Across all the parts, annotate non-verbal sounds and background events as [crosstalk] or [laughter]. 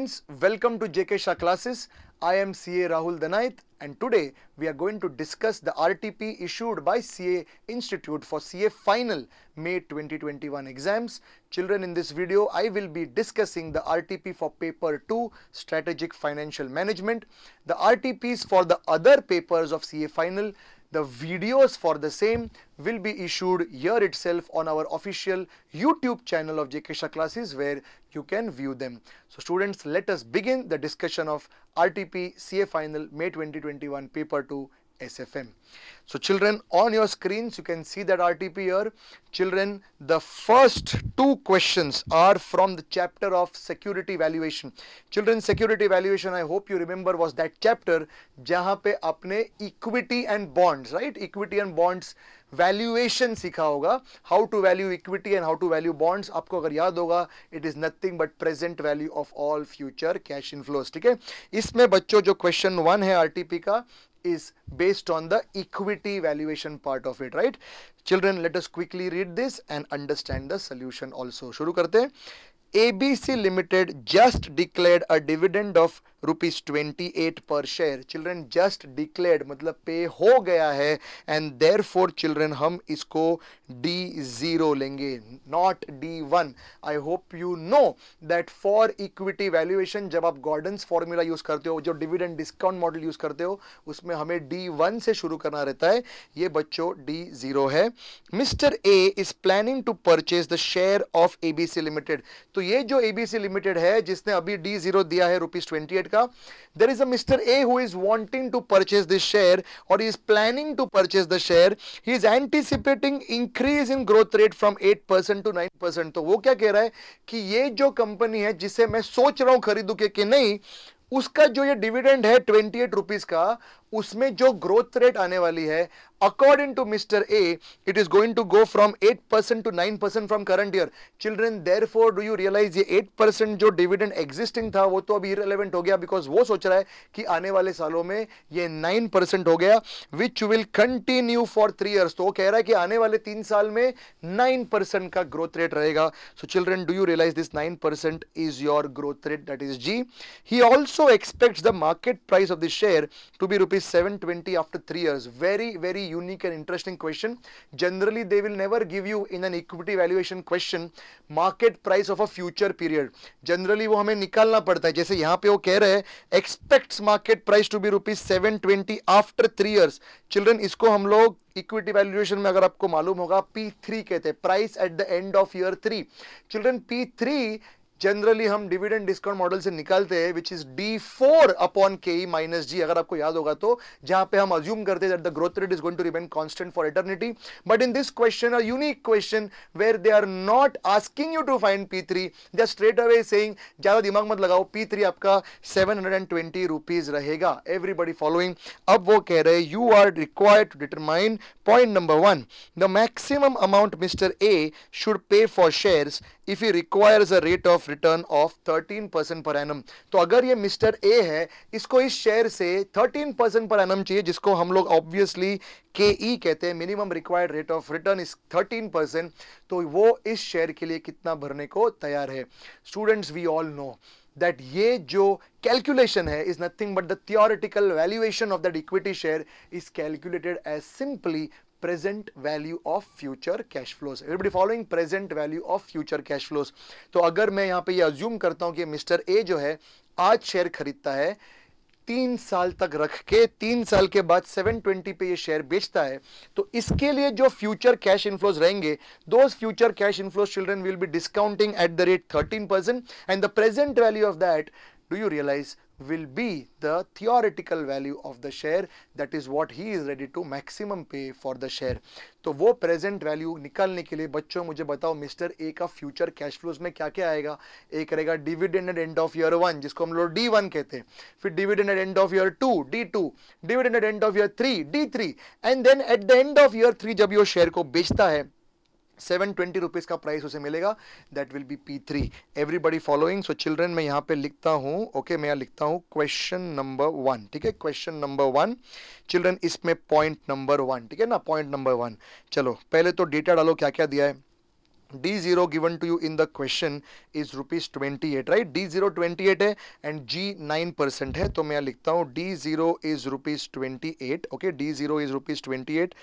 friends, welcome to JK Shah classes. I am CA Rahul Danait and today we are going to discuss the RTP issued by CA Institute for CA Final May 2021 exams. Children in this video I will be discussing the RTP for paper 2 strategic financial management, the RTPs for the other papers of CA Final, the videos for the same will be issued here itself on our official YouTube channel of JK Shah classes where you can view them. So students, let us begin the discussion of RTP CA final May 2021 paper 2 SFM. So children on your screens you can see that RTP here. Children the first two questions are from the chapter of security valuation. Children security valuation I hope you remember was that chapter जहाँ पे आपने equity and bonds right equity and bonds valuation सीखा होगा how to value equity and how to value bonds आपको अगर याद होगा it is nothing but present value of all future cash inflows ठीक है इसमें बच्चों जो क्वेश्चन वन है आरटीपी का is based on the equity valuation part of it right children let us quickly read this and understand the solution also shuru karte ABC Limited just declared a dividend of rupees 28 per share. Children just declared मतलब pay हो गया है and therefore children हम इसको D0 लेंगे not D1. I hope you know that for equity valuation जब आप Gordon's formula use करते हो जो dividend discount model use करते हो उसमें हमें D1 से शुरू करना रहता है ये बच्चों D0 है Mr. A is planning to purchase the share of ABC Limited. तो तो ये जो एबीसी लिमिटेड है जिसने अभी डी जीरो दिया है रुपीज ट्वेंटी एट का there is mister A who is wanting to purchase this share और is planning to purchase the share he is anticipating increase in growth rate from eight percent to nine percent तो वो क्या कह रहा है कि ये जो कंपनी है जिसे मैं सोच रहा हूं खरीदू के कि नहीं उसका जो ये डिविडेंड है ट्वेंटी एट रुपीज का उसमें जो ग्रोथ रेट आने वाली है according to mister A it is going to go from 8 percent to 9 percent from current year children therefore do you realize ये 8 परसेंट जो डिविडेंड एग्जिस्टिंग था वो तो अभी इरेलीवेंट हो गया बिकॉज वो सोच रहा है कि आने वाले सालों में ये 9 परसेंट हो गया which will continue for three years तो वो कह रहा है कि आने वाले तीन साल में नाइन परसेंट का ग्रोथ रेट रहेगा so children do you realize this nine percent is your growth rate that is G he also expect the market price of this share to be rupees is 720 after 3 years. Very, very unique and interesting question. Generally, they will never give you in an equity valuation question market price of a future period. Generally, wo hame nikalna padta hai jaise yahan pe wo keh rahe expects market price to be rupees 720 after 3 years children isko hum log equity valuation में अगर आपको मालूम होगा P3 कहते हैं price at the end of year three children P3 generally हम dividend discount model से निकालते हैं which is D four upon K E minus जी अगर आपको याद होगा तो जहां पे हम अज्यूम करते हैं that the growth rate is going to remain constant for eternity but in this question a unique question where they are not asking you to find P three they are straight away saying ज्यादा दिमाग मत लगाओ P three आपका seven hundred and twenty rupees रहेगा everybody following अब वो कह रहे you are required to determine point number one the maximum amount mister A should pay for shares if he requires a rate of return of 13 percent per annum तो अगर ये mister A है इसको इस शेयर से 13 percent per annum चाहिए जिसको हम लोग ऑब्वियसली के ई कहते हैं minimum required rate of return is 13 percent तो वो इस शेयर के लिए कितना भरने को तैयार है students we all know that ये जो कैलकुलेशन है is nothing but the theoretical valuation of that equity share is calculated as simply present value of future cash flows everybody following present value of future cash flows तो अगर मैं यहाँ पे ये assume करता हूँ कि मिस्टर ए जो है आज शेयर खरीदता है तीन साल तक रख के तीन साल के बाद 720 पे ये शेयर बेचता है तो इसके लिए जो फ्यूचर कैश इनफ्लोज रहेंगे those future cash inflows children will be discounting at the rate 13 percent and the present value of that do you realise will be the theoretical value of the share that is what he is ready to maximum pay for the share तो वो present value निकालने के लिए बच्चों मुझे बताओ mister A का future cash flows में क्या क्या आएगा एक रहेगा dividend at end of year one जिसको हम लोग डी वन कहते हैं फिर dividend at end of year two D two dividend at end of year three D three and then at the end of year three जब ये share को बेचता है सेवन ट्वेंटी रुपीज़ का प्राइस उसे मिलेगा that will be P three everybody following so children मैं यहाँ पे लिखता हूँ ओके okay, मैं यहाँ लिखता हूँ क्वेश्चन नंबर वन ठीक है क्वेश्चन नंबर वन चिल्ड्रेन इसमें पॉइंट नंबर वन ठीक है ना पॉइंट नंबर वन चलो पहले तो डेटा डालो क्या क्या दिया है D0 given to you in the question is rupees 28 right D0 28 है and G 9 percent है तो मैं लिखता हूँ D0 is rupees 28 okay D0 is rupees 28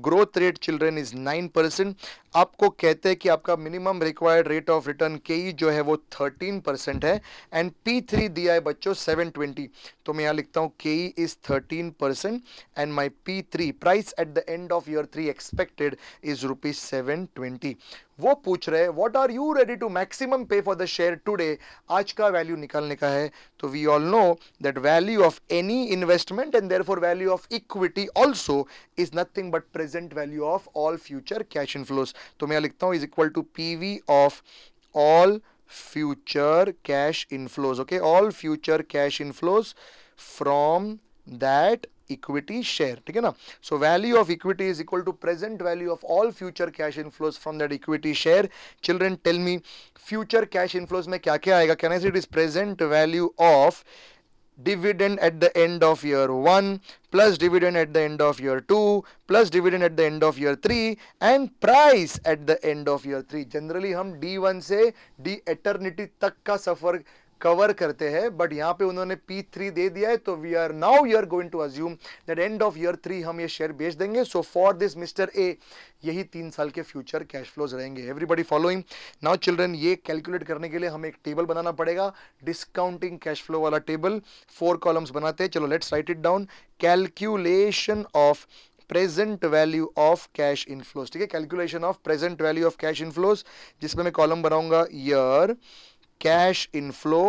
growth rate children is 9 percent आपको कहते हैं कि आपका minimum required rate of return K E जो है वो 13 परसेंट है एंड पी थ्री दिया है बच्चों 720 तो मैं यहाँ लिखता हूँ K E is 13 percent and my P three price at the end of year three expected is rupees seven twenty वो पूछ रहे what what are you ready to maximum pay for the share today आज का value निकालने का है तो we all know that value of any investment and therefore value of equity also is nothing but present value of all future cash inflows तो मैं लिखता हूँ is equal to P of all future cash inflows okay all future cash inflows from that equity share ठीक है ना so value of equity is equal to present value of all future cash inflows from that equity share children tell me future cash inflows में क्या क्या आएगा can it is present value of dividend at the end of year one plus dividend at the end of year two plus dividend at the end of year three and price at the end of year three generally हम D one से D eternity तक का सफर cover करते हैं but यहाँ पे उन्होंने P three दे दिया है तो we are now you are going to assume that end of year three हम ये शेयर बेच देंगे so for this mister A यही तीन साल के फ्यूचर कैश फ्लोज रहेंगे एवरीबडी फॉलोइंग नाउ चिल्ड्रन ये कैलकुलेट करने के लिए हमें एक टेबल बनाना पड़ेगा डिस्काउंटिंग कैश फ्लो वाला टेबल फोर कॉलम्स बनाते हैं चलो let's write it down calculation of present value of cash inflows ठीक है calculation of present value of cash inflows जिसमें मैं कॉलम बनाऊंगा year cash inflow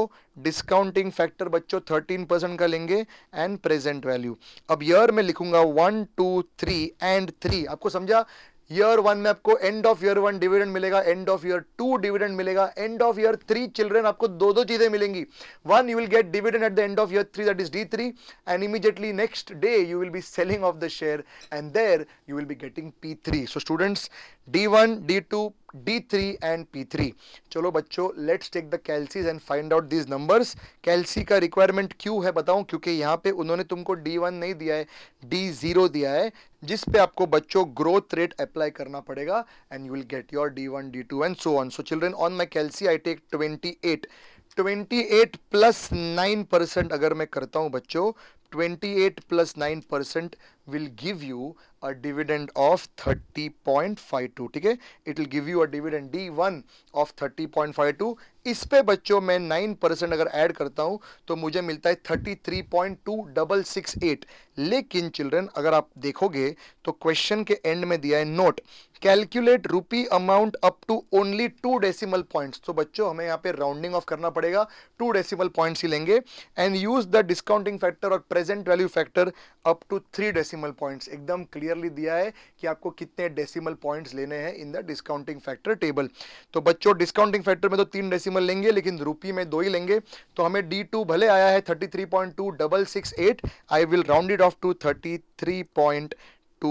discounting factor बच्चों थर्टीन परसेंट का लेंगे एंड प्रेजेंट वैल्यू अब ईयर में लिखूंगा one two three and three आपको समझा ईयर वन में आपको end of year one dividend मिलेगा end of year two dividend मिलेगा end of year three children आपको दो दो चीजें मिलेंगी one you will get dividend at the end of year three that is D three and immediately next day you will be selling off the share and there you will be getting P three so students D one D two D three and P three चलो बच्चों let's take the calcies and find out these numbers calcy का requirement क्यों है बताऊं क्योंकि यहाँ पे उन्होंने तुमको डी वन नहीं दिया है डी जीरो दिया है जिस पे आपको बच्चों ग्रोथ रेट अप्लाई करना पड़ेगा and you will get your D one D two and so on so children on my calcy I take twenty eight twenty eight plus nine percent अगर मैं करता हूँ बच्चों twenty eight plus nine percent will give you a dividend of 30.52 ठीक है it will give you a dividend D one of 30.52 इस पे बच्चों मैं 9 परसेंट अगर ऐड करता हूं तो मुझे मिलता है 33.2668 लेकिन चिल्ड्रन अगर आप देखोगे तो क्वेश्चन के एंड में दिया है note calculate rupee amount up to only two decimal points तो बच्चों हमें यहाँ पे राउंडिंग ऑफ करना पड़ेगा टू डेसिमल पॉइंट्स ही लेंगे and use the discounting factor और present value factor up to three decimal points एकदम क्लियर क्लियरली दिया है कि आपको कितने डेसिमल पॉइंट्स लेने हैं in the discounting factor table तो बच्चों डिस्काउंटिंग फैक्टर में तो तीन डेसिमल लेंगे लेकिन रुपी में दो ही लेंगे तो हमें डी टू भले आया है thirty three point two double six eight I will round it off to thirty three point two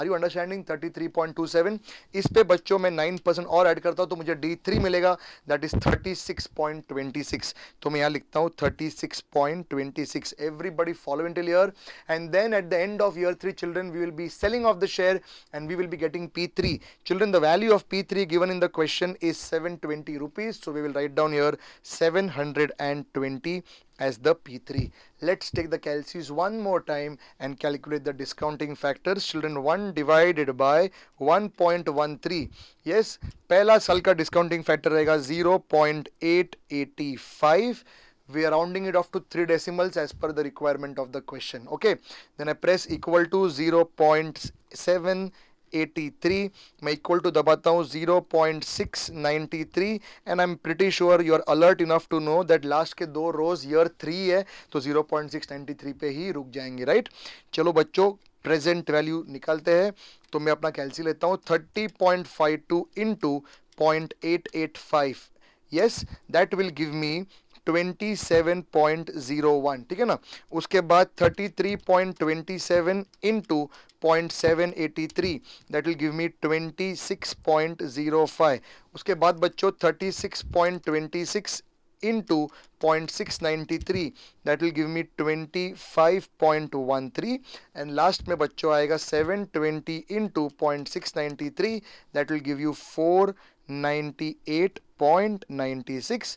are you understanding thirty three point two seven इस पे बच्चों में नाइन परसेंट और ऐड करता हूँ तो मुझे डी थ्री मिलेगा that is thirty six point twenty six तो मैं यहाँ लिखता हूँ thirty six point twenty six everybody following till year end then at the end of year three children we will be selling off the share and we will be getting P three children the value of P three given in the question is seven twenty rupees so we will right down year seven hundred and twenty as the P3. Let's take the calces one more time and calculate the discounting factors. Children, 1 divided by 1.13. Yes, पहला sulka discounting factor रहेगा 0.885. We are rounding it off to 3 decimals as per the requirement of the question. Okay, then I press equal to 0.7 0.83 मैं equal to दबाता हूँ 0.693 and I am pretty sure you are alert enough to know that last के दो रोज year three है तो 0.693 पे ही रुक जाएंगे राइट चलो बच्चों प्रेजेंट वैल्यू निकालते हैं तो मैं अपना कैलसी लेता हूँ 30.52 point five two into point eight eight five yes that will give me 27.01 ठीक है ना उसके बाद 33.27 into 0.783 that will give me 26.05 उसके बाद बच्चों 36.26 into 0.693 that will give me 25.13 and last में बच्चों आएगा 720 into 0.693 that will give you 498.96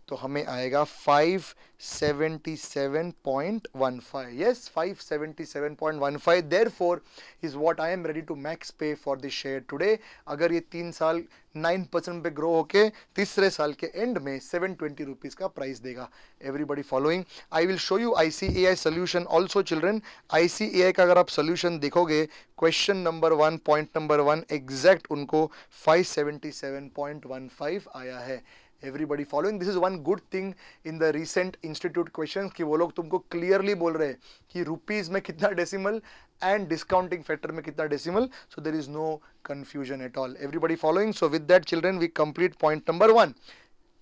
तो हमें आएगा 577.15 yes 577.15 therefore is what I am ready to max pay for this share today अगर ये तीन साल 9 परसेंट पे ग्रो होके तीसरे साल के एंड में सेवन ट्वेंटी रुपीज़ का प्राइस देगा everybody following I will show you I C A I solution also children I C A I का अगर आप सोल्यूशन देखोगे question number one point number one exact उनको 577.15 आया है everybody following this is one good thing in the recent institute question कि वो लोग तुमको क्लियरली बोल रहे हैं कि रुपीज में कितना डेसिमल एंड डिस्काउंटिंग फैक्टर में कितना decimal so there is no confusion at all everybody following so with that children we complete point number one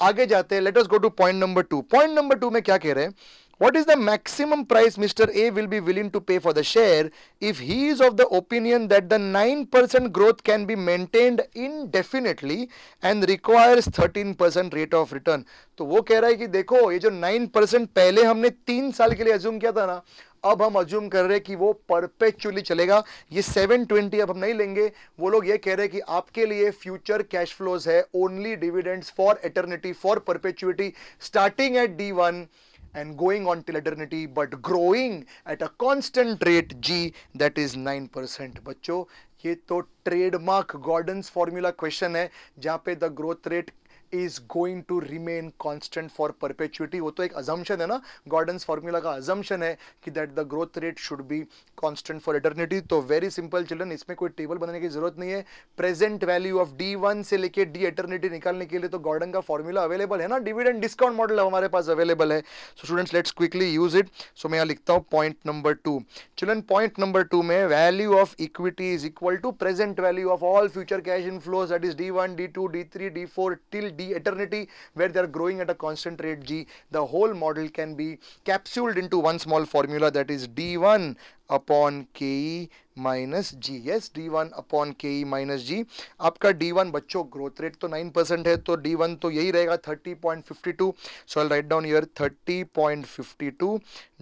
आगे जाते हैं let's go to point number two point number two में क्या कह रहे हैं What is the maximum price Mr. A will be willing to pay for the share if he is of the opinion that the 9% growth can be maintained indefinitely and requires 13% rate of return? to wo keh raha hai ki dekho ye jo 9% pehle humne 3 saal ke liye assume kiya tha na अब हम assume कर रहे हैं कि वो perpetually चलेगा ये 720 अब हम नहीं लेंगे वो लोग ये कह रहे हैं कि आपके लिए फ्यूचर कैश फ्लोज है only dividends for eternity for perpetuity starting at D one and going on till eternity but growing at a constant rate g that is 9% बच्चों ये तो ट्रेडमार्क गॉर्डन्स फॉर्मूला क्वेश्चन है जहाँ पे the growth rate is going to remain constant for perpetuity वो तो एक अजम्पन है ना गॉर्डन्स फॉर्मूला का अजम्पन है कि that the growth rate should be constant for eternity तो वेरी सिंपल चिल्ड्रन इसमें कोई टेबल बनाने की जरूरत नहीं है present value of D one से लेके डी एटर्निटी निकालने के लिए तो गॉर्डन का फॉर्मूला अवेलेबल है ना डिविडेंड डिस्काउंट मॉडल हमारे पास अवेलेबल है so students let's quickly use it so मैं यहाँ लिखता हूँ point number two children point number two में value of equity is equal to present value of all future cash inflows that is D one D two D three D four till B eternity where they are growing at a constant rate G. The whole model can be capsuled into one small formula that is D1 upon K E minus G yes D one upon K E minus G आपका D one बच्चों growth rate तो nine percent है तो D one तो यही रहेगा thirty point fifty two so write down your thirty point fifty two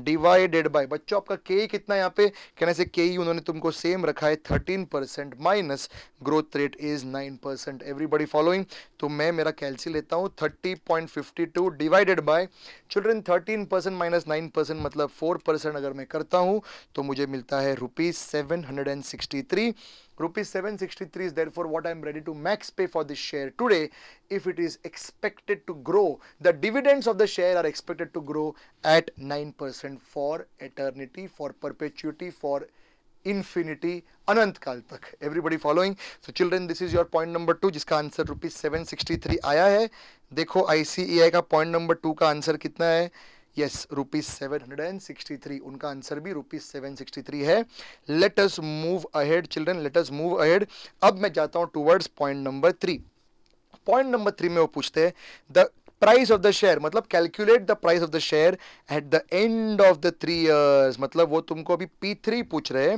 divided by बच्चों आपका के ई कितना यहाँ पे कहने से के ई उन्होंने तुमको सेम रखा है thirteen percent minus growth rate is nine percent everybody following तो मैं मेरा कैलसी लेता हूँ thirty point fifty two divided by children thirteen percent minus nine percent मतलब फोर परसेंट अगर मैं करता हूँ तो मुझे मुझे मिलता है rupees seven hundred and sixty three rupees seven sixty three is there for what I am ready to max pay for this share today if it is expected to grow the dividends of the share are expected to grow at nine percent for eternity for perpetuity for infinity अनंत काल तक everybody following so children this is your point number two जिसका answer rupees seven sixty three आया है देखो ICI e का point number two का answer कितना है yes rupees seven hundred and sixty three उनका आंसर भी रुपीज सेवन सिक्सटी थ्री है let us move ahead children let us move ahead अब मैं जाता हूं towards point number three point number three में वो पूछते हैं the price of the share मतलब calculate the price of the share at the end of the three years मतलब वो तुमको अभी पी थ्री पूछ रहे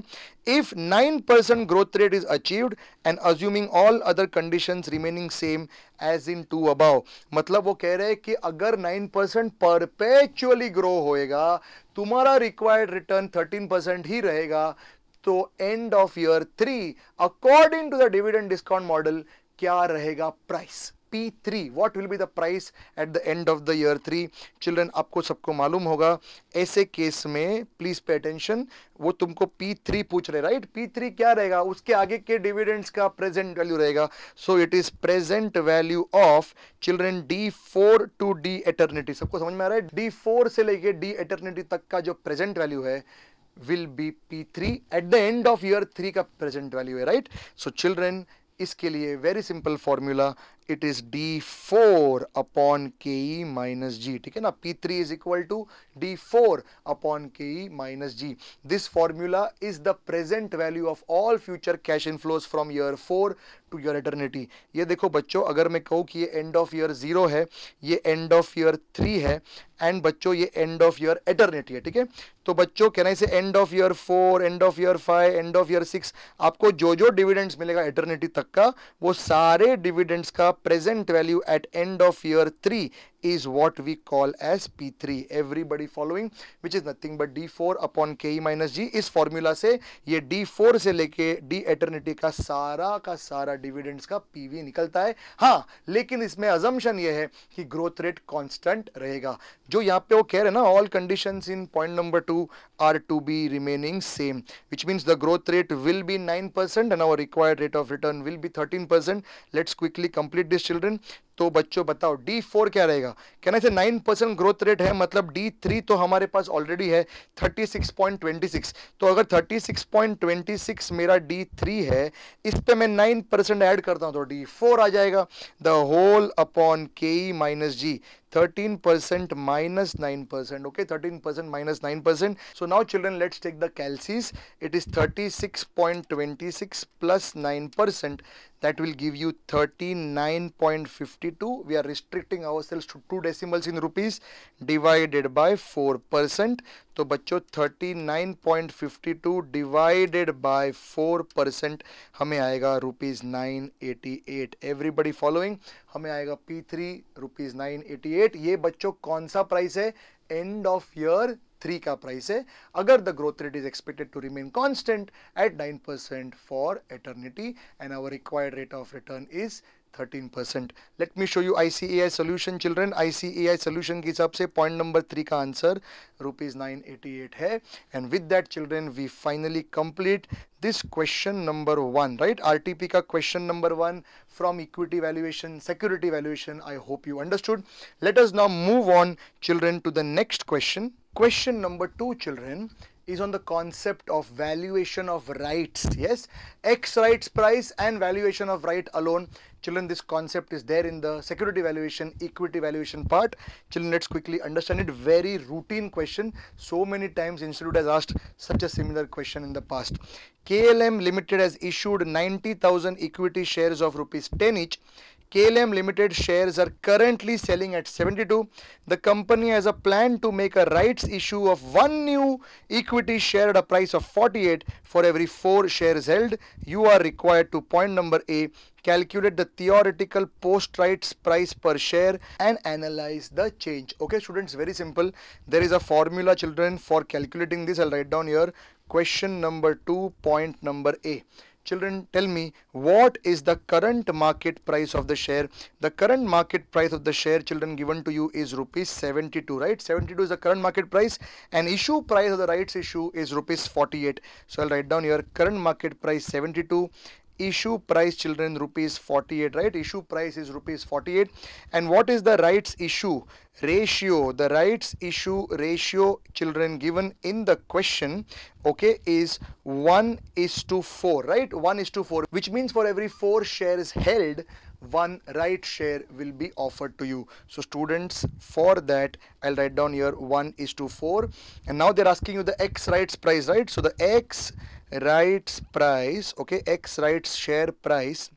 if nine percent growth rate is achieved and assuming all other condition remaining same as in two above मतलब वो कह रहे हैं कि अगर नाइन परसेंट परपेचुअली ग्रो होएगा तुम्हारा रिक्वायर्ड रिटर्न थर्टीन परसेंट ही रहेगा तो end of year three according to the dividend discount model क्या रहेगा price P3 what will be the price at the end of the year 3 children आपको सबको मालूम होगा ऐसे केस में please pay attention वो तुमको P3 पूछ रहे right P3 क्या रहेगा उसके आगे के dividends का present value रहेगा so it is present value of children D4 to D eternity सबको समझ में आ रहा है D4 से लेके D eternity तक का जो present value है will be P3 at the end of year 3 का present value है right so children इसके लिए very simple formula it is D four upon K E minus G ठीक है ना P three is equal to D four upon K E minus G this formula is the present value of all future cash inflows from year four to year eternity ये देखो बच्चों अगर मैं कहूँ कि ये एंड ऑफ ईयर जीरो है ये एंड ऑफ ईयर थ्री है एंड बच्चों ये एंड ऑफ ईयर एटर्निटी है ठीक है तो बच्चों कहना इसे end of year four end of year five end of year six आपको जो जो डिविडेंड्स मिलेगा एटर्निटी तक का वो सारे डिविडेंड्स का present value at end of year 3 is what we call as P3. Everybody following, which is nothing but D4 upon Ke minus G. इस फॉर्मूला से ये D4 से लेके D एटर्निटी का सारा का सारा डिविडेंड्स का PV निकलता है हाँ लेकिन इसमें अजम्पन ये है कि ग्रोथ रेट कांस्टेंट रहेगा जो यहाँ पे वो कह रहे हैं ना all conditions in point number two are to be remaining same which means the growth rate will be nine percent and our required rate of return will be thirteen percent let's quickly complete this children तो बच्चों बताओ D four क्या रहेगा कहना से 9 percent growth rate है मतलब D3 तो हमारे पास ऑलरेडी है 36.26 तो अगर 36.26 मेरा D3 है इस पे मैं 9 परसेंट ऐड करता हूँ तो D4 आ जाएगा the whole upon K E minus G 13 percent minus 9 percent okay 13 percent minus 9 percent so now children let's take the calces it is 36.26 plus nine percent that will give you 39.52. We are restricting ourselves to two decimals in rupees divided by 4%. So, bacho 39.52 divided by 4%. Hame aega rupees 988. Everybody following? Hame aega P3 rupees 988. Ye bacho konsa price hai? End of year 3 का price है अगर the growth rate is expected to remain constant at 9% for eternity and our required rate of return is 13%. Let me show you ICAI solution children. ICAI solution के हिसाब point number 3 का answer rupees 988 है. And with that children we finally complete this question number 1 right. RTP का question number 1 from equity valuation, security valuation. I hope you understood. Let us now move on children to the next question. Question number 2 children is on the concept of valuation of rights. Yes, X rights price and valuation of right alone. Children, this concept is there in the security valuation, equity valuation part. Children, let's quickly understand it. Very routine question. So many times institute has asked such a similar question in the past. KLM Limited has issued 90,000 equity shares of rupees 10 each KLM Limited shares are currently selling at 72. The company has a plan to make a rights issue of one new equity share at a price of 48 for every four shares held. You are required to point number A, calculate the theoretical post rights price per share and analyze the change. Okay, students, very simple. There is a formula, children, for calculating this. I'll write down here question number 2, point number A. Children, tell me what is the current market price of the share? The current market price of the share, children, given to you is rupees 72, right? 72 is the current market price and issue price of the rights issue is rupees 48. So I'll write down here current market price 72, issue price children rupees 48 right issue price is rupees 48 and what is the rights issue ratio the rights issue ratio children given in the question okay is 1 is to 4 right 1 is to 4 which means for every 4 shares held one right share will be offered to you so students for that i'll write down here 1 is to 4 and now they're asking you the x rights price right so the x rights price okay x rights share price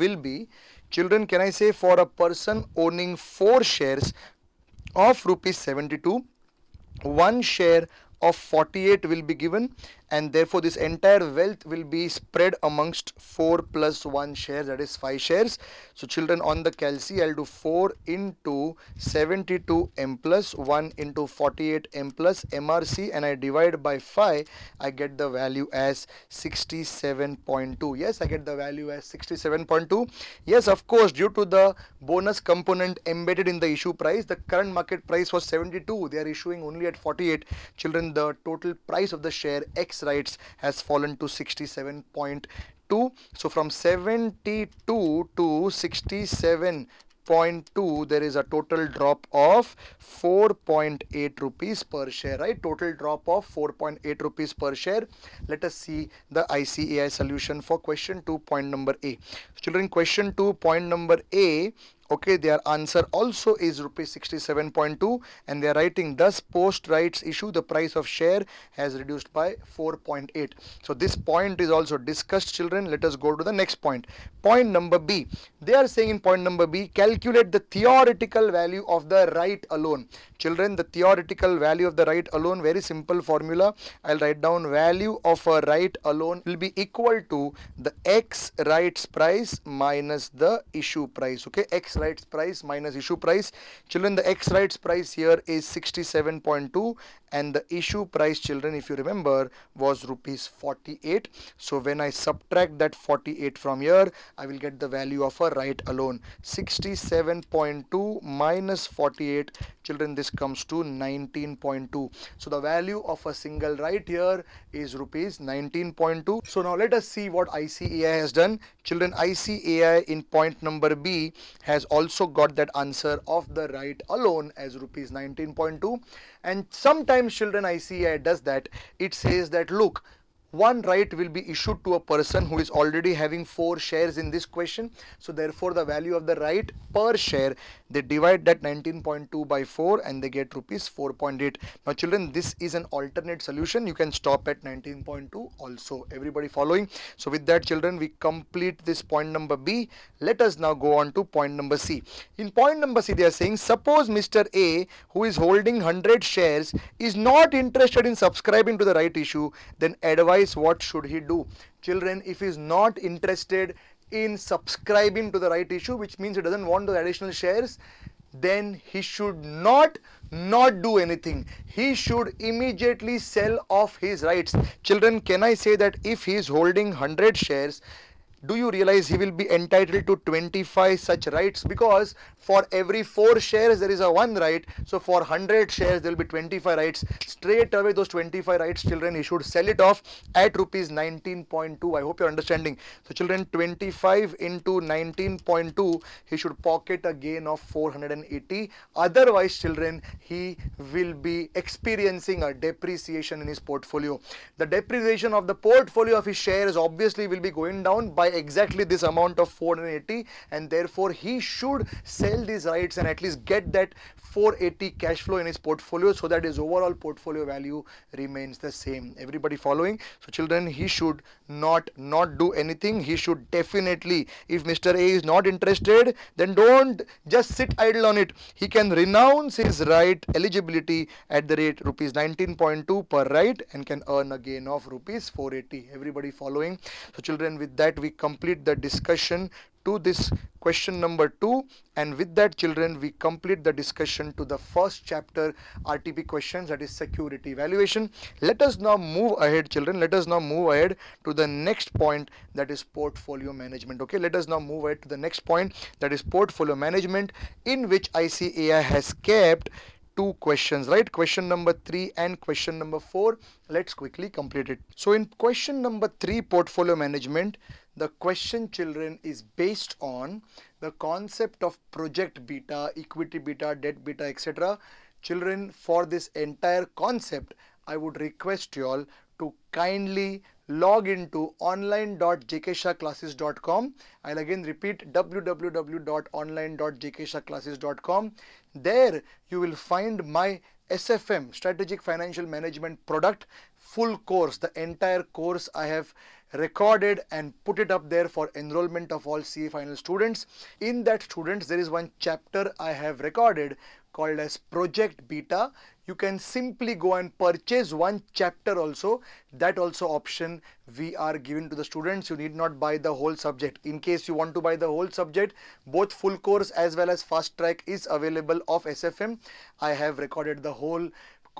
will be children can i say for a person owning four shares of rupees 72 one share of 48 will be given and therefore this entire wealth will be spread amongst 4 plus 1 shares that is 5 shares so children on the calci i'll do 4 into 72 m plus 1 into 48 m plus mrc and i divide by 5 i get the value as 67.2 yes i get the value as 67.2 yes of course due to the bonus component embedded in the issue price the current market price was 72 they are issuing only at 48 children the total price of the share x rights has fallen to 67.2 so from 72 to 67.2, there is a total drop of 4.8 rupees per share right total drop of 4.8 rupees per share let us see the ICAI solution for question 2 point number a children question 2 point number a okay their answer also is rupees 67.2 and they are writing thus post rights issue the price of share has reduced by 4.8 so this point is also discussed children let us go to the next point point number b they are saying in point number b calculate the theoretical value of the right alone children the theoretical value of the right alone very simple formula i'll write down value of a right alone will be equal to the x rights price minus the issue price okay x Rights price minus issue price. Children, the X rights price here is 67.2 and the issue price children if you remember was rupees 48 so when I subtract that 48 from here I will get the value of a right alone 67.2 minus 48 children this comes to 19.2 so the value of a single right here is rupees 19.2 so now let us see what ICAI has done children ICAI in point number B has also got that answer of the right alone as rupees 19.2 and sometimes same children I does that. It says that look, one right will be issued to a person who is already having four shares in this question. So therefore, the value of the right per share, they divide that 19.2 by 4 and they get rupees 4.8. Now children, this is an alternate solution. You can stop at 19.2 also. Everybody following? So with that children, we complete this point number B. Let us now go on to point number C. In point number C, they are saying, suppose Mr. A who is holding 100 shares is not interested in subscribing to the right issue, then advise advice what should he do children if he is not interested in subscribing to the right issue which means he doesn't want the additional shares then he should not not do anything he should immediately sell off his rights children can i say that if he is holding 100 shares do you realize he will be entitled to 25 such rights because for every 4 shares there is a 1 right so for 100 shares there will be 25 rights straight away those 25 rights children he should sell it off at rupees 19.2 i hope you're understanding so children 25 into 19.2 he should pocket a gain of 480 otherwise children he will be experiencing a depreciation in his portfolio the depreciation of the portfolio of his shares obviously will be going down by exactly this amount of 480 and therefore he should sell these rights and at least get that 480 cash flow in his portfolio so that his overall portfolio value remains the same everybody following so children he should not not do anything he should definitely if mr a is not interested then don't just sit idle on it he can renounce his right eligibility at the rate rupees 19.2 per right and can earn a gain of rupees 480 everybody following so children with that we complete the discussion to this question number 2 and with that children we complete the discussion to the first chapter RTP questions that is security evaluation. Let us now move ahead children let us now move ahead to the next point that is portfolio management okay let us now move ahead to the next point that is portfolio management in which ICAI has kept two questions right question number three and question number four let's quickly complete it so in question number three portfolio management the question children is based on the concept of project beta, equity beta, debt beta, etc. Children, for this entire concept, I would request you all to kindly log into online.jkshaclasses.com. I'll again repeat www.online.jkshaclasses.com. There you will find my SFM, Strategic Financial Management product, full course, the entire course I have recorded and put it up there for enrollment of all CA final students. In that students, there is one chapter I have recorded called as Project Beta. You can simply go and purchase one chapter also. That also option we are giving to the students. You need not buy the whole subject. In case you want to buy the whole subject, both full course as well as fast track is available of SFM. I have recorded the whole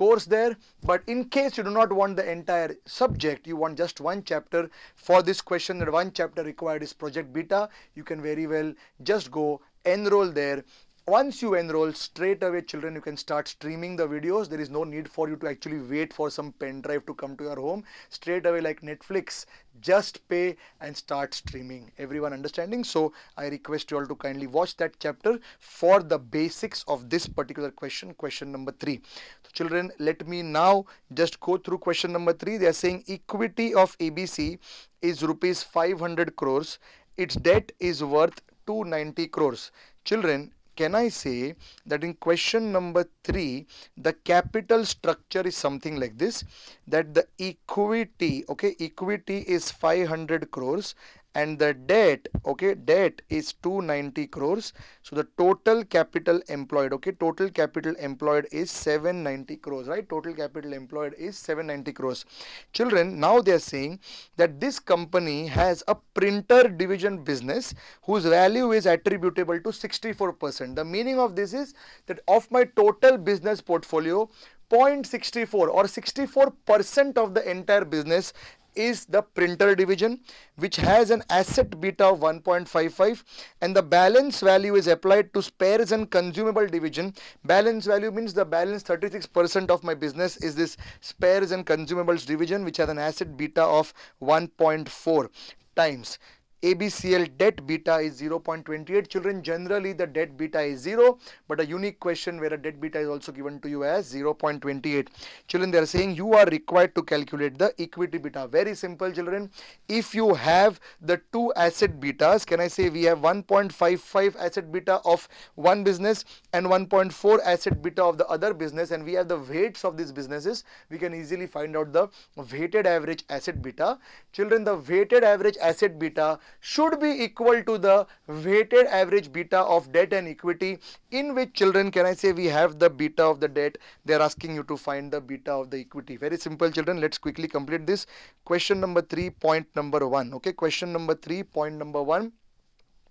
course there. But in case you do not want the entire subject, you want just one chapter for this question that one chapter required is project beta, you can very well just go enroll there once you enroll straight away children, you can start streaming the videos. There is no need for you to actually wait for some pen drive to come to your home. Straight away like Netflix, just pay and start streaming. Everyone understanding? So I request you all to kindly watch that chapter for the basics of this particular question, question number three. So children, let me now just go through question number three. They are saying equity of ABC is rupees 500 crores. Its debt is worth 290 crores. Children, can I say that in question number 3 the capital structure is something like this that the equity okay equity is 500 crores and the debt okay debt is 290 crores so the total capital employed okay total capital employed is 790 crores right total capital employed is 790 crores children now they are saying that this company has a printer division business whose value is attributable to 64 percent the meaning of this is that of my total business portfolio 0.64 or 64 percent of the entire business is the printer division which has an asset beta of 1.55 and the balance value is applied to spares and consumable division. Balance value means the balance 36% of my business is this spares and consumables division which has an asset beta of 1.4 times. ABCL debt beta is 0.28. Children, generally the debt beta is 0, but a unique question where a debt beta is also given to you as 0.28. Children, they are saying you are required to calculate the equity beta. Very simple, children. If you have the two asset betas, can I say we have 1.55 asset beta of one business and 1.4 asset beta of the other business, and we have the weights of these businesses, we can easily find out the weighted average asset beta. Children, the weighted average asset beta should be equal to the weighted average beta of debt and equity in which children can I say we have the beta of the debt they are asking you to find the beta of the equity very simple children let's quickly complete this question number 3 point number 1 okay question number 3 point number 1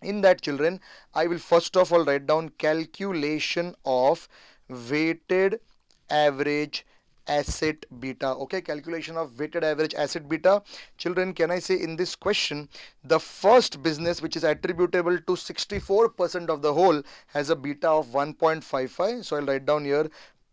in that children I will first of all write down calculation of weighted average asset beta okay calculation of weighted average asset beta children can i say in this question the first business which is attributable to 64 percent of the whole has a beta of 1.55 so i'll write down here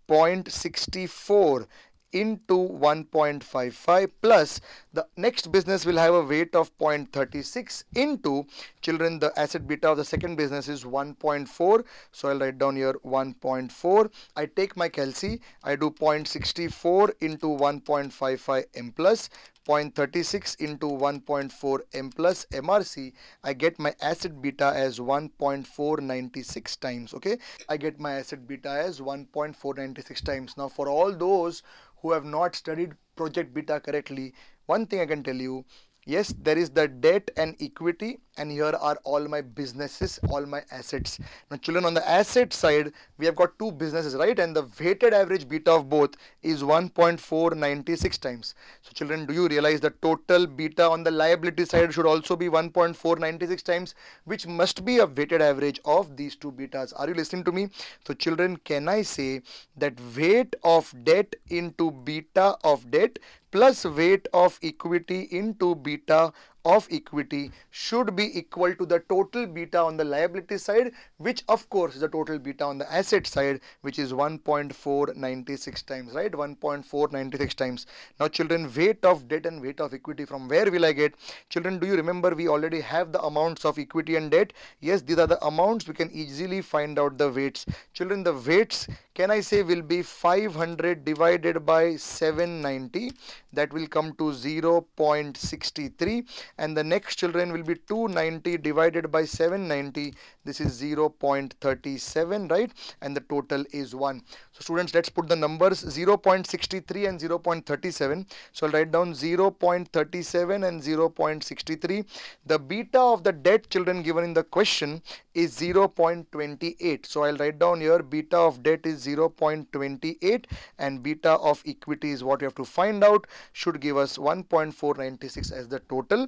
0.64 into 1.55 plus the next business will have a weight of 0.36 into children the asset beta of the second business is 1.4 so I'll write down here 1.4 I take my Kelsey I do 0.64 into 1.55 M plus 0.36 into 1.4 M plus MRC, I get my asset beta as 1.496 times, okay? I get my asset beta as 1.496 times. Now, for all those who have not studied project beta correctly one thing i can tell you yes there is the debt and equity and here are all my businesses all my assets now children on the asset side we have got two businesses right and the weighted average beta of both is 1.496 times so children do you realize the total beta on the liability side should also be 1.496 times which must be a weighted average of these two betas are you listening to me so children can i say that weight of debt into beta of debt plus weight of equity into beta of equity should be equal to the total beta on the liability side, which of course is the total beta on the asset side, which is 1.496 times, right? 1.496 times. Now, children, weight of debt and weight of equity from where will I get? Children, do you remember we already have the amounts of equity and debt? Yes, these are the amounts we can easily find out the weights. Children, the weights can I say will be 500 divided by 790 that will come to 0.63 and the next children will be 290 divided by 790 this is 0.37 right and the total is 1 so students let's put the numbers 0.63 and 0.37 so I'll write down 0.37 and 0.63 the beta of the debt children given in the question is 0.28 so I'll write down here beta of debt is 0.28 and beta of equity is what you have to find out should give us 1.496 as the total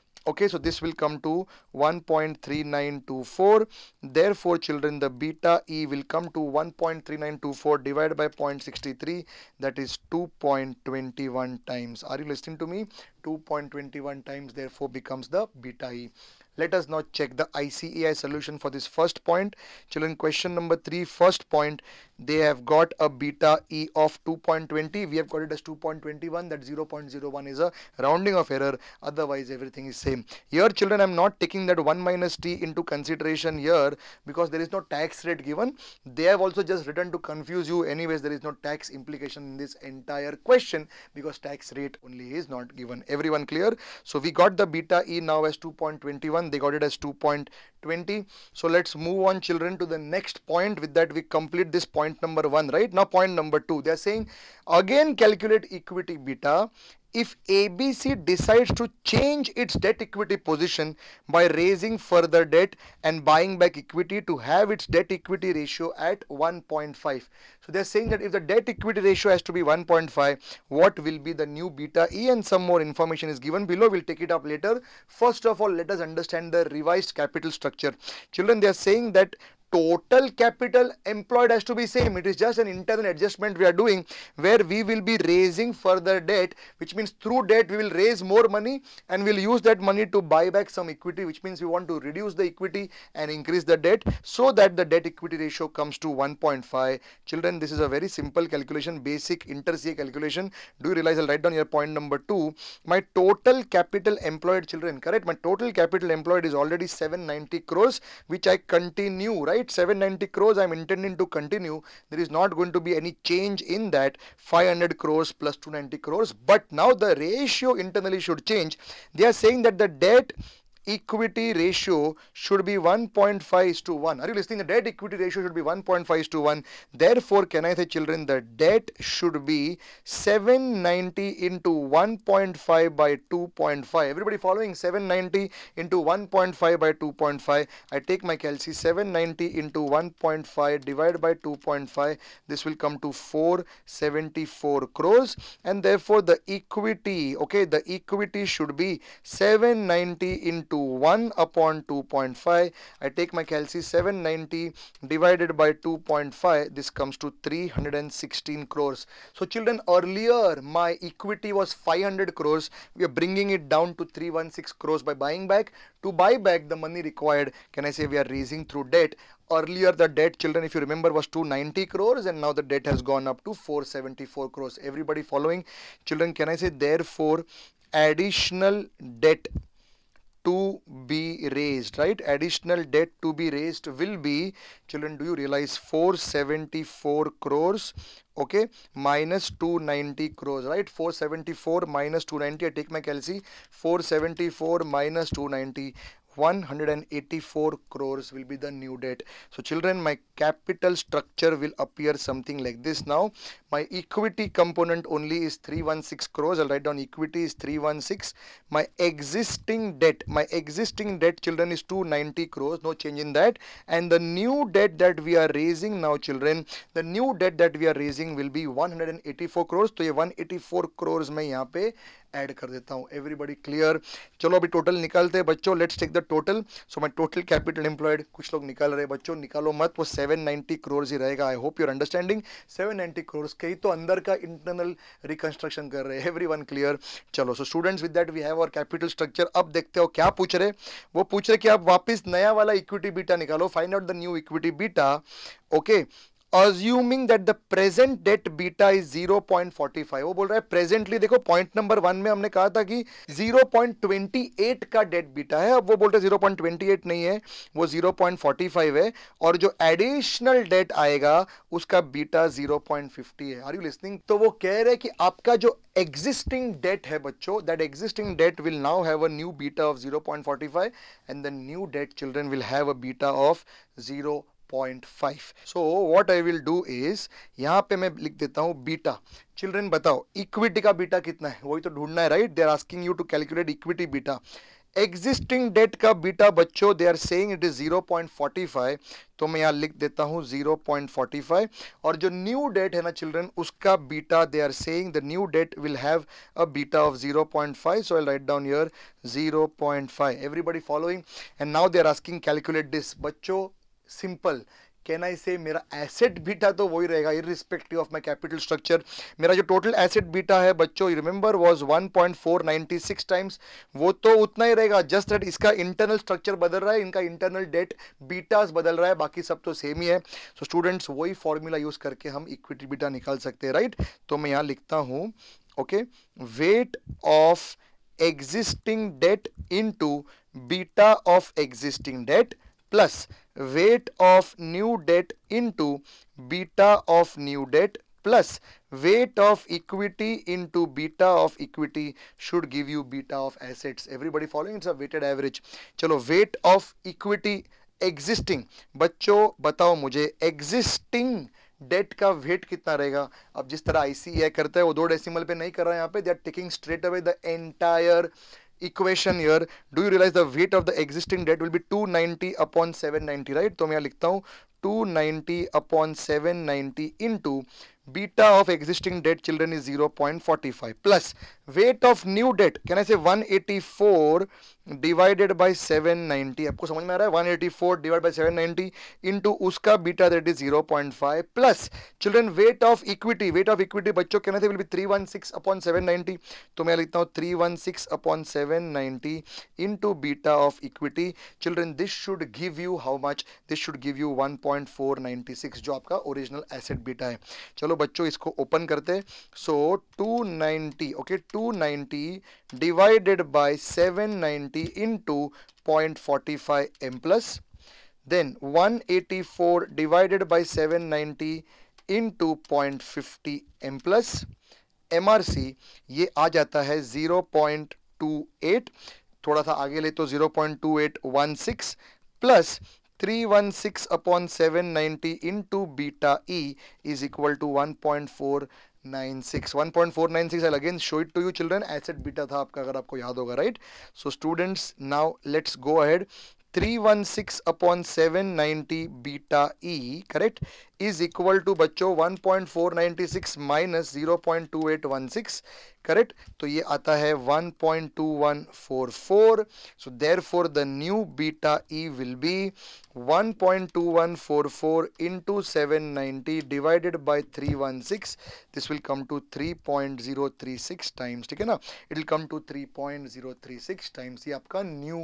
okay so this will come to 1.3924 therefore children the beta e will come to 1.3924 divided by 0.63 that is 2.21 times are you listening to me 2.21 times therefore becomes the beta e let us now check the ICEI solution for this first point children question number three first point they have got a beta E of 2.20. We have got it as 2.21. That 0.01 is a rounding of error. Otherwise, everything is same. Here, children, I'm not taking that 1 minus t into consideration here because there is no tax rate given. They have also just written to confuse you. Anyways, there is no tax implication in this entire question because tax rate only is not given. Everyone clear? So, we got the beta E now as 2.21. They got it as 2.20. 20 so let's move on children to the next point with that we complete this point number one right now point number two they are saying again calculate equity beta if ABC decides to change its debt equity position by raising further debt and buying back equity to have its debt equity ratio at 1.5. So they're saying that if the debt equity ratio has to be 1.5, what will be the new beta E and some more information is given below. We'll take it up later. First of all, let us understand the revised capital structure. Children, they're saying that total capital employed has to be same. It is just an internal adjustment we are doing where we will be raising further debt which means through debt we will raise more money and we will use that money to buy back some equity which means we want to reduce the equity and increase the debt so that the debt equity ratio comes to 1.5. Children this is a very simple calculation basic inter-CA calculation. Do you realize I will write down your point number 2. My total capital employed children correct my total capital employed is already 790 crores which I continue right right 790 crores I'm intending to continue there is not going to be any change in that 500 crores plus 290 crores but now the ratio internally should change they are saying that the debt equity ratio should be 1.5 is to 1. Are you listening? The debt equity ratio should be 1.5 is to 1. Therefore, can I say children, the debt should be 790 into 1.5 by 2.5. Everybody following? 790 into 1.5 by 2.5. I take my calci 790 into 1.5 divided by 2.5. This will come to 474 crores and therefore the equity, okay, the equity should be 790 into to 1 upon 2.5 I take my calci 790 divided by 2.5 this comes to 316 crores so children earlier my equity was 500 crores we are bringing it down to 316 crores by buying back to buy back the money required can I say we are raising through debt earlier the debt children if you remember was 290 crores and now the debt has gone up to 474 crores everybody following children can I say therefore additional debt to be raised right additional debt to be raised will be children do you realize 474 crores okay minus 290 crores right 474 minus 290 i take my calci 474 minus 290 184 crores will be the new debt so children my capital structure will appear something like this now my equity component only is 316 crores i'll write down equity is 316 my existing debt my existing debt children is 290 crores no change in that and the new debt that we are raising now children the new debt that we are raising will be 184 crores so a 184 crores main yahan pe add कर देता हूँ everybody clear चलो अभी total निकालते हैं बच्चों let's take the total so my total capital employed कुछ लोग निकाल रहे बच्चों निकालो मत वो 790 नाइन्टी करोड़ ही रहेगा I hope you're understanding 790 ninety crore कहीं तो अंदर का इंटरनल रिकन्स्ट्रक्शन कर रहे हैं एवरी वन क्लियर चलो so students with that we have our capital structure अब देखते हो क्या पूछ रहे वो पूछ रहे कि आप वापस नया वाला इक्विटी बीटा निकालो find out the new equity beta okay okay. Assuming that the present debt beta is 0.45 वो बोल रहा है प्रेजेंटली देखो पॉइंट नंबर वन में हमने कहा था कि 0.28 का डेट बीटा है अब वो बोल 0.28 नहीं है वो 0.45 है और जो एडिशनल डेट आएगा उसका बीटा 0.50 है आर यू लिस्निंग तो वो कह रहे कि आपका जो एग्जिस्टिंग डेट है बच्चों that existing debt will now have a new beta of 0.45 and the new debt children will have a beta of 0 0.5 so what I will do is यहाँ पे मैं लिख देता हूँ बीटा चिल्ड्रन बताओ इक्विटी का बीटा कितना है वही तो ढूंढना है right they are asking you to calculate equity beta existing debt का बीटा बच्चों they are saying it is 0.45 तो मैं यहाँ लिख देता हूँ 0.45 और जो न्यू डेट है ना चिल्ड्रन उसका beta they are saying the new debt will have a beta of 0.5 so I write down यर 0.5 everybody following and now they are asking calculate this बच्चों सिंपल कैन आई से मेरा asset beta तो वही रहेगा irrespective of my capital structure मेरा जो total asset beta है बच्चों remember was one point four ninety six times वो तो उतना ही रहेगा जस्ट दैट इसका इंटरनल स्ट्रक्चर बदल रहा है इनका इंटरनल डेट बीटास बदल रहा है बाकी सब तो सेम ही है सो स्टूडेंट्स वही फॉर्मूला यूज करके हम इक्विटी बीटा निकाल सकते हैं राइट तो मैं यहाँ लिखता हूँ okay weight of existing debt in to beta of existing debt plus weight of new debt into beta of new debt plus weight of equity into beta of equity should give you beta of assets everybody following it's a weighted average चलो weight of equity existing बच्चों बताओ मुझे existing debt का wait कितना रहेगा अब जिस तरह आईसीए e करता है वो दो डेसिमल पे नहीं कर रहा है यहाँ पे they are taking straight away the entire equation here do you realize the weight of the existing debt will be 290 upon 790 right तो मैं यहाँ 290 upon 790 into beta of existing debt children is 0.45 plus weight of new debt can I say 184 divided by 790 आपको समझ में आ रहा है 184 divided by 790 into उसका beta that is 0.5 plus children weight of equity weight of equity बच्चों कहना थे will be 316 upon 790 तो मैं लिखता हूँ 316 upon 790 into beta of equity children this should give you how much this should give you 1. 1.496 जो आपका ओरिजिनल एसेट बीटा है चलो बच्चों इसको ओपन करते हैं so 290 okay 290 divided by 790 into 0.45 m plus then 184 divided by 790 into 0.50 m plus MRC ये आ जाता है 0.28 थोड़ा सा आगे ले तो 0.2816 plus three 316 upon 790 into beta E to equal to 1.4 nine six one point four nine six again show it to you children asset beta था आपका अगर आपको याद होगा right so students now let's go ahead three one six upon seven ninety beta E correct is equal to बच्चों one point four ninety six minus zero point two eight one six correct तो ये आता है 1.2144 so there the new beta E will be 1.2144 into 790 divided by 316 this will come to 3.036 times ठीक है ना it will come to 3.036 times ये आपका new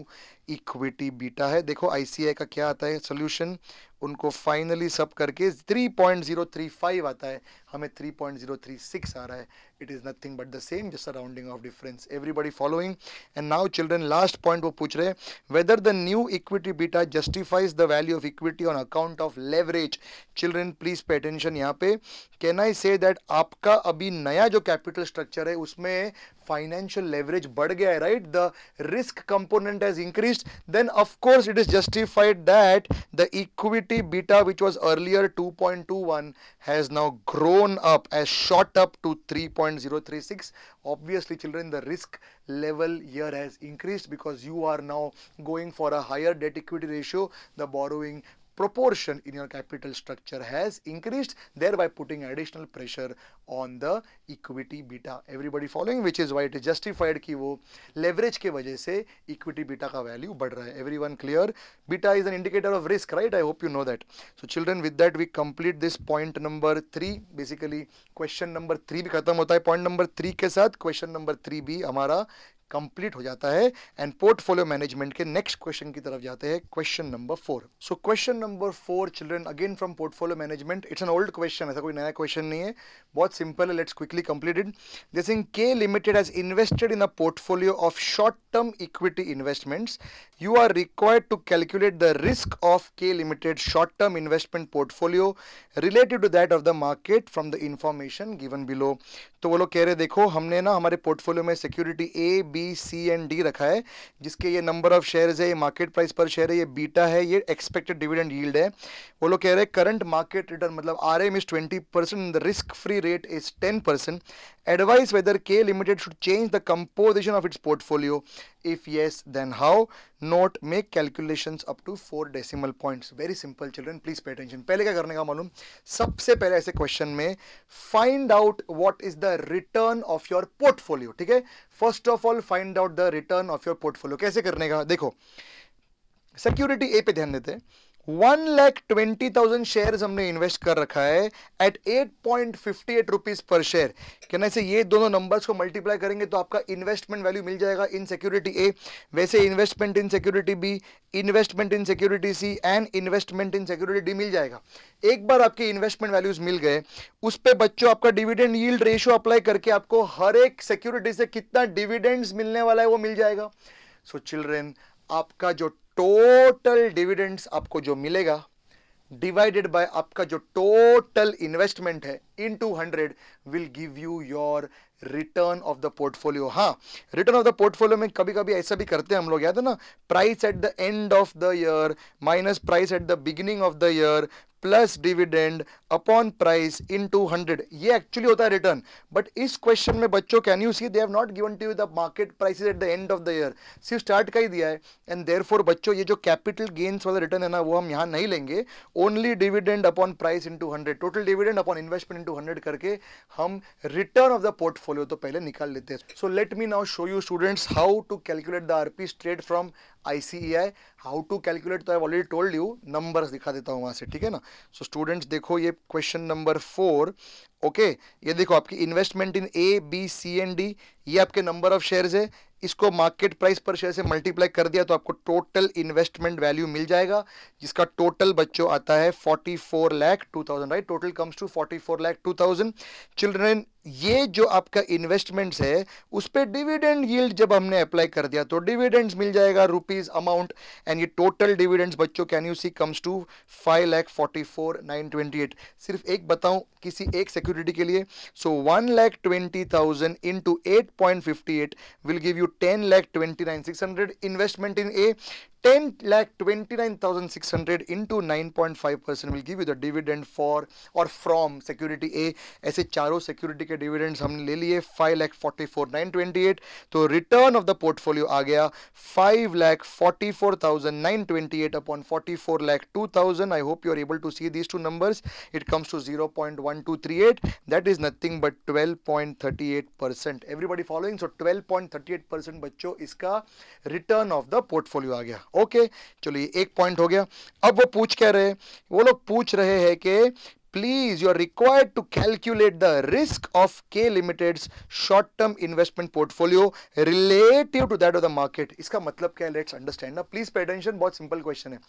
equity beta है देखो आईसीआई का क्या आता है सॉल्यूशन उनको फाइनली सब करके 3.035 आता है हमें 3.036 आ रहा है it is nothing but the same just surrounding of difference everybody following and now children last point वो पूछ रहे हैं whether the new equity beta justifies the value of equity on account of leverage children please pay attention यहाँ पे can I say that आपका अभी नया जो कैपिटल स्ट्रक्चर है उसमें फाइनेंशियल लेवरेज बढ़ गया है right the risk component has increase then of course it is justified that the equity probability beta which was earlier 2.21 has now grown up as shot up to 3.036 obviously children the risk level here has increased because you are now going for a higher debt equity ratio the borrowing proportion in your capital structure has increased thereby putting additional pressure on the equity beta everybody following which is why it is justified ki wo leverage ke wajah se equity beta ka value bad raha hai everyone clear beta is an indicator of risk right i hope you know that so children with that we complete this point number 3 basically question number 3 bhi khatam hota hai point number 3 ke sath question number 3 bhi hamara complete हो जाता है and portfolio management के next question की तरफ जाते हैं question number four so question number four children again from portfolio management it's an old question ऐसा कोई नया क्वेश्चन नहीं है बहुत सिंपल है let's quickly completed this in K limited has invested in a portfolio of short term equity investments you are required to calculate the risk of K limited short term investment portfolio related to that of the market from the information given below तो वो लोग कह रहे देखो हमने ना हमारे portfolio में security A B B C and D रखा है जिसके ये नंबर ऑफ शेयर्स है ये मार्केट प्राइस पर शेयर है ये बीटा है ये एक्सपेक्टेड डिविडेंड यील्ड है वो लोग कह रहे हैं करंट मार्केट रिटर्न मतलब R M is twenty percent the risk free rate is ten percent Advise whether K Limited should change the composition of its portfolio. If yes, then how? Note, make calculations up to four decimal points. Very simple, children. Please pay attention. पहले क्या करने का मालूम सबसे पहले ऐसे question में find out what is the return of your portfolio. ठीक है First of all, find out the return of your portfolio. कैसे करने का देखो सिक्योरिटी ए पे ध्यान देते हैं one lakh twenty thousand share हमने इन्वेस्ट कर रखा है at eight point fifty eight rupees per share कहने से ये दोनों नंबर्स को मल्टीप्लाई करेंगे तो आपका इन्वेस्टमेंट वैल्यू मिल जाएगा इन सिक्योरिटी ए वैसे investment in security B investment in security C and investment in security D मिल जाएगा एक बार आपके इन्वेस्टमेंट वैल्यूज मिल गए उस पर बच्चों आपका डिविडेंड यील्ड रेशियो अप्लाई करके आपको हर एक सिक्योरिटी से कितना डिविडेंड्स मिलने वाला है वो मिल जाएगा सो so, चिल्ड्रेन आपका जो टोटल डिविडेंड्स आपको जो मिलेगा डिवाइडेड बाय आपका जो टोटल इन्वेस्टमेंट है इन to hundred will give you your return of the portfolio हाँ रिटर्न ऑफ द पोर्टफोलियो में कभी कभी ऐसा भी करते हैं हम लोग याद है ना price at the end of the year minus price at the beginning of the year plus dividend upon price in to हंड्रेड ये एक्चुअली होता है रिटर्न बट इस क्वेश्चन में बच्चों can you see they have not given to the market price at the end of the year सिर्फ start का ही दिया है एंड देयर फोर बच्चों ये जो कैपिटल गेन्स वाला रिटर्न है ना वो हम यहाँ नहीं लेंगे only dividend upon price in to hundred total dividend upon investment in to hundred करके हम रिटर्न ऑफ द पोर्टफोलियो तो पहले निकाल लेते हैं so let me now show you students how to calculate the R P straight from I how to calculate तो I already told you numbers दिखा देता हूँ वहाँ से ठीक है ना सो so, स्टूडेंट्स देखो ये क्वेश्चन नंबर फोर ओके ये देखो आपकी investment in A B C and D ये आपके नंबर ऑफ शेयर्स है इसको मार्केट प्राइस पर शेयर से मल्टीप्लाई कर दिया तो आपको टोटल इन्वेस्टमेंट वैल्यू मिल जाएगा जिसका टोटल बच्चों आता है forty four lakh two thousand right total comes to forty four lakh two thousand children ये जो आपका इन्वेस्टमेंट्स है उस पर डिविडेंड यील्ड जब हमने अप्लाई कर दिया तो डिविडेंड्स मिल जाएगा रुपीज अमाउंट एंड ये टोटल डिविडेंड्स बच्चों can you see comes to five lakh forty four nine twenty eight सिर्फ एक बताऊं किसी एक सिक्योरिटी के लिए so one lakh twenty thousand into eight point fifty eight will give you ten lakh twenty nine six hundred investment in A 10 lakh 29,600 into 9.5 percent will give you the dividend for और from security ए ऐसे चारों security के dividends हमने ले लिए 5 लाख 44 928 तो return of the portfolio आ गया 5 lakh 44,928 upon 44 lakh 2,000 I hope you are able to see these two numbers it comes to 0.1238 that is nothing but 12.38 percent everybody following so 12.38 percent बच्चों इसका रिटर्न ऑफ द पोर्टफोलियो आ गया okay चलिए एक point हो गया अब वो पूछ कह रहे हैं वो लोग पूछ रहे हैं कि please you are required to calculate the risk of K limited short term investment portfolio relative to that of the market इसका मतलब क्या है लेट्स अंडरस्टैंड ना प्लीज पेटेंशन बहुत सिंपल क्वेश्चन है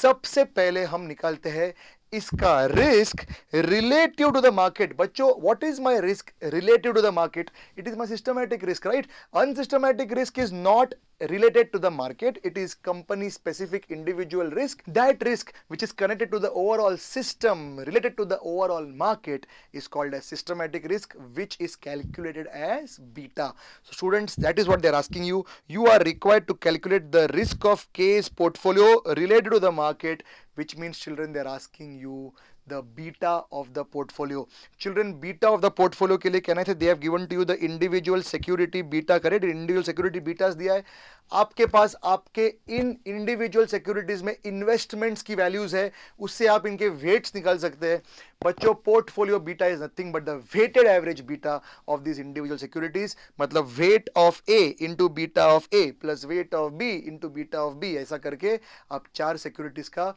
सबसे पहले हम निकालते हैं इसका risk relative to the market बच्चों what is my risk relative to the market it is my systematic risk right unsystematic risk is not related to the market it is company specific individual risk that risk which is connected to the overall system related to the overall market is called a systematic risk which is calculated as beta so students that is what they're asking you you are required to calculate the risk of case portfolio related to the market which means children they're asking you the beta of the portfolio children beta of the portfolio ke liye kehna tha they have given to you the individual security beta correct individual security betas diya hai आपके पास आपके इन individual securities में investments की values है उससे आप इनके वेट्स निकाल सकते हैं बच्चों portfolio beta is nothing but the weighted average beta of this individual securities मतलब weight of A into beta of A plus weight of B into beta of B ऐसा करके आप चार सिक्योरिटीज का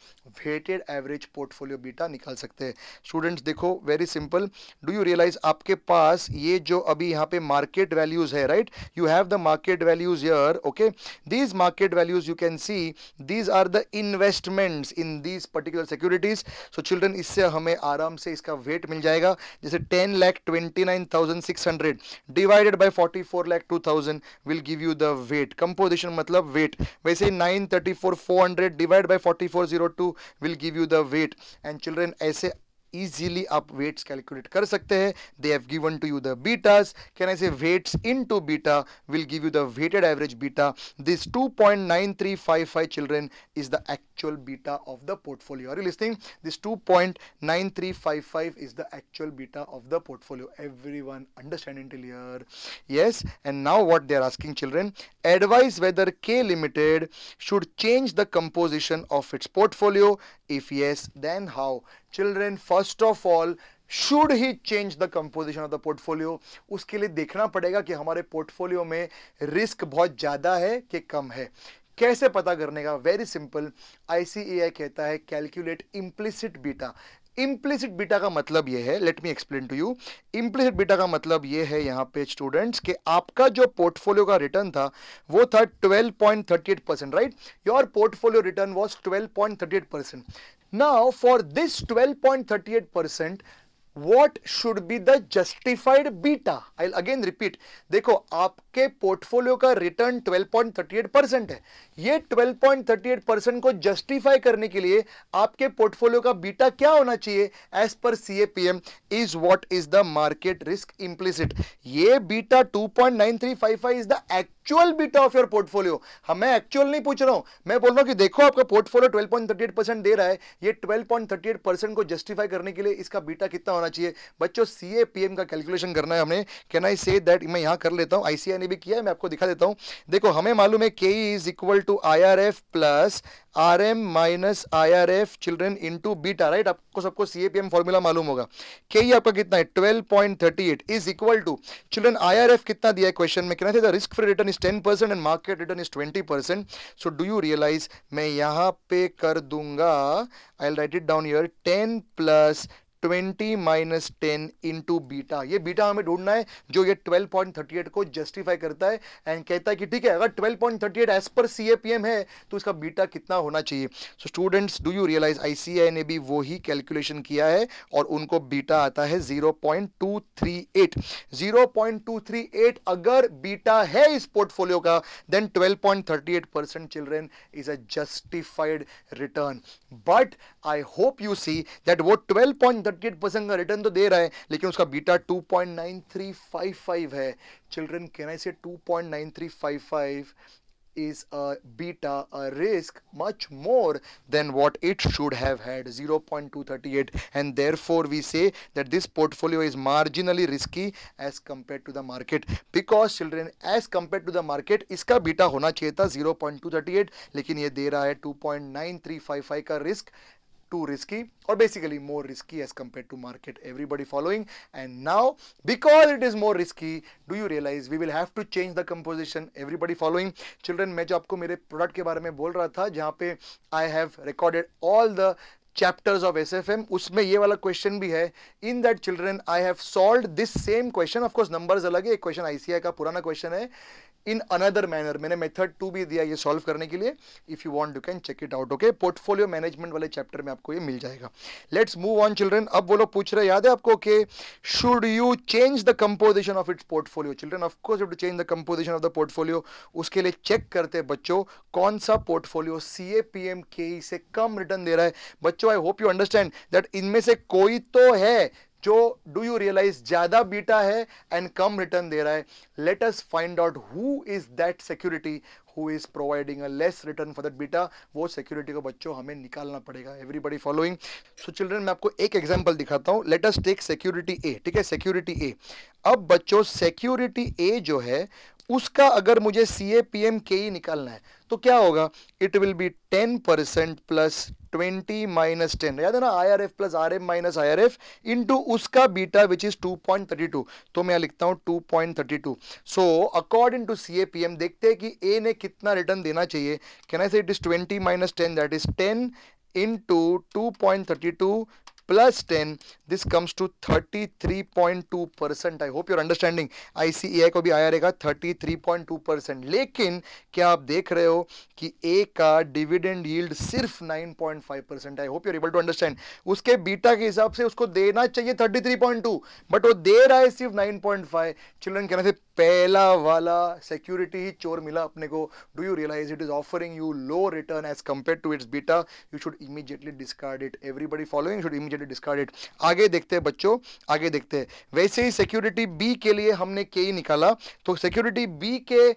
वेटेड एवरेज पोर्टफोलियो बीटा निकाल सकते हैं students देखो very simple do you realise आपके पास ये जो अभी यहाँ पे मार्केट वैल्यूज है right you have the market values यर okay these market values you can see these are the investments in these particular securities so children isse hame aaram se iska weight mil jayega jaise 10 lakh 29,600 divided by 44 lakh 2000 will give you the weight composition matlab weight वैसे 934 400 divide by 4402 will give you the weight and children ऐसे easily आप weights calculate कर सकते हैं they have given to you the betas can I say weights into beta will give you the weighted average beta this 2.9355 children is the actual beta of the portfolio. Are you listening? This 2.9355 is the actual beta of the portfolio. Everyone understand until here. Yes. And now what they are asking children, advise whether K Limited should change the composition of its portfolio. If yes, then how? Children, first of all, should he change the composition of the portfolio? उसके लिए देखना पड़ेगा कि हमारे portfolio में risk बहुत ज़्यादा है कि कम है कैसे पता करने का वेरी सिंपल आईसीएआई कहता है calculate implicit beta implicit beta का मतलब यह है let me explain to you implicit beta का मतलब यह है यहाँ पे स्टूडेंट्स कि आपका जो पोर्टफोलियो का रिटर्न था वो था 12.38 percent right your portfolio return was 12.38 percent now for this 12.38 percent what should be the justified beta I again repeat देखो आपके पोर्टफोलियो का रिटर्न 12.38 परसेंट है ये 12.38 परसेंट को जस्टिफाई करने के लिए आपके पोर्टफोलियो का बीटा क्या होना चाहिए as per C A P M is what is the market risk implicit ये beta 2.9355 is the actual beta of your portfolio हमें एक्चुअल नहीं पूछ रहा हूं मैं बोल रहा हूं कि देखो आपका पोर्टफोलियो 12.38 परसेंट दे रहा है ये 12.38 परसेंट को जस्टिफाई करने के लिए इसका बीटा कितना होना आना चाहिए बच्चों सी ए पी एम का कैलकुलेशन करना है हमें कैन आई से दैट मैं यहाँ कर लेता हूँ आई ने भी किया है मैं आपको दिखा देता हूँ देखो हमें मालूम है K is equal to I R F plus R M minus I R F children in to beta right आपको सबको C A P M formula मालूम होगा के ई आपका कितना है twelve point thirty eight is equal to children I R F कितना दिया है क्वेश्चन में कहना था risk free return is ten percent and market return is twenty percent so do you realise मैं यहाँ पे कर दूंगा I'll write it down here ten plus twenty minus ten into beta ये बीटा हमें ढूंढना है जो ये ट्वेल्व पॉइंट थर्टी एट को जस्टिफाई करता है एंड कहता है कि ठीक है अगर twelve point thirty eight as per C A P M है तो इसका बीटा कितना होना चाहिए so students do you realise I C I ने भी वो ही कैलकुलेशन किया है और उनको बीटा आता है zero point two three eight zero point two three eight अगर बीटा है इस पोर्टफोलियो का then twelve point thirty eight percent children is a justified return but I hope you see that वो ट्वेल्व पॉइंट 138 परसेंट का return तो दे रहा है लेकिन उसका बीटा 2.9355 है चिल्ड्रन कैन आई से 2.9355 is a beta a risk much more than what it should have had 0.238 and therefore we say that this portfolio is marginally risky as compared to the market because children as compared to the market इसका beta होना चाहिए था 0.238 लेकिन ये दे रहा है 2.9355 का risk too risky or basically more risky as compared to market everybody following and now because it is more risky do you realize we will have to change the composition everybody following children मैं जो आपको मेरे product के बारे में बोल रहा था जहाँ पे I have recorded all the chapters of S F M उसमें ये वाला क्वेश्चन भी है in that children I have solve this same question of course numbers अलग है एक क्वेश्चन आईसीआई का पुराना क्वेश्चन है इन अनदर मैनर मैंने मेथड टू भी दिया ये सॉल्व करने के लिए if you want you can check it out okay portfolio management वाले चैप्टर में आपको ये मिल जाएगा लेट्स मूव ऑन चिल्ड्रन अब वो लोग पूछ रहे याद है आपको कि should you change the composition of its portfolio children of course you to change the composition of the portfolio उसके लिए चेक करते हैं बच्चों कौन सा portfolio C A P M के से कम रिटर्न दे रहा है बच्चों I hope you understand that इनमें से कोई तो है जो डू यू रियलाइज ज़्यादा बीटा है एंड कम रिटर्न दे रहा है let us find out who is that security who is providing a less return for that beta वो सिक्योरिटी को बच्चों हमें निकालना पड़ेगा एवरीबडी फॉलोइंग सो चिल्ड्रन मैं आपको एक एग्जाम्पल दिखाता हूँ let us take security A ठीक है सिक्योरिटी ए अब बच्चों सिक्योरिटी ए जो है उसका अगर मुझे सी ए पी एम के ई निकालना है तो क्या होगा it will be ten percent plus twenty minus ten याद है ना I R F plus R F minus I R F into उसका beta which is two point thirty two तो मैं लिखता हूँ two point thirty two so according to C A P M देखते हैं कि ए ने कितना रिटर्न देना चाहिए can I say it is twenty minus ten that is ten into two point thirty two plus ten this comes to thirty three point two percent I hope your understanding ICAI को भी आया रहेगा thirty three point two percent लेकिन क्या आप देख रहे हो कि ए का डिविडेंड यील्ड सिर्फ nine point five percent I hope your able to understand उसके बीटा के हिसाब से उसको देना चाहिए thirty three point two but वो दे रहा है सिर्फ नाइन पॉइंट फाइव चिल्ड्रेन कहना से पहला वाला सिक्योरिटी ही चोर मिला अपने को do you realise it is offering you low return as compare to its beta you should immediately discard it everybody following should immediately discard it आगे देखते हैं बच्चों आगे देखते हैं वैसे ही सिक्योरिटी बी के लिए हमने के ही निकाला तो सिक्योरिटी बी के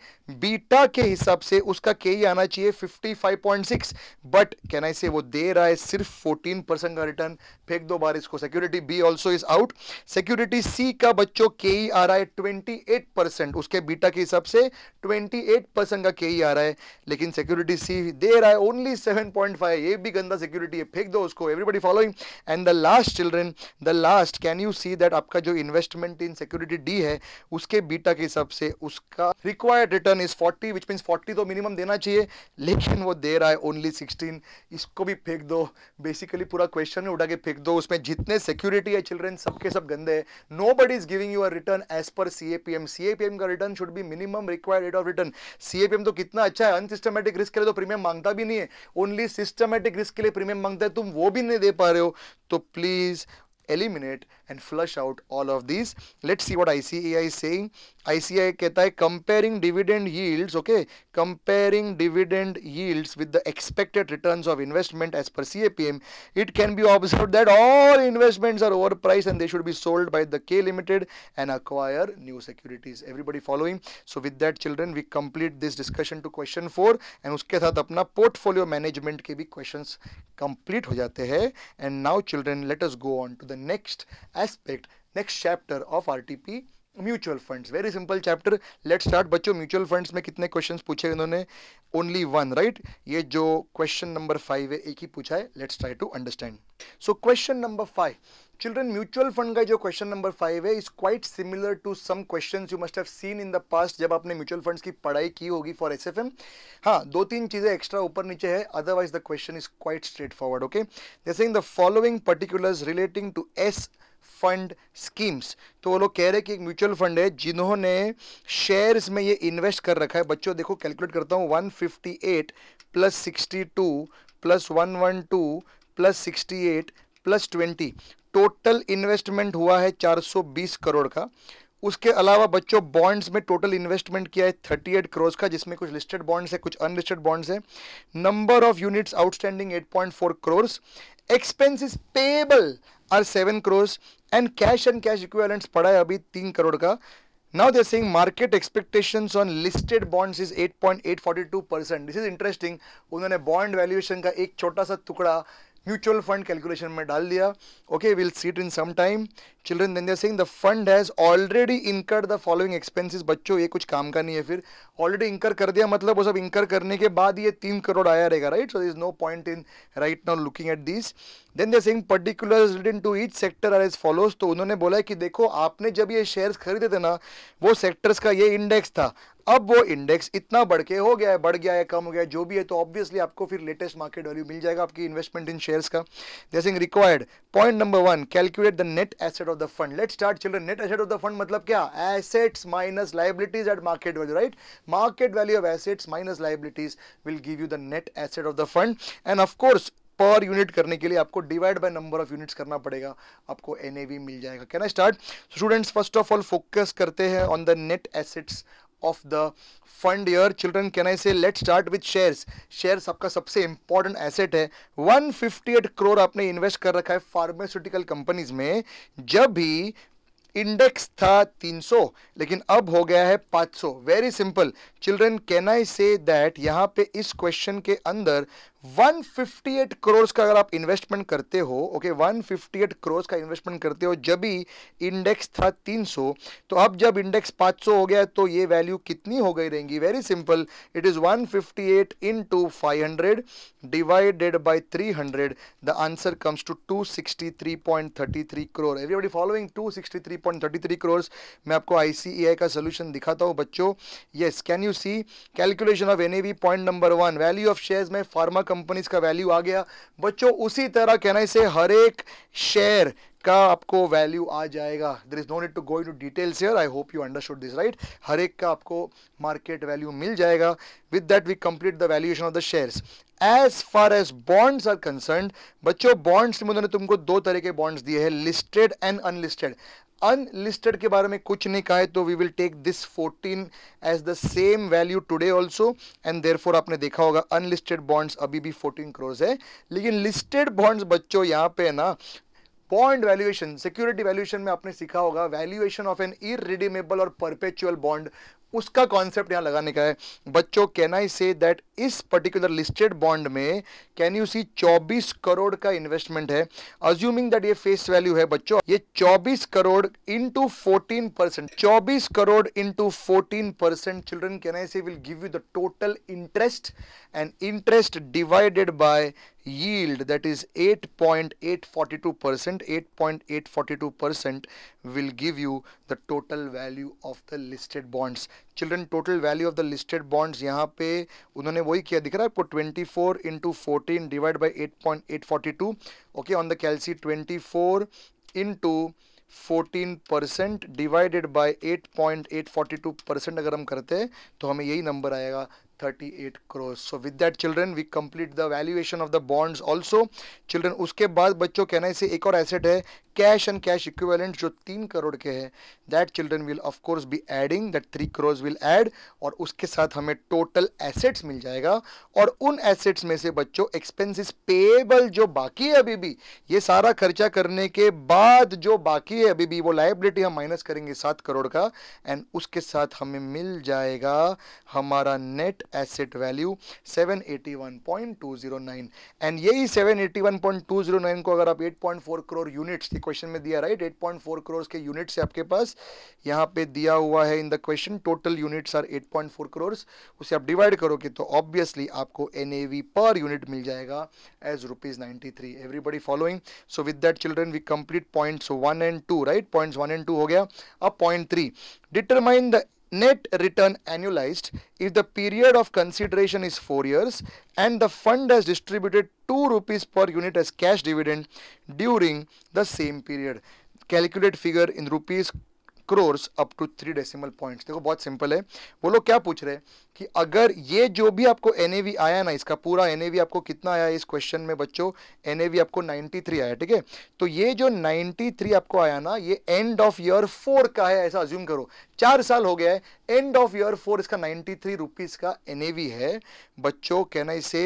बीटा के हिसाब से उसका के ही आना चाहिए 55.6 बट कैन आई से वो दे रहा है सिर्फ 14 परसेंट का रिटर्न फेंक दो बार इसको security B also is out security C का बच्चों के ही आ रहा है एट परसेंट परसेंट उसके बीटा के हिसाब से ट्वेंटी एट परसेंट का के ही e आ रहा है लेकिन सिक्योरिटी सी दे रहा है ओनली सेवन पॉइंट फाइव ये भी गंदा सिक्योरिटी है फेंक दो उसको everybody following and the last children the last can you see that आपका जो इन्वेस्टमेंट इन सिक्योरिटी डी है उसके बीटा के हिसाब से उसका required return is forty which means forty तो मिनिमम देना चाहिए लेकिन वो दे रहा है ओनली सिक्सटीन इसको भी फेंक दो बेसिकली पूरा क्वेश्चन उठा के फेंक दो उसमें जितने सिक्योरिटी है चिल्ड्रेन सबके सब गंदे हैं nobody is giving your return as per C A P M C A CAPM का return should be minimum required rate of return CAPM तो कितना अच्छा है अनसिस्टमेटिक रिस्क के लिए तो प्रीमियम मांगता भी नहीं है ओनली सिस्टमेटिक रिस्क के लिए प्रीमियम मांगता है तुम वो भी नहीं दे पा रहे हो तो please eliminate and flush out all of these. Let's see what ICAI is saying. ICAI कहता है comparing dividend yields, okay, comparing dividend yields with the expected returns of investment as per CAPM, it can be observed that all investments are overpriced and they should be sold by the K Limited and acquire new securities. Everybody following? So with that children, we complete this discussion to question 4 and उसके साथ अपना portfolio management के questions complete हो and now children let us go on to the next aspect, next chapter of RTP mutual funds very simple chapter let start बच्चों mutual funds में कितने question पूछे इन्होंने ओनली वन राइट ये जो question number five है एक ही पूछा है let's try to understand so question number five children mutual fund का जो क्वेश्चन नंबर फाइव है is quite similar to some question you must have seen in the past जब आपने म्यूचुअल फंड्स की पढ़ाई की होगी फॉर एस एफ एम हाँ दो तीन चीज़ें एक्स्ट्रा ऊपर नीचे है otherwise the question is quite straightforward okay जैसे in the following particulars relating to S fund schemes तो वो लोग कह रहे हैं कि एक म्यूचुअल फंड है जिन्होंने शेयर्स में ये इन्वेस्ट कर रखा है बच्चों देखो कैलकुलेट करता हूँ 158 plus 62 plus 112 plus 68 plus 20 total investment हुआ है 420 करोड़ का उसके अलावा बच्चों बॉन्ड्स में टोटल इन्वेस्टमेंट किया है 38 करोड़ का जिसमें कुछ लिस्टेड बॉन्ड्स है कुछ अनलिस्टेड बॉन्ड्स है number of units outstanding 8.4 crore expenses payable are seven crores and cash and cash equivalents पड़ा है अभी तीन करोड़ का now they sing market expectation on listed bonds is eight point eight forty two percent this is interesting उन्होंने bond valuation का एक छोटा सा टुकड़ा म्यूचुअल फंड कैलकुलेशन में डाल दिया okay will seat in some time children then sing the fund has already incur the following expenses बच्चों ये कुछ काम का नहीं है फिर ऑलरेडी इंकर कर दिया मतलब वो सब इंकर करने के बाद ये तीन करोड़ आया रहेगा right so is no point in right now looking at this then they sing particular return to each sector are as follows तो उन्होंने बोला कि देखो आपने जब ये शेयर्स खरीदे थे ना वो सेक्टर्स का ये इंडेक्स था अब वो इंडेक्स इतना बढ़ के हो गया है बढ़ गया है कम हो गया है जो भी है तो ऑब्वियसली आपको फिर लेटेस्ट मार्केट वैल्यू मिल जाएगा आपकी इन्वेस्टमेंट इन शेयर्स का जैसे required point number one calculate the net asset of the fund let start children net asset of the fund मतलब क्या assets minus liabilities at market value right market value of assets minus liabilities will give you the net asset of the fund and of course per unit करने के लिए आपको divide by number of units करना पड़ेगा आपको एन मिल जाएगा can I start students first of all focus करते हैं on the net assets of the fund year children can I say let start with shares shares आपका सबसे इंपॉर्टेंट एसेट है 158 करोड़ आपने इन्वेस्ट कर रखा है फार्मास्यूटिकल कंपनीज में जब भी इंडेक्स था 300 लेकिन अब हो गया है 500 very simple children can I say that यहाँ पे इस क्वेश्चन के अंदर 158 करोड़ का अगर आप इन्वेस्टमेंट करते हो ओके okay, 158 करोड़ का इन्वेस्टमेंट करते हो जब भी इंडेक्स था 300 तो अब जब इंडेक्स 500 हो गया तो ये वैल्यू कितनी हो गई रहेंगी very simple it is 158 fifty eight into five hundred divided by three hundred the answer comes to two sixty three point thirty three crore everybody following two sixty three point thirty three crore मैं आपको आई आई e का solution दिखाता हूँ बच्चों yes can you see calculation of N A point number one value of share में pharma companies का value आ गया बच्चों उसी तरह कहना से हर एक शेयर का आपको वैल्यू आ जाएगा there is no need to go into details here I hope you understood this right हर एक का आपको मार्केट वैल्यू मिल जाएगा with that we complete the valuation of the shares as far as bonds are concern बच्चों bonds में उन्होंने तुमको दो तरह के बॉन्ड्स दिए हैं लिस्टेड एंड अनलिस्टेड अनलिस्टेड के बारे में कुछ नहीं कहा है तो we will take this 14 as the same value today also and therefore आपने देखा होगा अनलिस्टेड बॉन्ड्स अभी भी 14 क्रोर्स है लेकिन लिस्टेड बॉन्ड्स बच्चों यहाँ पे ना बॉन्ड वैल्यूएशन सिक्योरिटी वैल्यूएशन में आपने सीखा होगा वैल्यूएशन ऑफ एन इरिडीमेबल और परपेचुअल बॉन्ड उसका कॉन्सेप्ट यहाँ लगाने का है बच्चों कैन आई से दैट इस पर्टिकुलर लिस्टेड बॉन्ड में कैन यू सी 24 करोड़ का इन्वेस्टमेंट है अज्यूमिंग दैट ये फेस वैल्यू है बच्चों ये 24 करोड़ इनटू 14 परसेंट चौबीस crore into 14 percent children can I say will give you the total interest and interest divided by yield that is 8.842 percent 8.842 percent will give you the total value of the listed bonds children total value of the listed bonds यहाँ पे उन्होंने वही किया दिख रहा है आपको 24 four into fourteen divide by eight point eight forty two okay on the calci 24 four into fourteen percent divided by eight point eight forty two percent अगर हम करते हैं तो हमें यही नंबर आएगा 38 crores so with that children we complete the valuation of the bonds also children उसके बाद बच्चों कहना इसे एक और एसेट है कैश एंड कैश इक्विवेलेंट जो तीन करोड़ के हैं that children will of course be adding that three crores will add और उसके साथ हमें टोटल एसेट्स मिल जाएगा और उन एसेट्स में से बच्चों expenses payable जो बाकी है अभी भी ये सारा खर्चा करने के बाद जो बाकी है अभी भी वो लाइबिलिटी हम माइनस करेंगे सात करोड़ का एंड उसके साथ हमें मिल जाएगा हमारा नेट एसेट वैल्यू 781.209 एंड यही 781.209 को अगर आप 8.4 करोड़ यूनिट्स की क्वेश्चन में दिया right eight point four crore के यूनिट्स है आपके पास यहाँ पे दिया हुआ है in the question total units are eight point four crore उसे आप डिवाइड करोगे तो ऑब्वियसली आपको एन पर यूनिट मिल जाएगा as rupees ninety three everybody following so with that children we complete points one and two right points one and two हो गया अब point three determine the net return annualized if the period of consideration is 4 years and the fund has distributed 2 rupees per unit as cash dividend during the same period. Calculate figure in rupees crores up to three decimal points देखो बहुत simple है वो लोग क्या पूछ रहे हैं कि अगर ये जो भी आपको एन आया ना इसका पूरा एन आपको कितना आया इस क्वेश्चन में बच्चों एन आपको 93 आया ठीक है तो ये जो 93 आपको आया ना ये एंड ऑफ ईयर फोर का है ऐसा अज्यूम करो चार साल हो गया है एंड ऑफ ईयर फोर इसका नाइन्टी थ्री का एन है बच्चों कैन आई से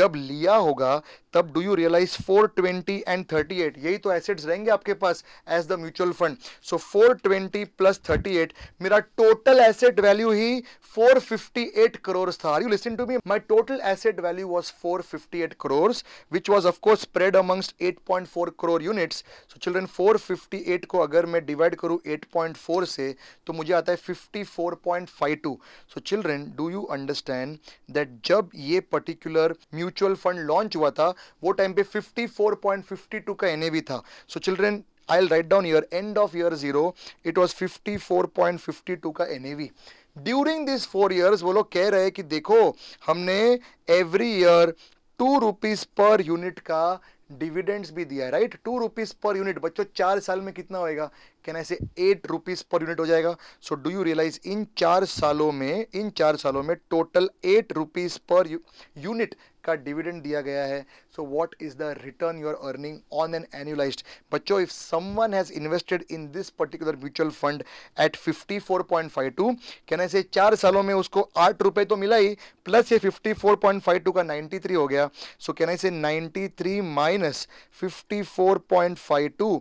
जब लिया होगा तब डू यू रियलाइज 420 एंड 38 यही तो एसेट्स रहेंगे आपके पास as the mutual fund so 420 plus 38 मेरा टोटल एसेट वैल्यू ही 458 करोड़ था are you listen to me my total asset value was 458 crore which was of course spread amongst 8.4 crore units so children 458 को अगर मैं डिवाइड करूं 8.4 से तो मुझे आता है 54.52 so children do you understand that जब ये पर्टिकुलर म्यूचुअल फंड लॉन्च हुआ था वो टाइम पे 54.52 का एनएवी था so children I write down year end of year zero it was 54.52 का NAV during this four years वो लोग कह रहे हैं कि देखो हमने every year two rupees per unit का डिविडेंड्स भी दिया है right two rupees per unit बच्चों चार साल में कितना होएगा कैन ऐसे एट रुपीज़ पर यूनिट हो जाएगा सो डू यू रियलाइज इन चार सालों में इन चार सालों में total eight rupees per unit का डिविडेंड दिया गया है so what is the return you are earning on an annualise बच्चों if someone has invested in this particular mutual fund at fifty four point five two कहना से चार सालों में उसको आठ रुपए तो मिला ही प्लस ये fifty four point five two का नाइन्टी थ्री हो गया सो कहना से three minus fifty four point five two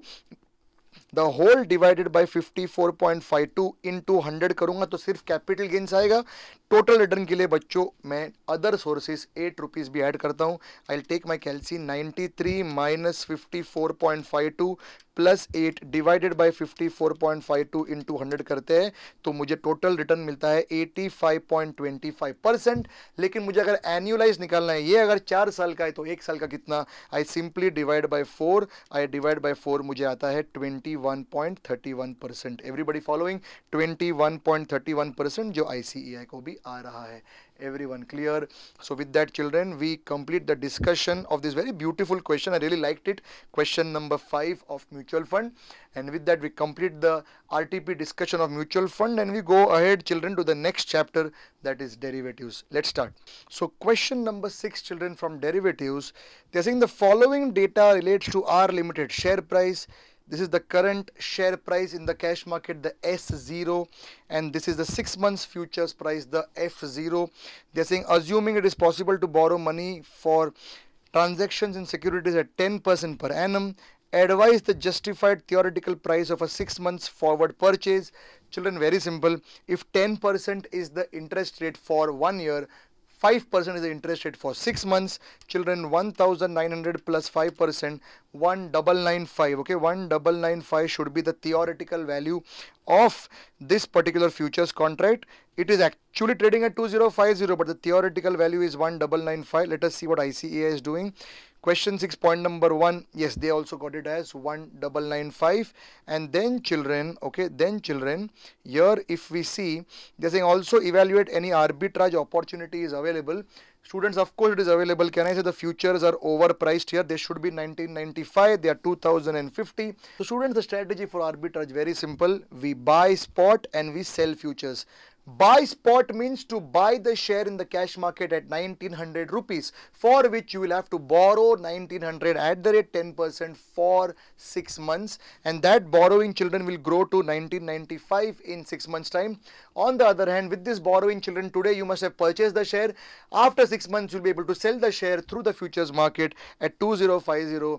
the whole divided by fifty four point five two in to hundred करूंगा तो सिर्फ कैपिटल गेंस आएगा टोटल रिटर्न के लिए बच्चों मैं अदर सोर्सेज एट रुपीज़ भी ऐड करता हूँ I will take my calci ninety three minus fifty four point five two plus eight divided by fifty four point five two to hundred करते हैं तो मुझे टोटल रिटर्न मिलता है eighty five point twenty five percent लेकिन मुझे अगर एन्यूलाइज निकालना है ये अगर चार साल का है तो एक साल का कितना I simply divide by four I divide by four मुझे आता है twenty one point thirty one percent everybody following twenty one point thirty one percent जो आई सी ई आई को भी आ रहा है everyone clear so with that children we complete the discussion of this very beautiful question I really like it question number five and with that we complete the RTP discussion of mutual fund and we go ahead children to the next chapter that is derivatives. Let's start. So question number 6 children from derivatives they are saying the following data relates to R limited share price, this is the current share price in the cash market, the S0, and this is the six months futures price, the F0. They're saying, assuming it is possible to borrow money for transactions in securities at 10% per annum, advise the justified theoretical price of a six months forward purchase. Children, very simple. If 10% is the interest rate for one year, 5% is the interest rate for 6 months. Children 1900 plus 5% 1995 okay 1995 should be the theoretical value of this particular futures contract. It is actually trading at 2050 but the theoretical value is 1995. Let us see what ICEA is doing. Question 6 point number 1, yes they also got it as 1995 and then children, okay, then children, here if we see, they're saying also evaluate any arbitrage opportunity is available. Students of course it is available, can I say the futures are overpriced here, they should be 1995, they are 2050. So students the strategy for arbitrage very simple, we buy spot and we sell futures. Buy spot means to buy the share in the cash market at 1900 rupees for which you will have to borrow 1900 at the rate 10% for 6 months and that borrowing children will grow to 1995 in 6 months time. On the other hand with this borrowing children today you must have purchased the share. After 6 months you will be able to sell the share through the futures market at 2050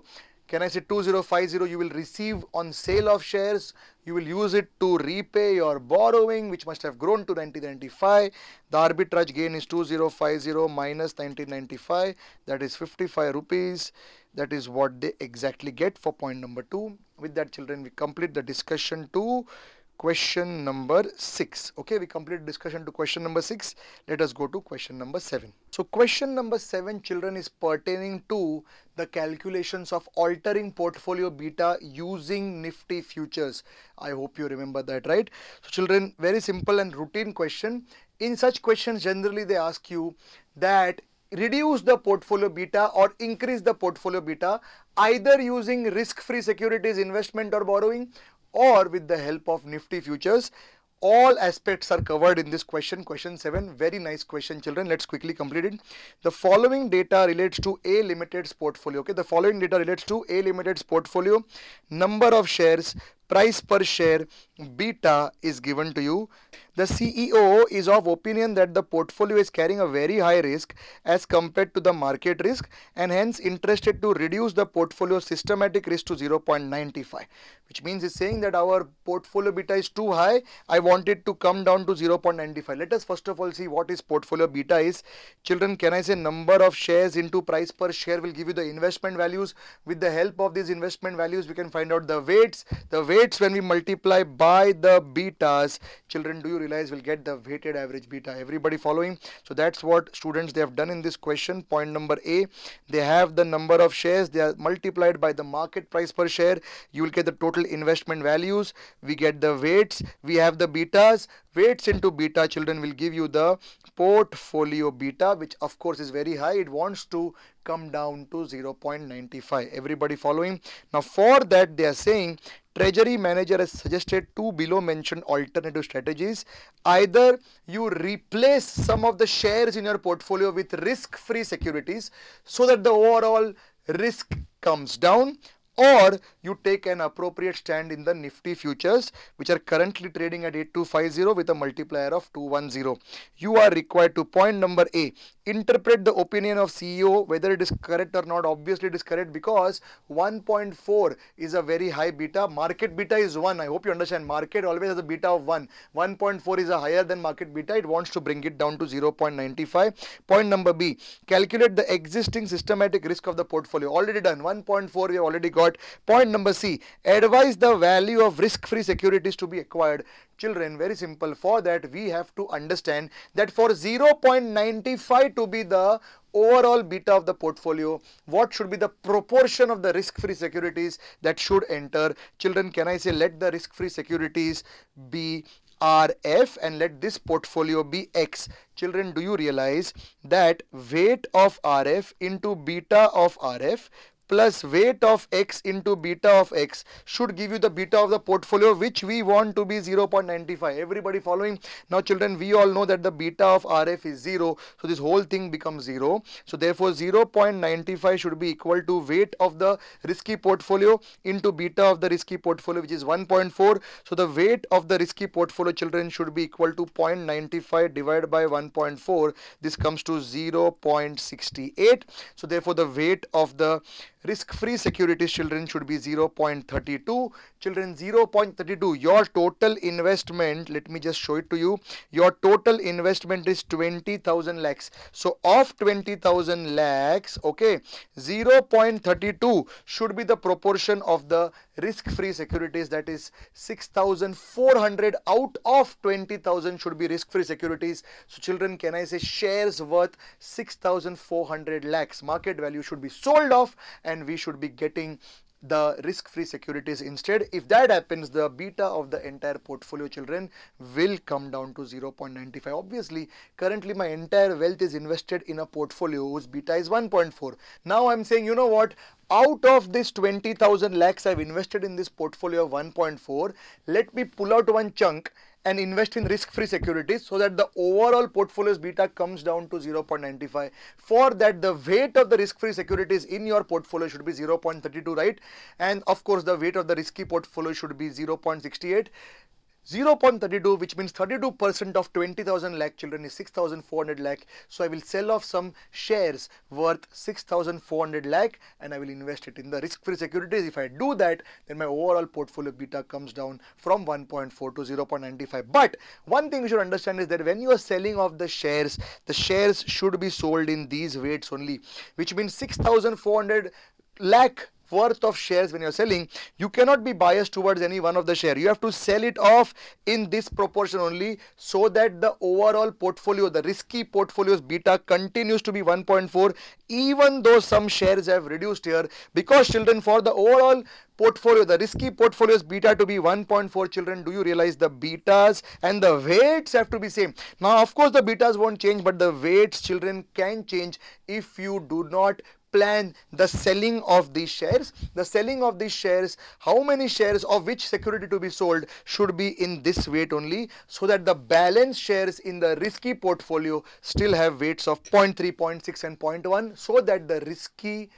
can I say 2050 you will receive on sale of shares, you will use it to repay your borrowing which must have grown to 1995, the arbitrage gain is 2050 minus 1995 that is 55 rupees that is what they exactly get for point number 2. With that children we complete the discussion to question number 6 okay we complete discussion to question number 6 let us go to question number 7 so question number 7 children is pertaining to the calculations of altering portfolio beta using nifty futures i hope you remember that right so children very simple and routine question in such questions generally they ask you that reduce the portfolio beta or increase the portfolio beta either using risk-free securities investment or borrowing or with the help of Nifty futures. All aspects are covered in this question, question 7. Very nice question children. Let's quickly complete it. The following data relates to A Limited's portfolio. Okay, the following data relates to A Limited's portfolio. Number of shares, price per share beta is given to you. The CEO is of opinion that the portfolio is carrying a very high risk as compared to the market risk and hence interested to reduce the portfolio systematic risk to 0.95 which means it's saying that our portfolio beta is too high. I want it to come down to 0.95. Let us first of all see what is portfolio beta is. Children can I say number of shares into price per share will give you the investment values. With the help of these investment values we can find out the weights, the weight weights when we multiply by the betas, children, do you realize we'll get the weighted average beta? Everybody following? So that's what students, they have done in this question. Point number A, they have the number of shares. They are multiplied by the market price per share. You will get the total investment values. We get the weights. We have the betas weights into beta children will give you the portfolio beta which of course is very high it wants to come down to 0.95 everybody following now for that they are saying treasury manager has suggested two below mentioned alternative strategies either you replace some of the shares in your portfolio with risk free securities so that the overall risk comes down or you take an appropriate stand in the nifty futures which are currently trading at 8250 with a multiplier of 210 you are required to point number a interpret the opinion of CEO whether it is correct or not obviously it is correct because 1.4 is a very high beta market beta is 1 I hope you understand market always has a beta of 1 1.4 is a higher than market beta it wants to bring it down to 0.95 point number B calculate the existing systematic risk of the portfolio already done 1.4 we have already got point number C advise the value of risk free securities to be acquired Children, very simple. For that, we have to understand that for 0.95 to be the overall beta of the portfolio, what should be the proportion of the risk-free securities that should enter? Children, can I say let the risk-free securities be RF and let this portfolio be X. Children, do you realize that weight of RF into beta of RF plus weight of x into beta of x should give you the beta of the portfolio which we want to be 0.95. Everybody following? Now children, we all know that the beta of RF is 0. So this whole thing becomes 0. So therefore 0.95 should be equal to weight of the risky portfolio into beta of the risky portfolio which is 1.4. So the weight of the risky portfolio children should be equal to 0.95 divided by 1.4. This comes to 0.68. So therefore the weight of the risk-free securities children should be 0.32 children 0.32 your total investment let me just show it to you your total investment is 20000 lakhs so of 20000 lakhs okay 0.32 should be the proportion of the risk-free securities that is 6400 out of 20000 should be risk-free securities so children can i say shares worth 6400 lakhs market value should be sold off and and we should be getting the risk-free securities instead. If that happens, the beta of the entire portfolio children will come down to 0.95. Obviously, currently my entire wealth is invested in a portfolio whose beta is 1.4. Now I'm saying, you know what, out of this 20,000 lakhs I've invested in this portfolio of 1.4, let me pull out one chunk and invest in risk-free securities so that the overall portfolio's beta comes down to 0.95. For that, the weight of the risk-free securities in your portfolio should be 0.32, right? And of course, the weight of the risky portfolio should be 0.68. 0.32 which means 32% of 20,000 lakh children is 6,400 lakh. So I will sell off some shares worth 6,400 lakh and I will invest it in the risk-free securities. If I do that then my overall portfolio beta comes down from 1.4 to 0.95. But one thing you should understand is that when you are selling off the shares, the shares should be sold in these weights only which means 6,400 lakh worth of shares when you're selling, you cannot be biased towards any one of the share. You have to sell it off in this proportion only so that the overall portfolio, the risky portfolio's beta continues to be 1.4 even though some shares have reduced here because children for the overall portfolio, the risky portfolio's beta to be 1.4 children, do you realize the betas and the weights have to be same. Now, of course, the betas won't change, but the weights children can change if you do not plan the selling of these shares. The selling of these shares, how many shares of which security to be sold should be in this weight only so that the balance shares in the risky portfolio still have weights of 0 0.3, 0 0.6 and 0.1 so that the risky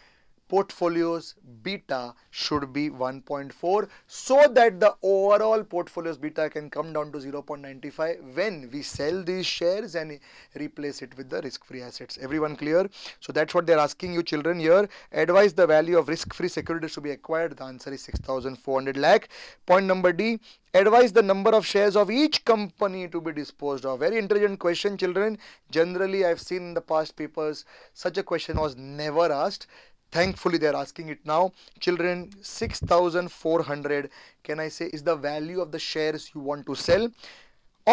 portfolio's beta should be 1.4 so that the overall portfolio's beta can come down to 0.95 when we sell these shares and replace it with the risk-free assets. Everyone clear? So that's what they're asking you children here. Advise the value of risk-free securities to be acquired. The answer is 6400 lakh. Point number D, advise the number of shares of each company to be disposed of. Very intelligent question children. Generally I've seen in the past papers such a question was never asked thankfully they are asking it now children 6400 can i say is the value of the shares you want to sell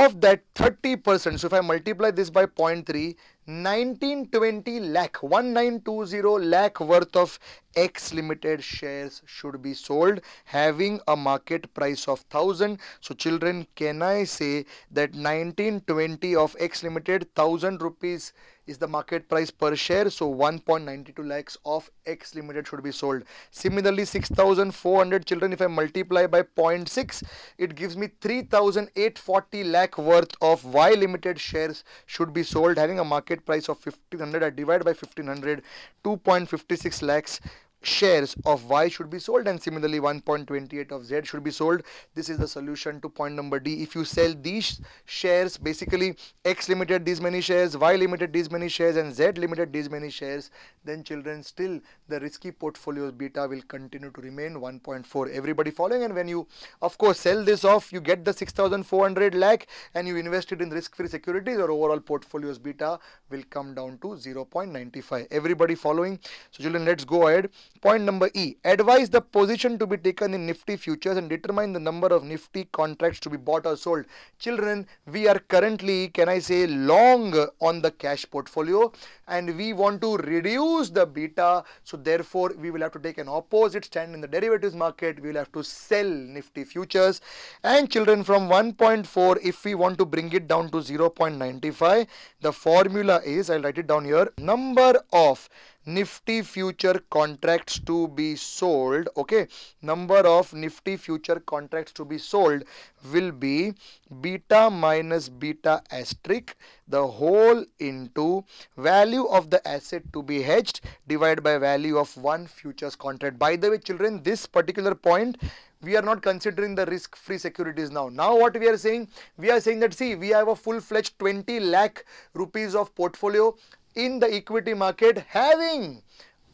of that 30 percent so if i multiply this by 0.3 1920 lakh 1920 lakh worth of X limited shares should be sold having a market price of 1000 so children can I say that 1920 of X limited 1000 rupees is the market price per share so 1.92 lakhs of X limited should be sold similarly 6400 children if I multiply by 0.6 it gives me 3840 lakh worth of Y limited shares should be sold having a market price of 1500 I divide by 1500 2.56 lakhs shares of y should be sold and similarly 1.28 of z should be sold this is the solution to point number d if you sell these shares basically x limited these many shares y limited these many shares and z limited these many shares then children still the risky portfolio's beta will continue to remain 1.4 everybody following and when you of course sell this off you get the 6400 lakh and you invest it in risk free securities or overall portfolio's beta will come down to 0.95 everybody following so children let's go ahead Point number E, advise the position to be taken in Nifty futures and determine the number of Nifty contracts to be bought or sold. Children, we are currently, can I say, long on the cash portfolio and we want to reduce the beta. So therefore, we will have to take an opposite stand in the derivatives market. We will have to sell Nifty futures and children from 1.4, if we want to bring it down to 0.95, the formula is, I'll write it down here, number of nifty future contracts to be sold okay number of nifty future contracts to be sold will be beta minus beta asterisk the whole into value of the asset to be hedged divided by value of one futures contract by the way children this particular point we are not considering the risk free securities now now what we are saying we are saying that see we have a full fledged 20 lakh rupees of portfolio in the equity market having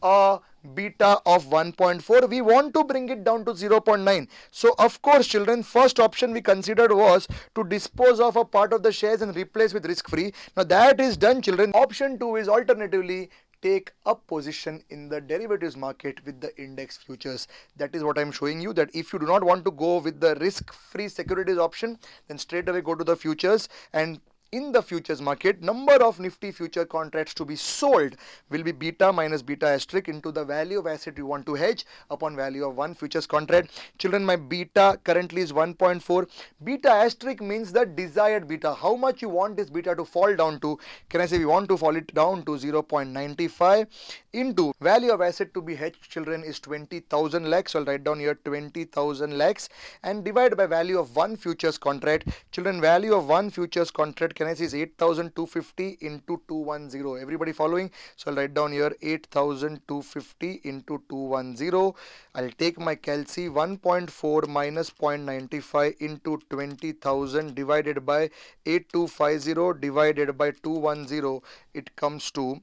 a beta of 1.4 we want to bring it down to 0.9 so of course children first option we considered was to dispose of a part of the shares and replace with risk free now that is done children option 2 is alternatively take a position in the derivatives market with the index futures that is what i'm showing you that if you do not want to go with the risk free securities option then straight away go to the futures and in the futures market, number of Nifty future contracts to be sold will be beta minus beta asterisk into the value of asset you want to hedge upon value of one futures contract. Children, my beta currently is 1.4. Beta asterisk means the desired beta. How much you want this beta to fall down to? Can I say we want to fall it down to 0.95 into value of asset to be hedged, children, is 20,000 lakhs. I'll write down here 20,000 lakhs and divide by value of one futures contract. Children, value of one futures contract can I say is 8250 into 210. Everybody following? So I'll write down here 8250 into 210. I'll take my calci 1.4 minus 0.95 into 20,000 divided by 8250 divided by 210. It comes to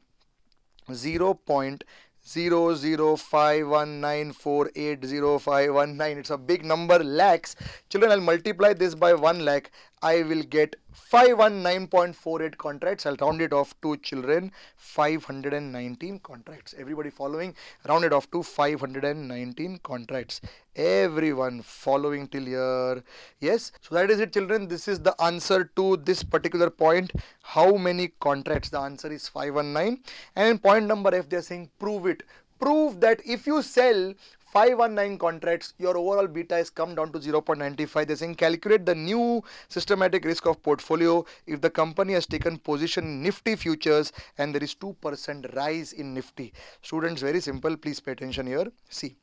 0. it's a big number lakhs children i'll multiply this by 1 lakh I will get 519.48 contracts. I'll round it off to children 519 contracts. Everybody following, round it off to 519 contracts. Everyone following till here. Yes, so that is it children. This is the answer to this particular point. How many contracts? The answer is 519. And point number F, they are saying prove it prove that if you sell 519 contracts, your overall beta has come down to 0.95. They're saying calculate the new systematic risk of portfolio if the company has taken position in Nifty futures and there is 2% rise in Nifty. Students, very simple. Please pay attention here. See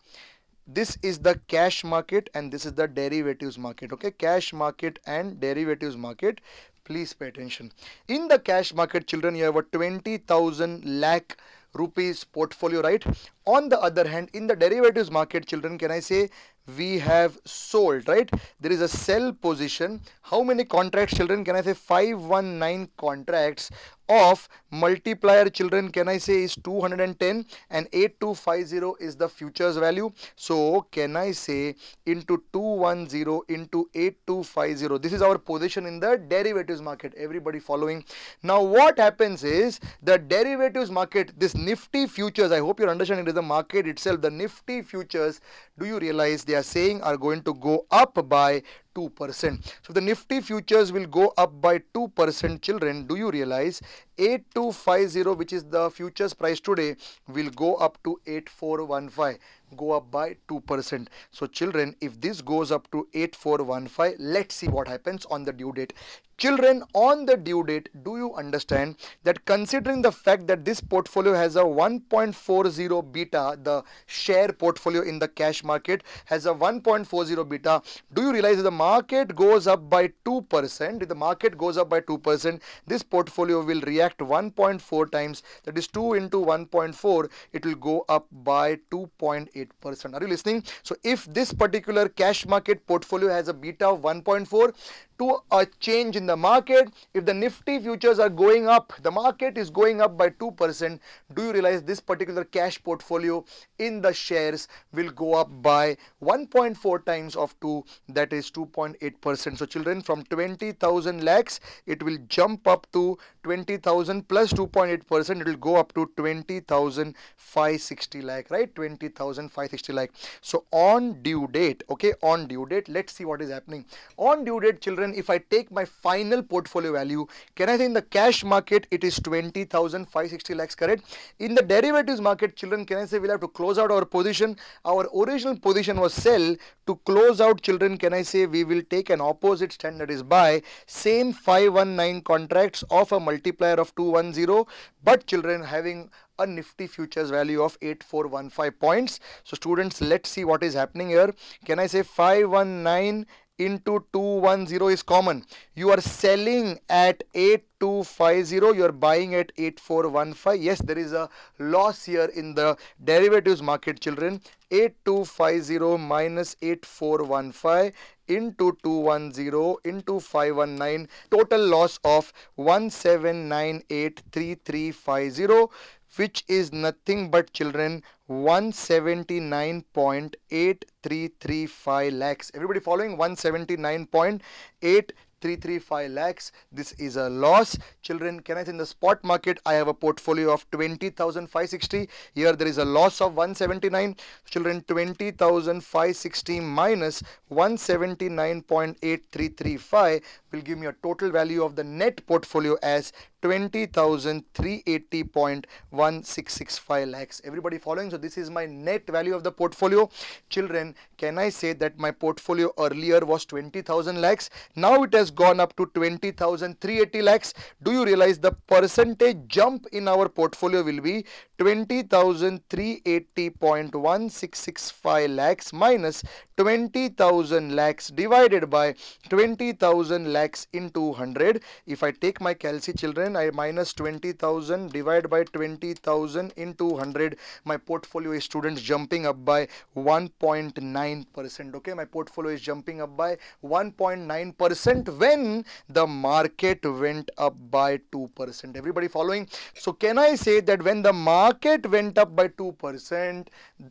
this is the cash market and this is the derivatives market okay cash market and derivatives market please pay attention in the cash market children you have a 20000 lakh rupees portfolio, right? On the other hand, in the derivatives market, children, can I say we have sold, right? There is a sell position. How many contracts, children? Can I say 519 contracts of multiplier children can I say is 210 and 8250 is the futures value. So can I say into 210 into 8250. This is our position in the derivatives market. Everybody following. Now what happens is the derivatives market, this nifty futures, I hope you're understanding Is the market itself. The nifty futures, do you realize they are saying are going to go up by 2%. So the Nifty futures will go up by 2% children. Do you realize 8250 which is the futures price today will go up to 8415 go up by 2%. So children if this goes up to 8415 let's see what happens on the due date children on the due date, do you understand that considering the fact that this portfolio has a 1.40 beta, the share portfolio in the cash market has a 1.40 beta, do you realize that the market goes up by 2%, if the market goes up by 2%, this portfolio will react 1.4 times, that is 2 into 1.4, it will go up by 2.8%. Are you listening? So if this particular cash market portfolio has a beta of 1.4, to a change in the market. If the Nifty futures are going up, the market is going up by 2%, do you realize this particular cash portfolio in the shares will go up by 1.4 times of 2, that is 2.8%. So children, from 20,000 lakhs, it will jump up to 20,000 plus 2.8%, it will go up to 20,560 lakh, right? 20,560 lakh. So on due date, okay, on due date, let's see what is happening. On due date, children, if I take my final portfolio value, can I say in the cash market it is 20,560 lakhs correct? In the derivatives market, children, can I say we'll have to close out our position? Our original position was sell. To close out, children, can I say we will take an opposite stand that is buy. Same 519 contracts of a multiplier of 210, but children having a nifty futures value of 8415 points. So students, let's see what is happening here. Can I say 519 into 210 is common. You are selling at 8250, you are buying at 8415. Yes, there is a loss here in the derivatives market, children. 8250 minus 8415 into 210 into 519 total loss of 17983350 which is nothing but children 179.8335 lakhs. Everybody following one seventy nine point eight three three five lakhs. This is a loss. Children, can I say in the spot market, I have a portfolio of 20,560. Here there is a loss of 179. Children, 20,560 minus 179.8335 will give me a total value of the net portfolio as 20,380.1665 lakhs. Everybody following? So this is my net value of the portfolio. Children, can I say that my portfolio earlier was 20,000 lakhs? Now it has gone up to 20,380 lakhs. Do you realize the percentage jump in our portfolio will be 20,380.1665 lakhs minus 20,000 lakhs divided by 20,000 lakhs into 100. If I take my Kelsey children, I minus 20,000 divided by 20,000 into 100. My portfolio is students jumping up by 1.9%. Okay, my portfolio is jumping up by 1.9% when the market went up by 2%. Everybody following? So can I say that when the market market went up by 2%,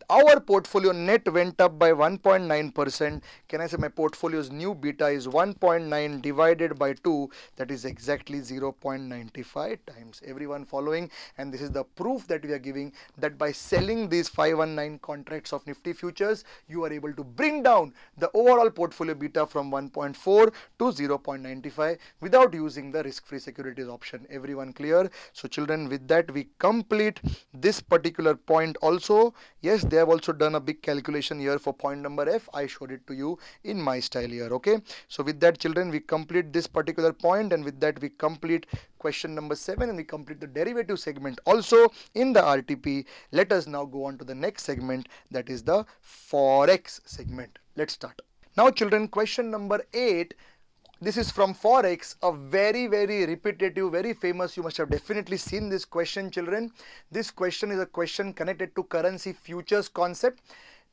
our portfolio net went up by 1.9%. Can I say my portfolio's new beta is 1.9 divided by 2, that is exactly 0.95 times. Everyone following and this is the proof that we are giving that by selling these 519 contracts of Nifty futures, you are able to bring down the overall portfolio beta from 1.4 to 0.95 without using the risk-free securities option. Everyone clear? So children, with that we complete this particular point also yes they have also done a big calculation here for point number f i showed it to you in my style here okay so with that children we complete this particular point and with that we complete question number 7 and we complete the derivative segment also in the RTP. Let us now go on to the next segment that is the Forex segment. Let's start. Now children question number 8 this is from Forex, a very, very repetitive, very famous. You must have definitely seen this question, children. This question is a question connected to currency futures concept.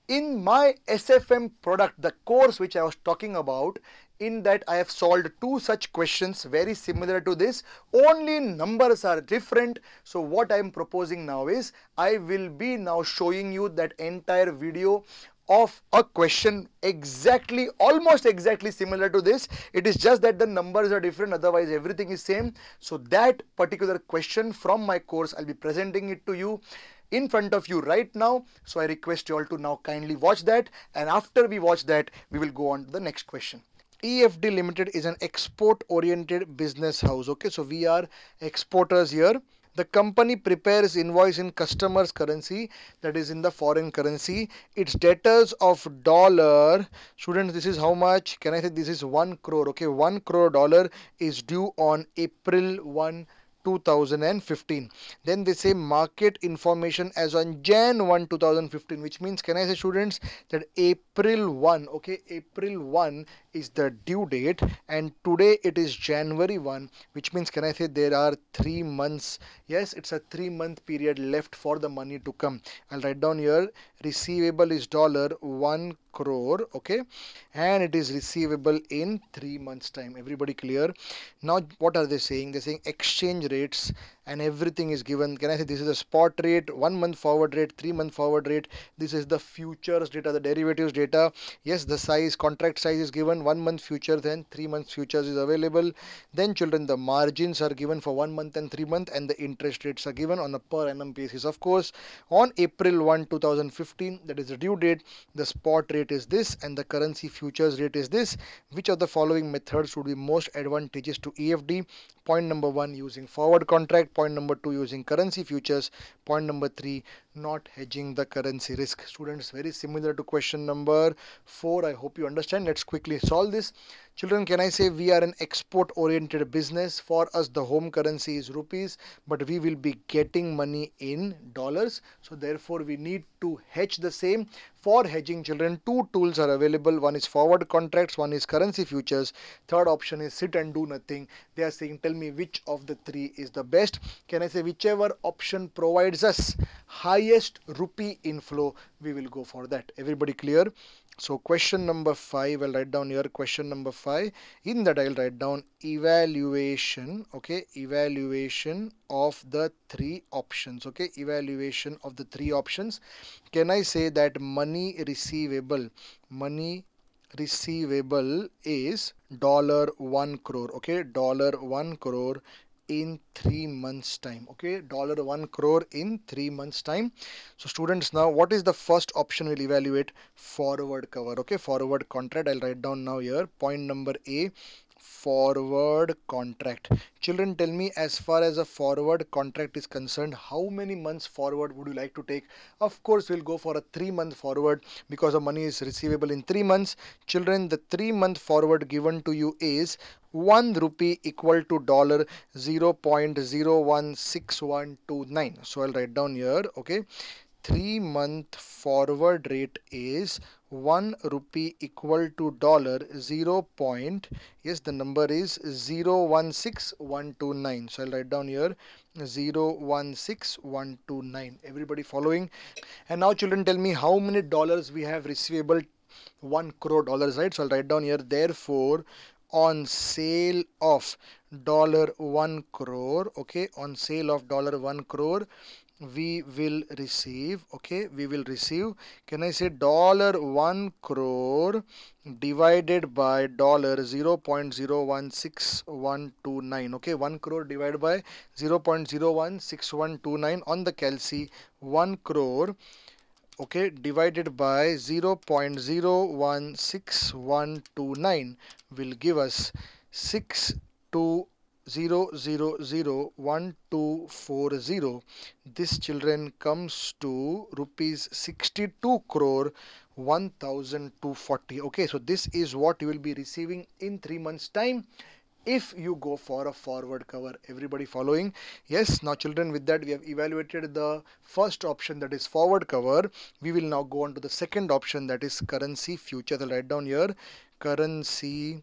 In my SFM product, the course which I was talking about, in that I have solved two such questions very similar to this. Only numbers are different. So what I am proposing now is I will be now showing you that entire video of a question exactly almost exactly similar to this it is just that the numbers are different otherwise everything is same so that particular question from my course i'll be presenting it to you in front of you right now so i request you all to now kindly watch that and after we watch that we will go on to the next question efd limited is an export oriented business house okay so we are exporters here the company prepares invoice in customer's currency that is in the foreign currency its debtors of dollar students this is how much can i say this is 1 crore okay 1 crore dollar is due on april 1 2015 then they say market information as on jan 1 2015 which means can i say students that april 1 okay april 1 is the due date and today it is January 1 which means can I say there are three months yes it's a three month period left for the money to come I'll write down here receivable is dollar one crore okay and it is receivable in three months time everybody clear now what are they saying they're saying exchange rates and everything is given can i say this is a spot rate one month forward rate three month forward rate this is the futures data the derivatives data yes the size contract size is given one month future then three months futures is available then children the margins are given for one month and three month and the interest rates are given on a per annum basis of course on april 1 2015 that is the due date the spot rate is this and the currency futures rate is this which of the following methods would be most advantageous to efd point number one using forward contract point number two using currency futures, point number three not hedging the currency risk. Students, very similar to question number 4. I hope you understand. Let's quickly solve this. Children, can I say we are an export-oriented business? For us, the home currency is rupees, but we will be getting money in dollars. So therefore, we need to hedge the same. For hedging, children, two tools are available. One is forward contracts, one is currency futures. Third option is sit and do nothing. They are saying, tell me which of the three is the best. Can I say whichever option provides us high highest rupee inflow we will go for that everybody clear so question number five i'll write down here question number five in that i'll write down evaluation okay evaluation of the three options okay evaluation of the three options can i say that money receivable money receivable is dollar one crore okay dollar one crore in three months time okay dollar one crore in three months time so students now what is the first option we'll evaluate forward cover okay forward contract i'll write down now here point number a forward contract children tell me as far as a forward contract is concerned how many months forward would you like to take of course we'll go for a three month forward because the money is receivable in three months children the three month forward given to you is 1 rupee equal to dollar 0.016129 so i'll write down here okay three month forward rate is 1 rupee equal to dollar 0 point yes the number is 016129 so i'll write down here 016129 everybody following and now children tell me how many dollars we have receivable 1 crore dollars right so i'll write down here therefore on sale of dollar 1 crore okay on sale of dollar 1 crore we will receive okay we will receive can i say dollar 1 crore divided by dollar 0.016129 okay 1 crore divided by 0.016129 on the calci 1 crore okay divided by 0.016129 will give us 6 to Zero zero zero one two four zero. this children comes to rupees 62 crore 1240. Okay, so this is what you will be receiving in three months time if you go for a forward cover everybody following yes now children with that we have evaluated the first option that is forward cover we will now go on to the second option that is currency future. i write down here currency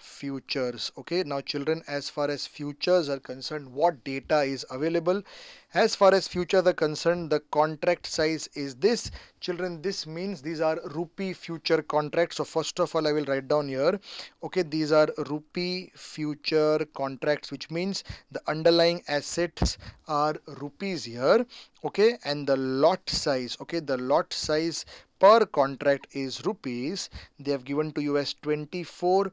futures okay now children as far as futures are concerned what data is available as far as futures are concerned the contract size is this children this means these are rupee future contracts so first of all i will write down here okay these are rupee future contracts which means the underlying assets are rupees here okay and the lot size okay the lot size per contract is rupees they have given to you as 24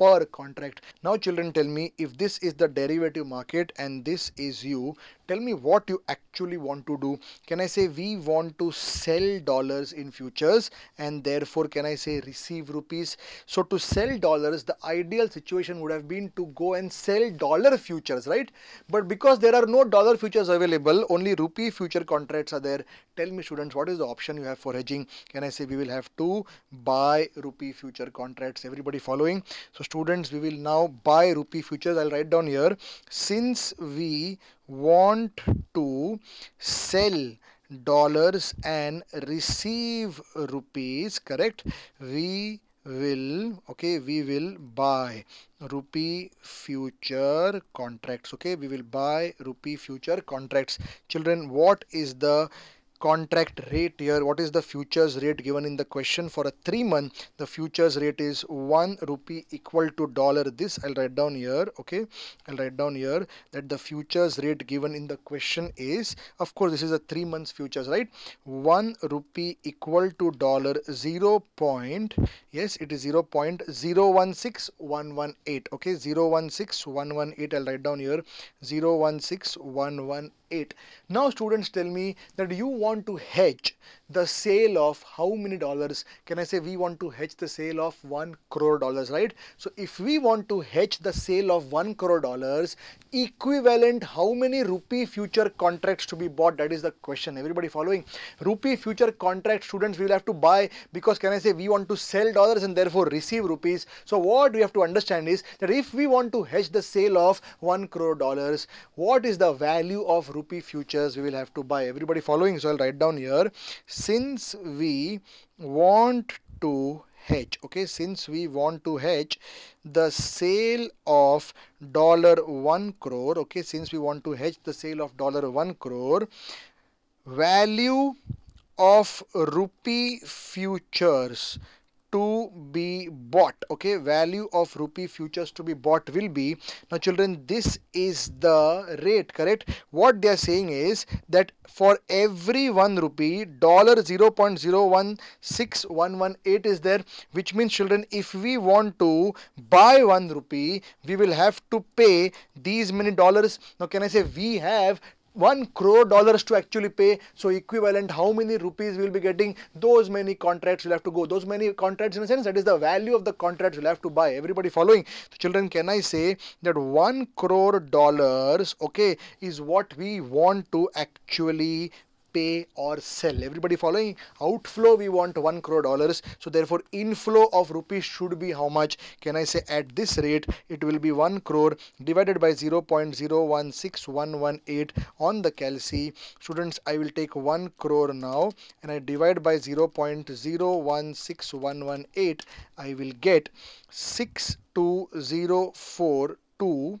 per contract. Now children tell me if this is the derivative market and this is you, tell me what you actually want to do. Can I say we want to sell dollars in futures and therefore can I say receive rupees? So to sell dollars, the ideal situation would have been to go and sell dollar futures, right? But because there are no dollar futures available, only rupee future contracts are there. Tell me students, what is the option you have for hedging? Can I say we will have to buy rupee future contracts? Everybody following? So students we will now buy rupee futures i'll write down here since we want to sell dollars and receive rupees correct we will okay we will buy rupee future contracts okay we will buy rupee future contracts children what is the contract rate here what is the futures rate given in the question for a three month the futures rate is one rupee equal to dollar this i'll write down here okay i'll write down here that the futures rate given in the question is of course this is a three months futures right one rupee equal to dollar zero point yes it is 0.016118 okay 016118 i'll write down here 016118 8. Now students tell me that you want to hedge the sale of how many dollars? Can I say we want to hedge the sale of 1 crore dollars, right? So if we want to hedge the sale of 1 crore dollars, equivalent how many rupee future contracts to be bought? That is the question. Everybody following? Rupee future contract students will have to buy because can I say we want to sell dollars and therefore receive rupees. So what we have to understand is that if we want to hedge the sale of 1 crore dollars, what is the value of rupee futures we will have to buy. Everybody following? So I'll write down here. Since we want to hedge, okay, since we want to hedge the sale of dollar one crore, okay, since we want to hedge the sale of dollar one crore, value of rupee futures to be bought okay value of rupee futures to be bought will be now children this is the rate correct what they are saying is that for every one rupee dollar 0.016118 is there which means children if we want to buy one rupee we will have to pay these many dollars now can i say we have 1 crore dollars to actually pay so equivalent how many rupees we'll be getting those many contracts will have to go those many contracts in a sense that is the value of the contracts we'll have to buy everybody following so children can i say that 1 crore dollars okay is what we want to actually pay or sell. Everybody following? Outflow, we want 1 crore dollars. So therefore, inflow of rupees should be how much? Can I say at this rate, it will be 1 crore divided by 0.016118 on the calci. Students, I will take 1 crore now and I divide by 0.016118. I will get 62042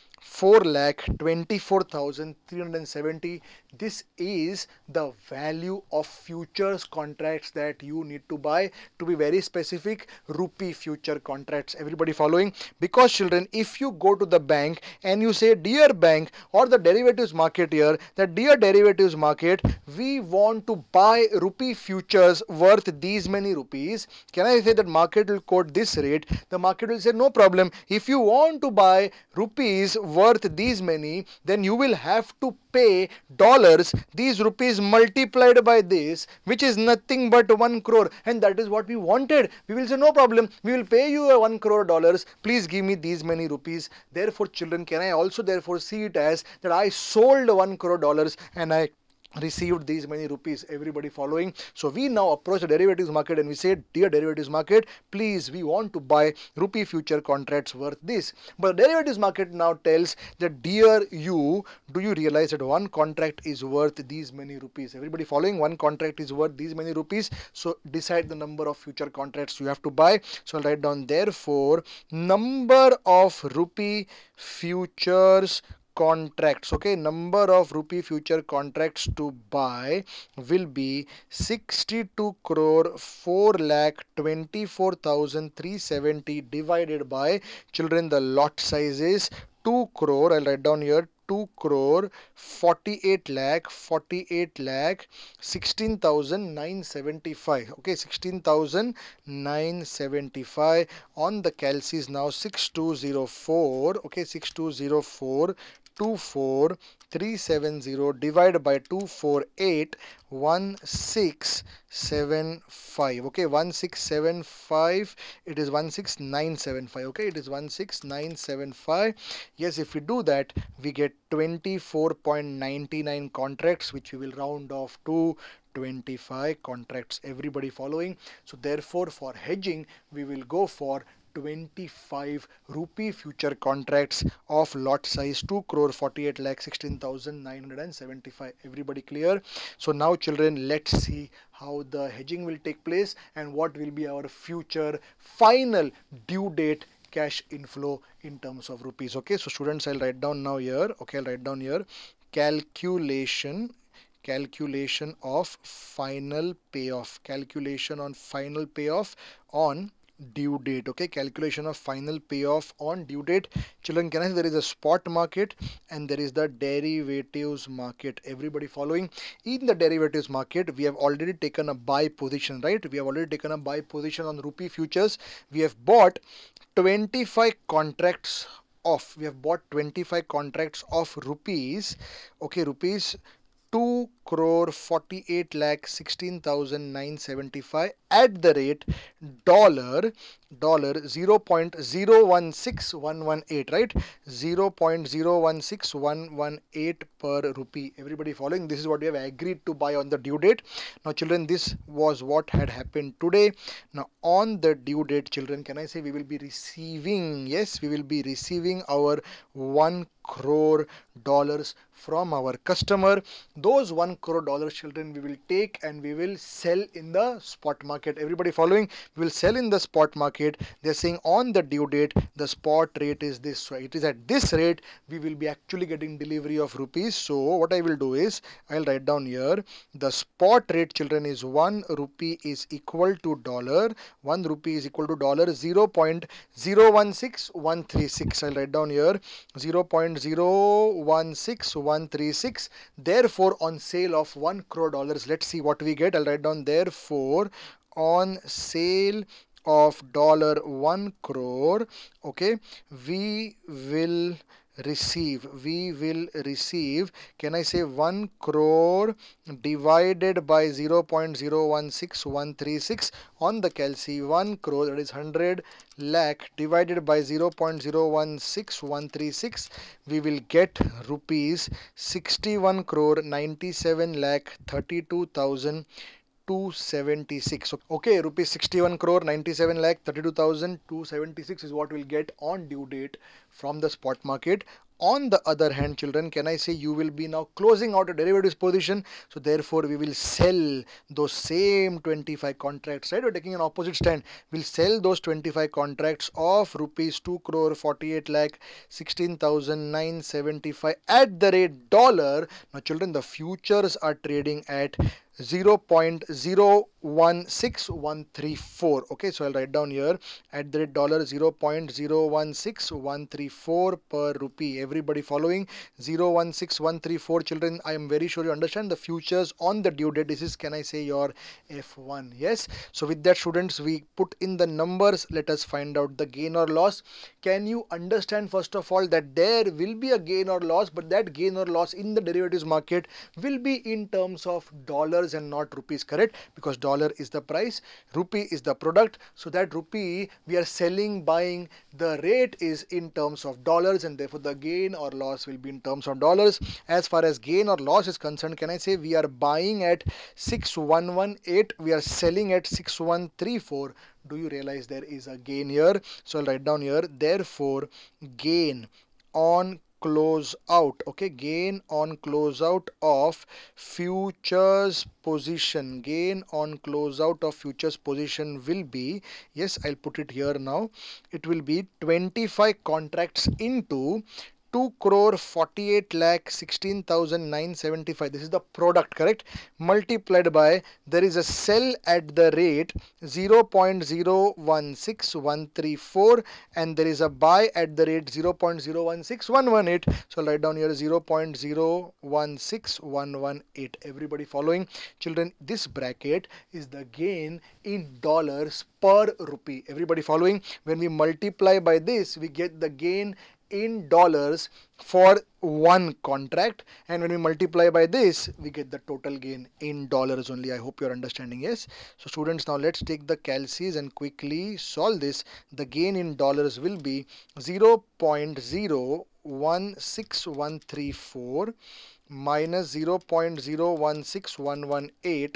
4 lakh 24,370. This is the value of futures contracts that you need to buy to be very specific rupee future contracts. Everybody following? Because children, if you go to the bank and you say dear bank or the derivatives market here that dear derivatives market, we want to buy rupee futures worth these many rupees. Can I say that market will quote this rate? The market will say no problem. If you want to buy rupees worth these many, then you will have to pay dollars, these rupees multiplied by this, which is nothing but 1 crore. And that is what we wanted. We will say, no problem, we will pay you 1 crore dollars. Please give me these many rupees. Therefore, children, can I also therefore see it as that I sold 1 crore dollars and I received these many rupees everybody following so we now approach the derivatives market and we say dear derivatives market please we want to buy rupee future contracts worth this but the derivatives market now tells that dear you do you realize that one contract is worth these many rupees everybody following one contract is worth these many rupees so decide the number of future contracts you have to buy so i'll write down therefore number of rupee futures contracts okay number of rupee future contracts to buy will be 62 crore 4 lakh 24370 divided by children the lot size is 2 crore i'll write down here 2 crore 48 lakh 48 lakh 16975 okay 16975 on the calcis now 6204 okay 6204 24370 divided by 2481675 okay 1675 it is 16975 okay it is 16975 yes if we do that we get 24.99 contracts which we will round off to 25 contracts everybody following so therefore for hedging we will go for 25 rupee future contracts of lot size 2 crore 48 lakh 16975 everybody clear so now children let's see how the hedging will take place and what will be our future final due date cash inflow in terms of rupees okay so students i'll write down now here okay i'll write down here calculation calculation of final payoff calculation on final payoff on due date okay calculation of final payoff on due date children can I say there is a spot market and there is the derivatives market everybody following in the derivatives market we have already taken a buy position right we have already taken a buy position on rupee futures we have bought 25 contracts of we have bought 25 contracts of rupees okay rupees 2 crore 48 lakh 16,975 at the rate dollar dollar 0.016118 right 0.016118 per rupee everybody following this is what we have agreed to buy on the due date now children this was what had happened today now on the due date children can i say we will be receiving yes we will be receiving our 1 crore dollars from our customer those 1 crore dollars children we will take and we will sell in the spot market everybody following we will sell in the spot market market they're saying on the due date the spot rate is this so it is at this rate we will be actually getting delivery of rupees so what i will do is i'll write down here the spot rate children is 1 rupee is equal to dollar 1 rupee is equal to dollar 0 0.016136 i'll write down here 0.016136 therefore on sale of 1 crore dollars let's see what we get i'll write down therefore on sale of dollar 1 crore okay we will receive we will receive can i say 1 crore divided by 0 0.016136 on the calci 1 crore that is 100 lakh divided by 0 0.016136 we will get rupees 61 crore 97 lakh 32000 276 okay rupees 61 crore 97 lakh 32276 is what we'll get on due date from the spot market on the other hand children can i say you will be now closing out a derivatives position so therefore we will sell those same 25 contracts right we're taking an opposite stand we'll sell those 25 contracts of rupees 2 crore 48 lakh 16975 at the rate dollar now children the futures are trading at 0.016134 okay so i'll write down here at the rate dollar 0.016134 per rupee everybody following 016134 children i am very sure you understand the futures on the due date this is can i say your f1 yes so with that students we put in the numbers let us find out the gain or loss can you understand first of all that there will be a gain or loss but that gain or loss in the derivatives market will be in terms of dollars dollars and not rupees correct because dollar is the price rupee is the product so that rupee we are selling buying the rate is in terms of dollars and therefore the gain or loss will be in terms of dollars as far as gain or loss is concerned can I say we are buying at 6118 we are selling at 6134 do you realize there is a gain here so I'll write down here therefore gain on close out okay gain on close out of futures position gain on close out of futures position will be yes i'll put it here now it will be 25 contracts into 2 crore 48 lakh 16,975. This is the product, correct? Multiplied by, there is a sell at the rate 0 0.016134 and there is a buy at the rate 0 0.016118. So write down here 0 0.016118. Everybody following? Children, this bracket is the gain in dollars per rupee. Everybody following? When we multiply by this, we get the gain in dollars for one contract and when we multiply by this we get the total gain in dollars only i hope you're understanding yes so students now let's take the calces and quickly solve this the gain in dollars will be 0 0.016134 minus 0 0.016118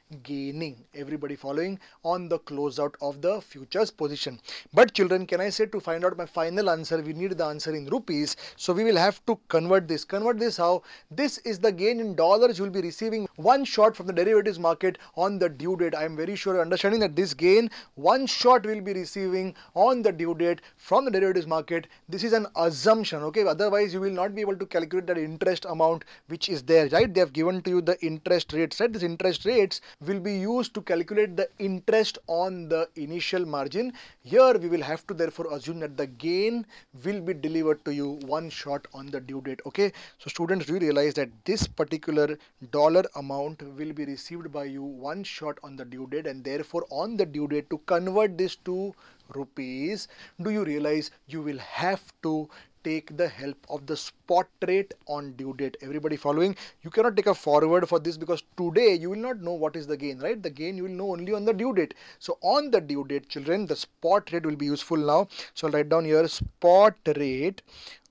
gaining everybody following on the closeout of the futures position but children can i say to find out my final answer we need the answer in rupees so we will have to convert this convert this how this is the gain in dollars you will be receiving one shot from the derivatives market on the due date i am very sure understanding that this gain one shot will be receiving on the due date from the derivatives market this is an assumption okay otherwise you will not be able to calculate that interest amount which is there right they have given to you the interest rates right this interest rates will be used to calculate the interest on the initial margin. Here we will have to therefore assume that the gain will be delivered to you one shot on the due date. Okay. So students do realize that this particular dollar amount will be received by you one shot on the due date and therefore on the due date to convert this to rupees do you realize you will have to take the help of the spot rate on due date. Everybody following? You cannot take a forward for this because today you will not know what is the gain, right? The gain you will know only on the due date. So on the due date, children, the spot rate will be useful now. So I'll write down here spot rate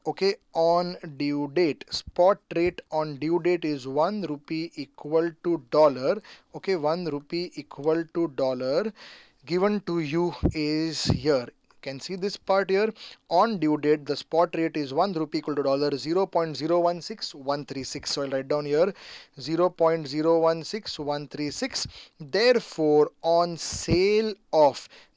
okay on due date spot rate on due date is 1 rupee equal to dollar okay 1 rupee equal to dollar given to you is here can see this part here on due date the spot rate is 1 rupee equal to dollar 0.016136 so I'll write down here 0.016136 therefore on sale of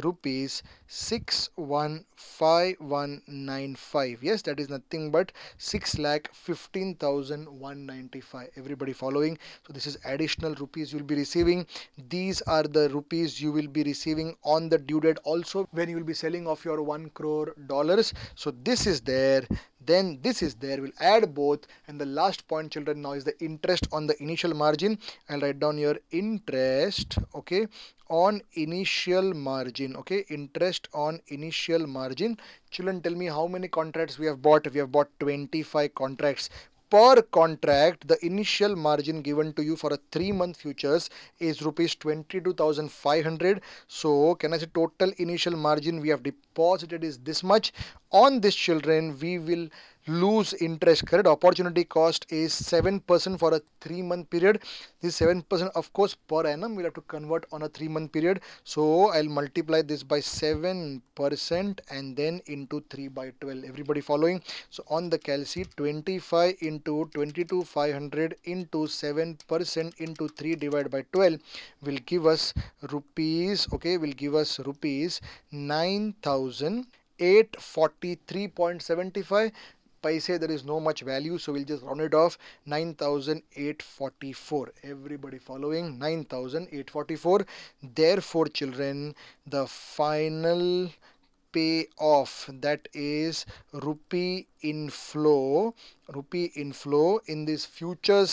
rupees 615195 yes that is nothing but 6 lakh 15195 everybody following so this is additional rupees you'll be receiving these are the rupees you will be receiving on the due date also when you will be selling off your 1 crore dollars so this is there then this is there we'll add both and the last point children now is the interest on the initial margin i'll write down your interest okay on initial margin okay interest on initial margin children tell me how many contracts we have bought we have bought 25 contracts per contract the initial margin given to you for a three month futures is rupees 22,500 so can I say total initial margin we have deposited is this much on this children we will lose interest credit opportunity cost is 7% for a 3 month period this 7% of course per annum we'll have to convert on a 3 month period so I'll multiply this by 7% and then into 3 by 12 everybody following so on the calc 25 into 22 500 into 7% into 3 divided by 12 will give us rupees okay will give us rupees 9000 843.75 paise there is no much value so we'll just round it off 9844 everybody following 9844 therefore children the final pay off that is rupee inflow rupee inflow in this futures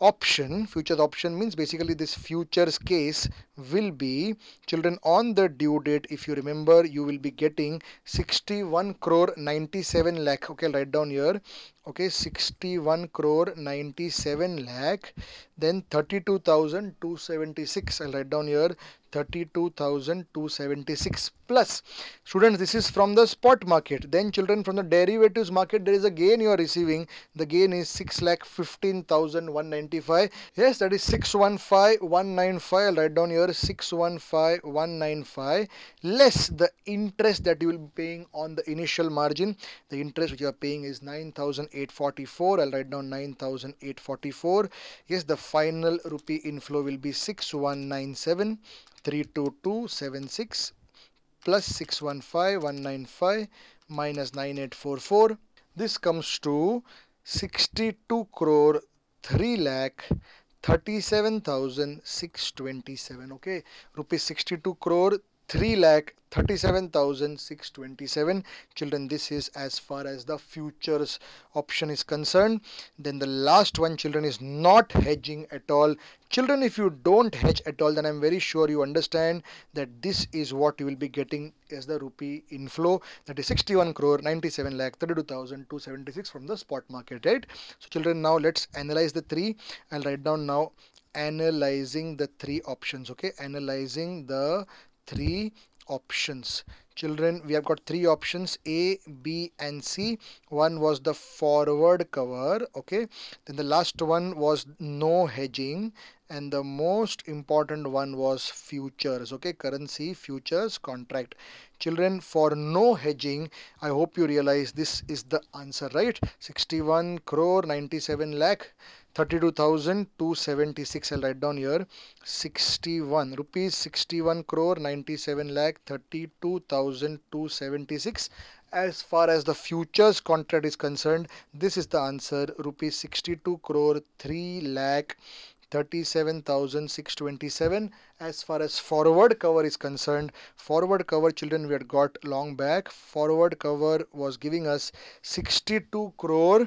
option futures option means basically this futures case will be children on the due date if you remember you will be getting 61 crore 97 lakh okay write down here okay 61 crore 97 lakh then 32,276 I'll write down here 32,276 plus students this is from the spot market then children from the derivatives market there is a gain you are receiving the gain is 6 lakh 15,195 yes that is 615 195 I'll write down here here 615195 less the interest that you will be paying on the initial margin the interest which you are paying is 9844 i'll write down 9844 yes the final rupee inflow will be 6197 32276 plus 615195 minus 9844 this comes to 62 crore 3 lakh thirty seven thousand six twenty seven okay rupees sixty two crore 3 lakh 37,627 children this is as far as the futures option is concerned then the last one children is not hedging at all children if you don't hedge at all then I'm very sure you understand that this is what you will be getting as the rupee inflow that is 61 crore 97 lakh 32,276 from the spot market right so children now let's analyze the three I'll write down now analyzing the three options okay analyzing the three options children we have got three options a b and c one was the forward cover okay then the last one was no hedging and the most important one was futures okay currency futures contract children for no hedging i hope you realize this is the answer right 61 crore 97 lakh 32,276 I'll write down here 61 rupees 61 crore 97 lakh 32,276 as far as the futures contract is concerned this is the answer rupees 62 crore 3 lakh 37,627 as far as forward cover is concerned forward cover children we had got long back forward cover was giving us 62 crore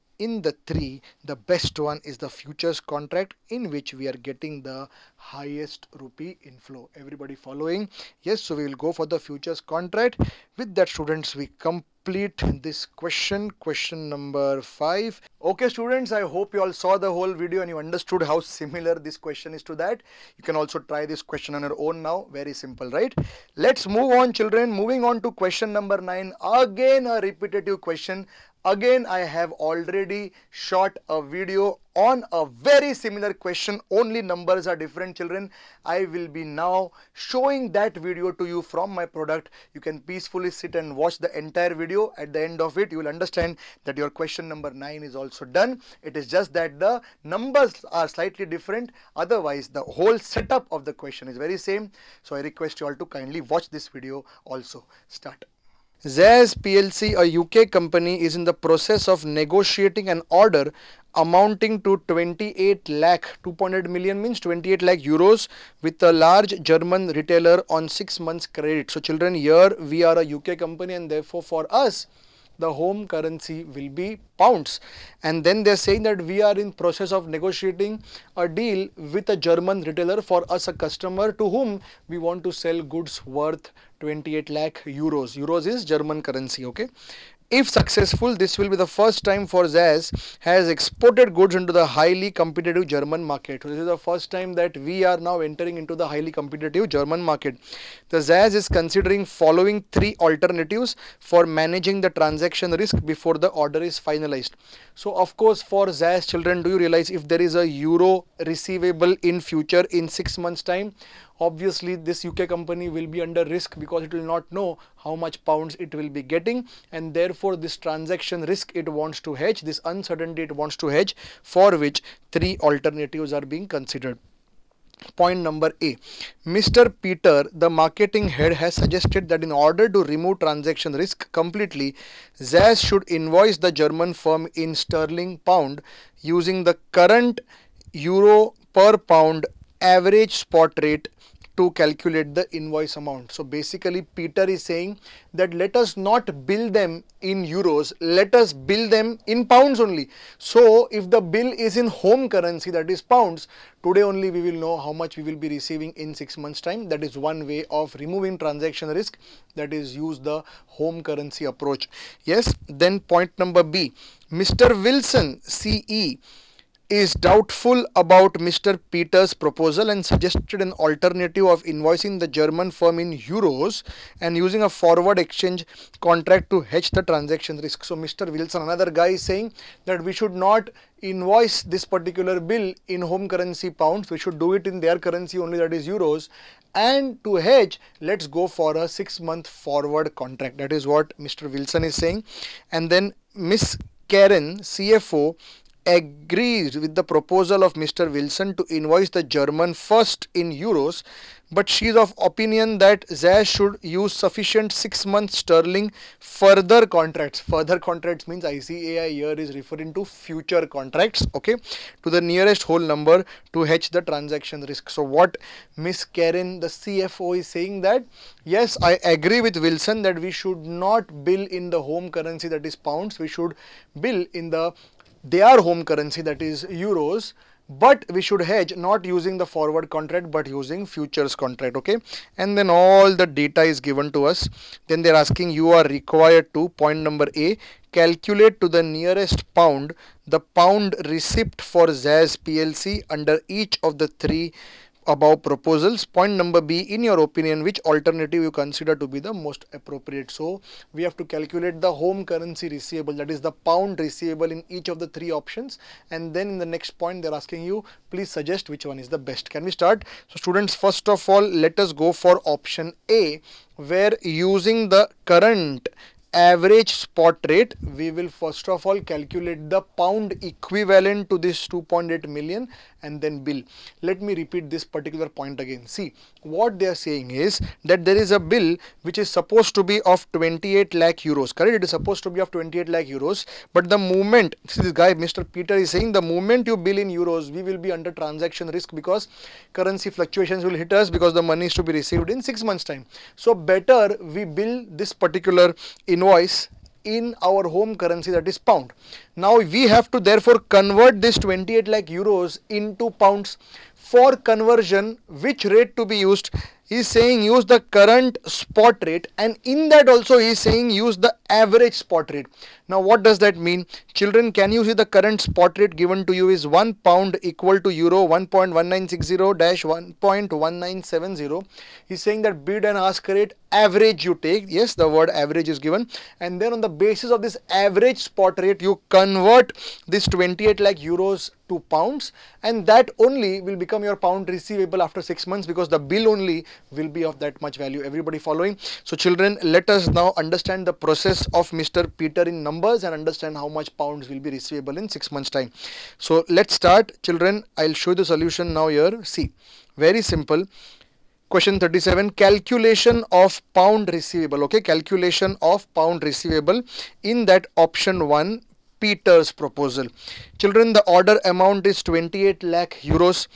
in the three the best one is the futures contract in which we are getting the highest rupee inflow everybody following yes so we will go for the futures contract with that students we complete this question question number five okay students i hope you all saw the whole video and you understood how similar this question is to that you can also try this question on your own now very simple right let's move on children moving on to question number nine again a repetitive question Again, I have already shot a video on a very similar question, only numbers are different children. I will be now showing that video to you from my product. You can peacefully sit and watch the entire video. At the end of it, you will understand that your question number 9 is also done. It is just that the numbers are slightly different. Otherwise, the whole setup of the question is very same. So I request you all to kindly watch this video also. Start. Zayas PLC, a UK company, is in the process of negotiating an order amounting to 28 lakh 2.8 million means 28 lakh euros with a large german retailer on 6 months credit so children here we are a uk company and therefore for us the home currency will be pounds and then they're saying that we are in process of negotiating a deal with a german retailer for us a customer to whom we want to sell goods worth 28 lakh euros. Euros is German currency, okay? If successful, this will be the first time for ZAS has exported goods into the highly competitive German market. So this is the first time that we are now entering into the highly competitive German market. The ZAS is considering following three alternatives for managing the transaction risk before the order is finalized. So of course, for ZAS children, do you realize if there is a euro receivable in future in six months time obviously this UK company will be under risk because it will not know how much pounds it will be getting and therefore this transaction risk it wants to hedge, this uncertainty it wants to hedge for which three alternatives are being considered. Point number A. Mr. Peter, the marketing head, has suggested that in order to remove transaction risk completely, ZAS should invoice the German firm in sterling pound using the current euro per pound average spot rate to calculate the invoice amount. So basically Peter is saying that let us not bill them in euros, let us bill them in pounds only. So if the bill is in home currency that is pounds, today only we will know how much we will be receiving in 6 months time. That is one way of removing transaction risk that is use the home currency approach. Yes, then point number B, Mr. Wilson CE is doubtful about Mr. Peter's proposal and suggested an alternative of invoicing the German firm in euros and using a forward exchange contract to hedge the transaction risk. So, Mr. Wilson, another guy is saying that we should not invoice this particular bill in home currency pounds, we should do it in their currency only that is euros and to hedge let's go for a 6 month forward contract that is what Mr. Wilson is saying and then Miss Karen CFO agrees with the proposal of Mr. Wilson to invoice the German first in euros, but she is of opinion that Zaya should use sufficient six months sterling further contracts. Further contracts means ICAI here is referring to future contracts, okay, to the nearest whole number to hedge the transaction risk. So, what Miss Karen, the CFO, is saying that yes, I agree with Wilson that we should not bill in the home currency that is pounds, we should bill in the their home currency that is euros but we should hedge not using the forward contract but using futures contract okay and then all the data is given to us then they're asking you are required to point number a calculate to the nearest pound the pound receipt for zaz plc under each of the three above proposals point number b in your opinion which alternative you consider to be the most appropriate so we have to calculate the home currency receivable that is the pound receivable in each of the three options and then in the next point they're asking you please suggest which one is the best can we start so students first of all let us go for option a where using the current average spot rate we will first of all calculate the pound equivalent to this 2.8 million and then bill let me repeat this particular point again see what they are saying is that there is a bill which is supposed to be of 28 lakh euros correct it is supposed to be of 28 lakh euros but the moment see this guy mr peter is saying the moment you bill in euros we will be under transaction risk because currency fluctuations will hit us because the money is to be received in six months time so better we bill this particular in invoice in our home currency that is pound. Now we have to therefore convert this 28 lakh euros into pounds for conversion which rate to be used he's saying use the current spot rate and in that also he's saying use the average spot rate. Now what does that mean? Children can you see the current spot rate given to you is 1 pound equal to euro 1.1960-1.1970. He's saying that bid and ask rate average you take. Yes the word average is given and then on the basis of this average spot rate you convert this 28 lakh euros to pounds and that only will become your pound receivable after 6 months because the bill only will be of that much value. Everybody following? So children, let us now understand the process of Mr. Peter in numbers and understand how much pounds will be receivable in 6 months time. So let's start children. I'll show you the solution now here. See, very simple. Question 37, calculation of pound receivable. Okay, calculation of pound receivable. In that option 1, Peter's proposal. Children, the order amount is 28 lakh euros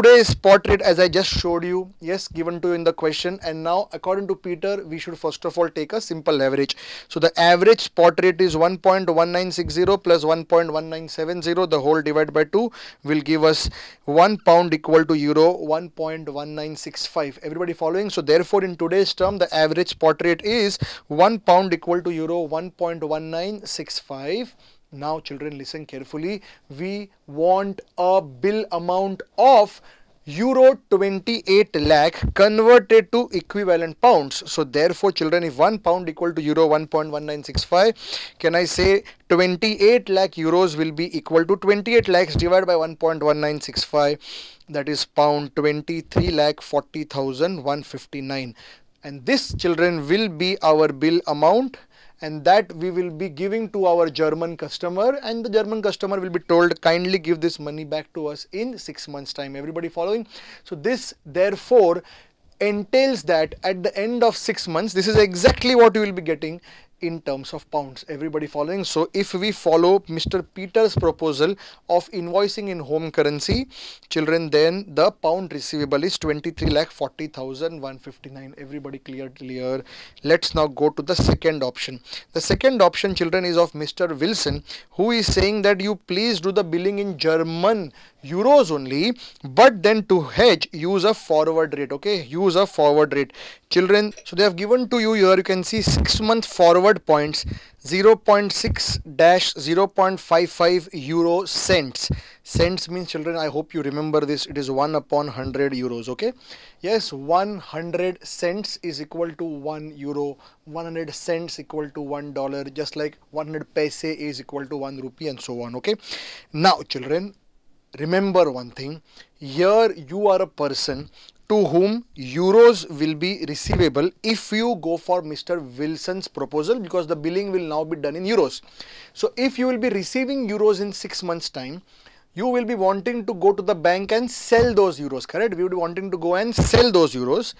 today's portrait as I just showed you, yes, given to you in the question. And now according to Peter, we should first of all take a simple average. So the average spot rate is 1.1960 plus 1.1970, the whole divided by 2 will give us 1 pound equal to euro 1.1965. Everybody following? So therefore in today's term, the average spot rate is 1 pound equal to euro 1.1965 now children listen carefully. We want a bill amount of euro 28 lakh converted to equivalent pounds so therefore children if 1 pound equal to euro 1.1965 can i say 28 lakh euros will be equal to 28 lakhs divided by 1.1965 that is pound 23 lakh 40 thousand 159. and this children will be our bill amount and that we will be giving to our German customer and the German customer will be told kindly give this money back to us in six months time. Everybody following? So this therefore entails that at the end of six months, this is exactly what you will be getting in terms of pounds. Everybody following? So if we follow Mr. Peter's proposal of invoicing in home currency, children, then the pound receivable is 23 lakh 159 Everybody clear, clear. Let's now go to the second option. The second option, children, is of Mr. Wilson, who is saying that you please do the billing in German euros only, but then to hedge, use a forward rate. Okay, use a forward rate children so they have given to you here you can see six month forward points 0.6 dash 0.55 euro cents cents means children i hope you remember this it is 1 upon 100 euros okay yes 100 cents is equal to 1 euro 100 cents equal to 1 dollar just like 100 paise is equal to 1 rupee and so on okay now children remember one thing here you are a person to whom euros will be receivable if you go for Mr. Wilson's proposal because the billing will now be done in euros. So if you will be receiving euros in 6 months time, you will be wanting to go to the bank and sell those euros, correct? We would be wanting to go and sell those euros.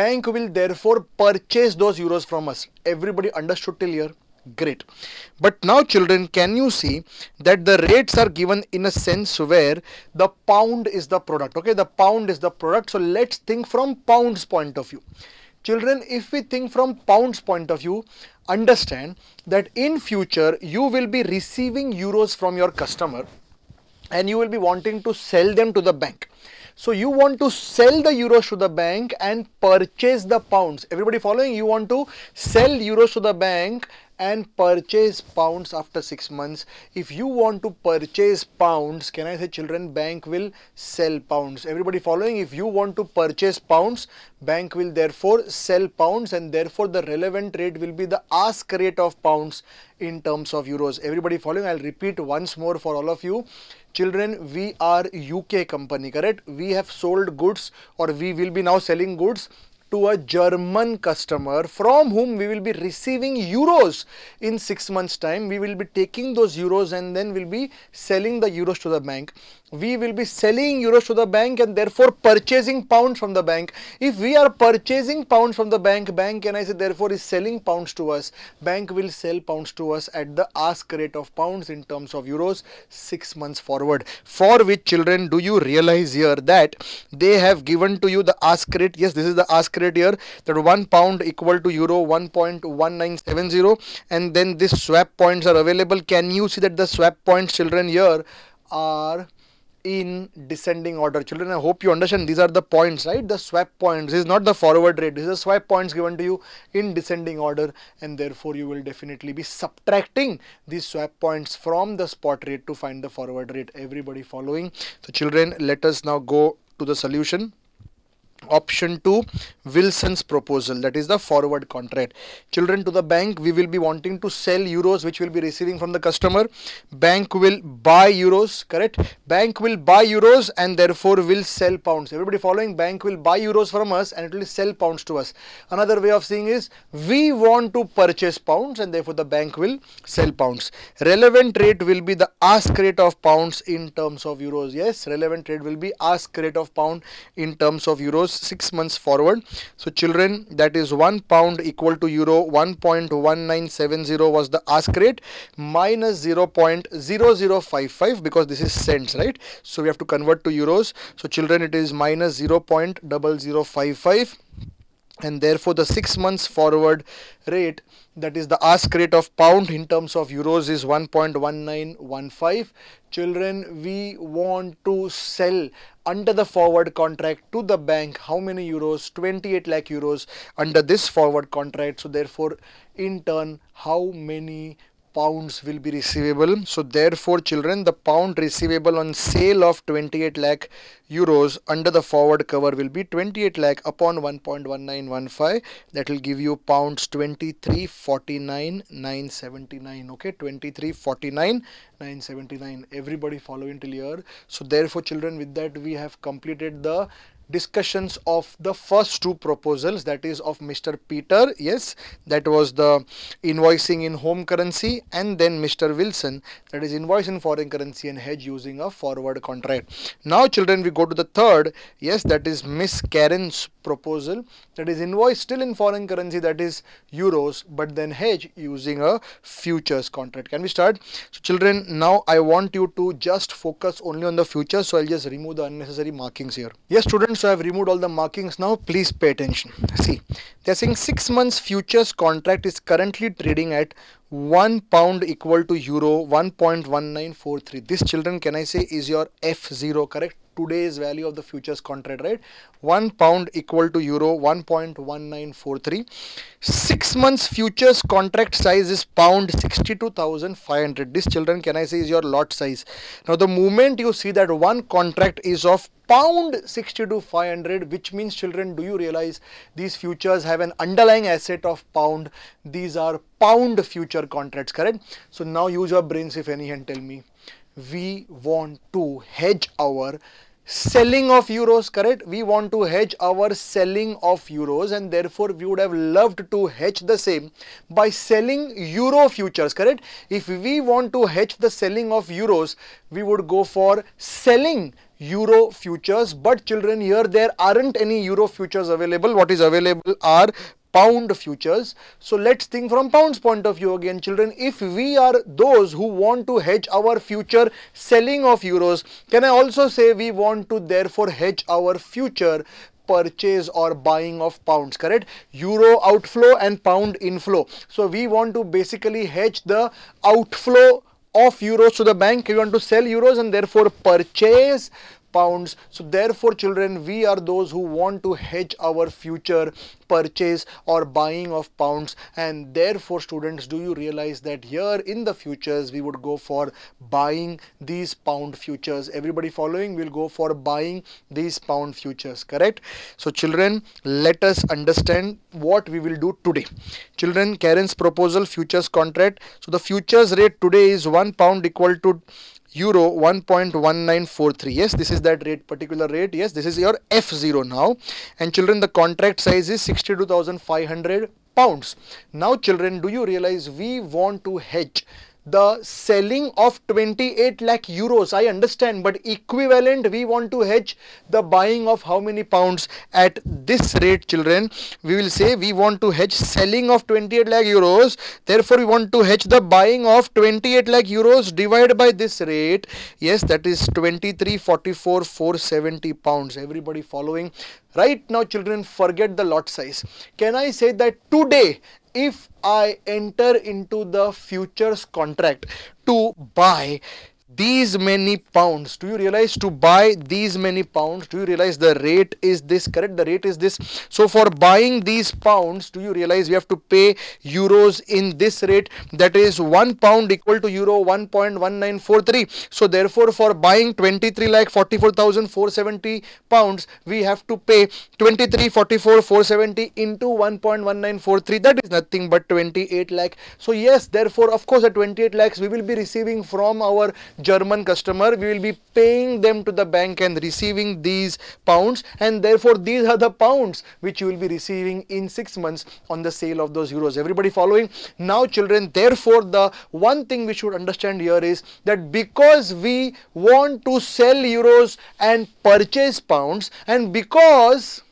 Bank will therefore purchase those euros from us. Everybody understood till here? great but now children can you see that the rates are given in a sense where the pound is the product okay the pound is the product so let's think from pounds point of view children if we think from pounds point of view understand that in future you will be receiving euros from your customer and you will be wanting to sell them to the bank so you want to sell the euros to the bank and purchase the pounds. Everybody following? You want to sell euros to the bank and purchase pounds after six months if you want to purchase pounds can i say children bank will sell pounds everybody following if you want to purchase pounds bank will therefore sell pounds and therefore the relevant rate will be the ask rate of pounds in terms of euros everybody following i'll repeat once more for all of you children we are uk company correct we have sold goods or we will be now selling goods to a German customer from whom we will be receiving euros in six months time. We will be taking those euros and then we'll be selling the euros to the bank we will be selling euros to the bank and therefore purchasing pounds from the bank. If we are purchasing pounds from the bank, bank and I say therefore is selling pounds to us. Bank will sell pounds to us at the ask rate of pounds in terms of euros six months forward. For which children do you realize here that they have given to you the ask rate? Yes, this is the ask rate here that one pound equal to euro 1.1970 and then this swap points are available. Can you see that the swap points children here are in descending order. Children, I hope you understand these are the points, right? The swap points. This is not the forward rate. This is the swap points given to you in descending order and therefore you will definitely be subtracting these swap points from the spot rate to find the forward rate. Everybody following? So children, let us now go to the solution option 2 wilson's proposal that is the forward contract children to the bank we will be wanting to sell euros which will be receiving from the customer bank will buy euros correct bank will buy euros and therefore will sell pounds everybody following bank will buy euros from us and it will sell pounds to us another way of seeing is we want to purchase pounds and therefore the bank will sell pounds relevant rate will be the ask rate of pounds in terms of euros yes relevant rate will be ask rate of pound in terms of euros six months forward so children that is one pound equal to euro 1.1970 was the ask rate minus 0.0055 because this is cents right so we have to convert to euros so children it is minus 0.0055 and therefore the six months forward rate that is the ask rate of pound in terms of euros is 1.1915 children we want to sell under the forward contract to the bank how many euros 28 lakh euros under this forward contract so therefore in turn how many pounds will be receivable. So therefore children the pound receivable on sale of 28 lakh euros under the forward cover will be 28 lakh upon 1.1915 that will give you pounds 2349,979 okay 2349,979 everybody following till here. So therefore children with that we have completed the discussions of the first two proposals that is of Mr. Peter, yes, that was the invoicing in home currency and then Mr. Wilson that is invoice in foreign currency and hedge using a forward contract. Now children we go to the third, yes that is Miss Karen's proposal that is invoice still in foreign currency that is euros but then hedge using a futures contract. Can we start? So children now I want you to just focus only on the futures so I'll just remove the unnecessary markings here. Yes students so I have removed all the markings now, please pay attention. See, they are saying 6 months futures contract is currently trading at 1 pound equal to euro 1.1943. This children, can I say, is your F0 correct? today's value of the futures contract, right? 1 pound equal to euro 1.1943. 6 months futures contract size is pound 62,500. This children can I say is your lot size. Now the moment you see that one contract is of pound 60 to 500 which means children do you realize these futures have an underlying asset of pound these are pound future contracts correct so now use your brains if any and tell me we want to hedge our selling of euros correct we want to hedge our selling of euros and therefore we would have loved to hedge the same by selling euro futures correct if we want to hedge the selling of euros we would go for selling euro futures but children here there aren't any euro futures available what is available are pound futures. So let's think from pound's point of view again children if we are those who want to hedge our future selling of euros can I also say we want to therefore hedge our future purchase or buying of pounds correct euro outflow and pound inflow. So we want to basically hedge the outflow of euros to the bank We want to sell euros and therefore purchase pounds. So therefore children we are those who want to hedge our future purchase or buying of pounds and therefore students do you realize that here in the futures we would go for buying these pound futures. Everybody following will go for buying these pound futures correct. So children let us understand what we will do today. Children Karen's proposal futures contract. So the futures rate today is 1 pound equal to euro 1.1943 yes this is that rate particular rate yes this is your f0 now and children the contract size is 62500 pounds now children do you realize we want to hedge the selling of 28 lakh euros i understand but equivalent we want to hedge the buying of how many pounds at this rate children we will say we want to hedge selling of 28 lakh euros therefore we want to hedge the buying of 28 lakh euros divided by this rate yes that is 23.44.470 470 pounds everybody following right now children forget the lot size can i say that today if I enter into the futures contract to buy these many pounds do you realize to buy these many pounds do you realize the rate is this correct the rate is this so for buying these pounds do you realize we have to pay euros in this rate that is 1 pound equal to euro 1.1943 so therefore for buying 23 lakh 44470 pounds we have to pay 23 44 470 into 1.1943 that is nothing but 28 lakh so yes therefore of course at 28 lakhs we will be receiving from our German customer, we will be paying them to the bank and receiving these pounds and therefore these are the pounds which you will be receiving in 6 months on the sale of those euros. Everybody following? Now children, therefore the one thing we should understand here is that because we want to sell euros and purchase pounds and because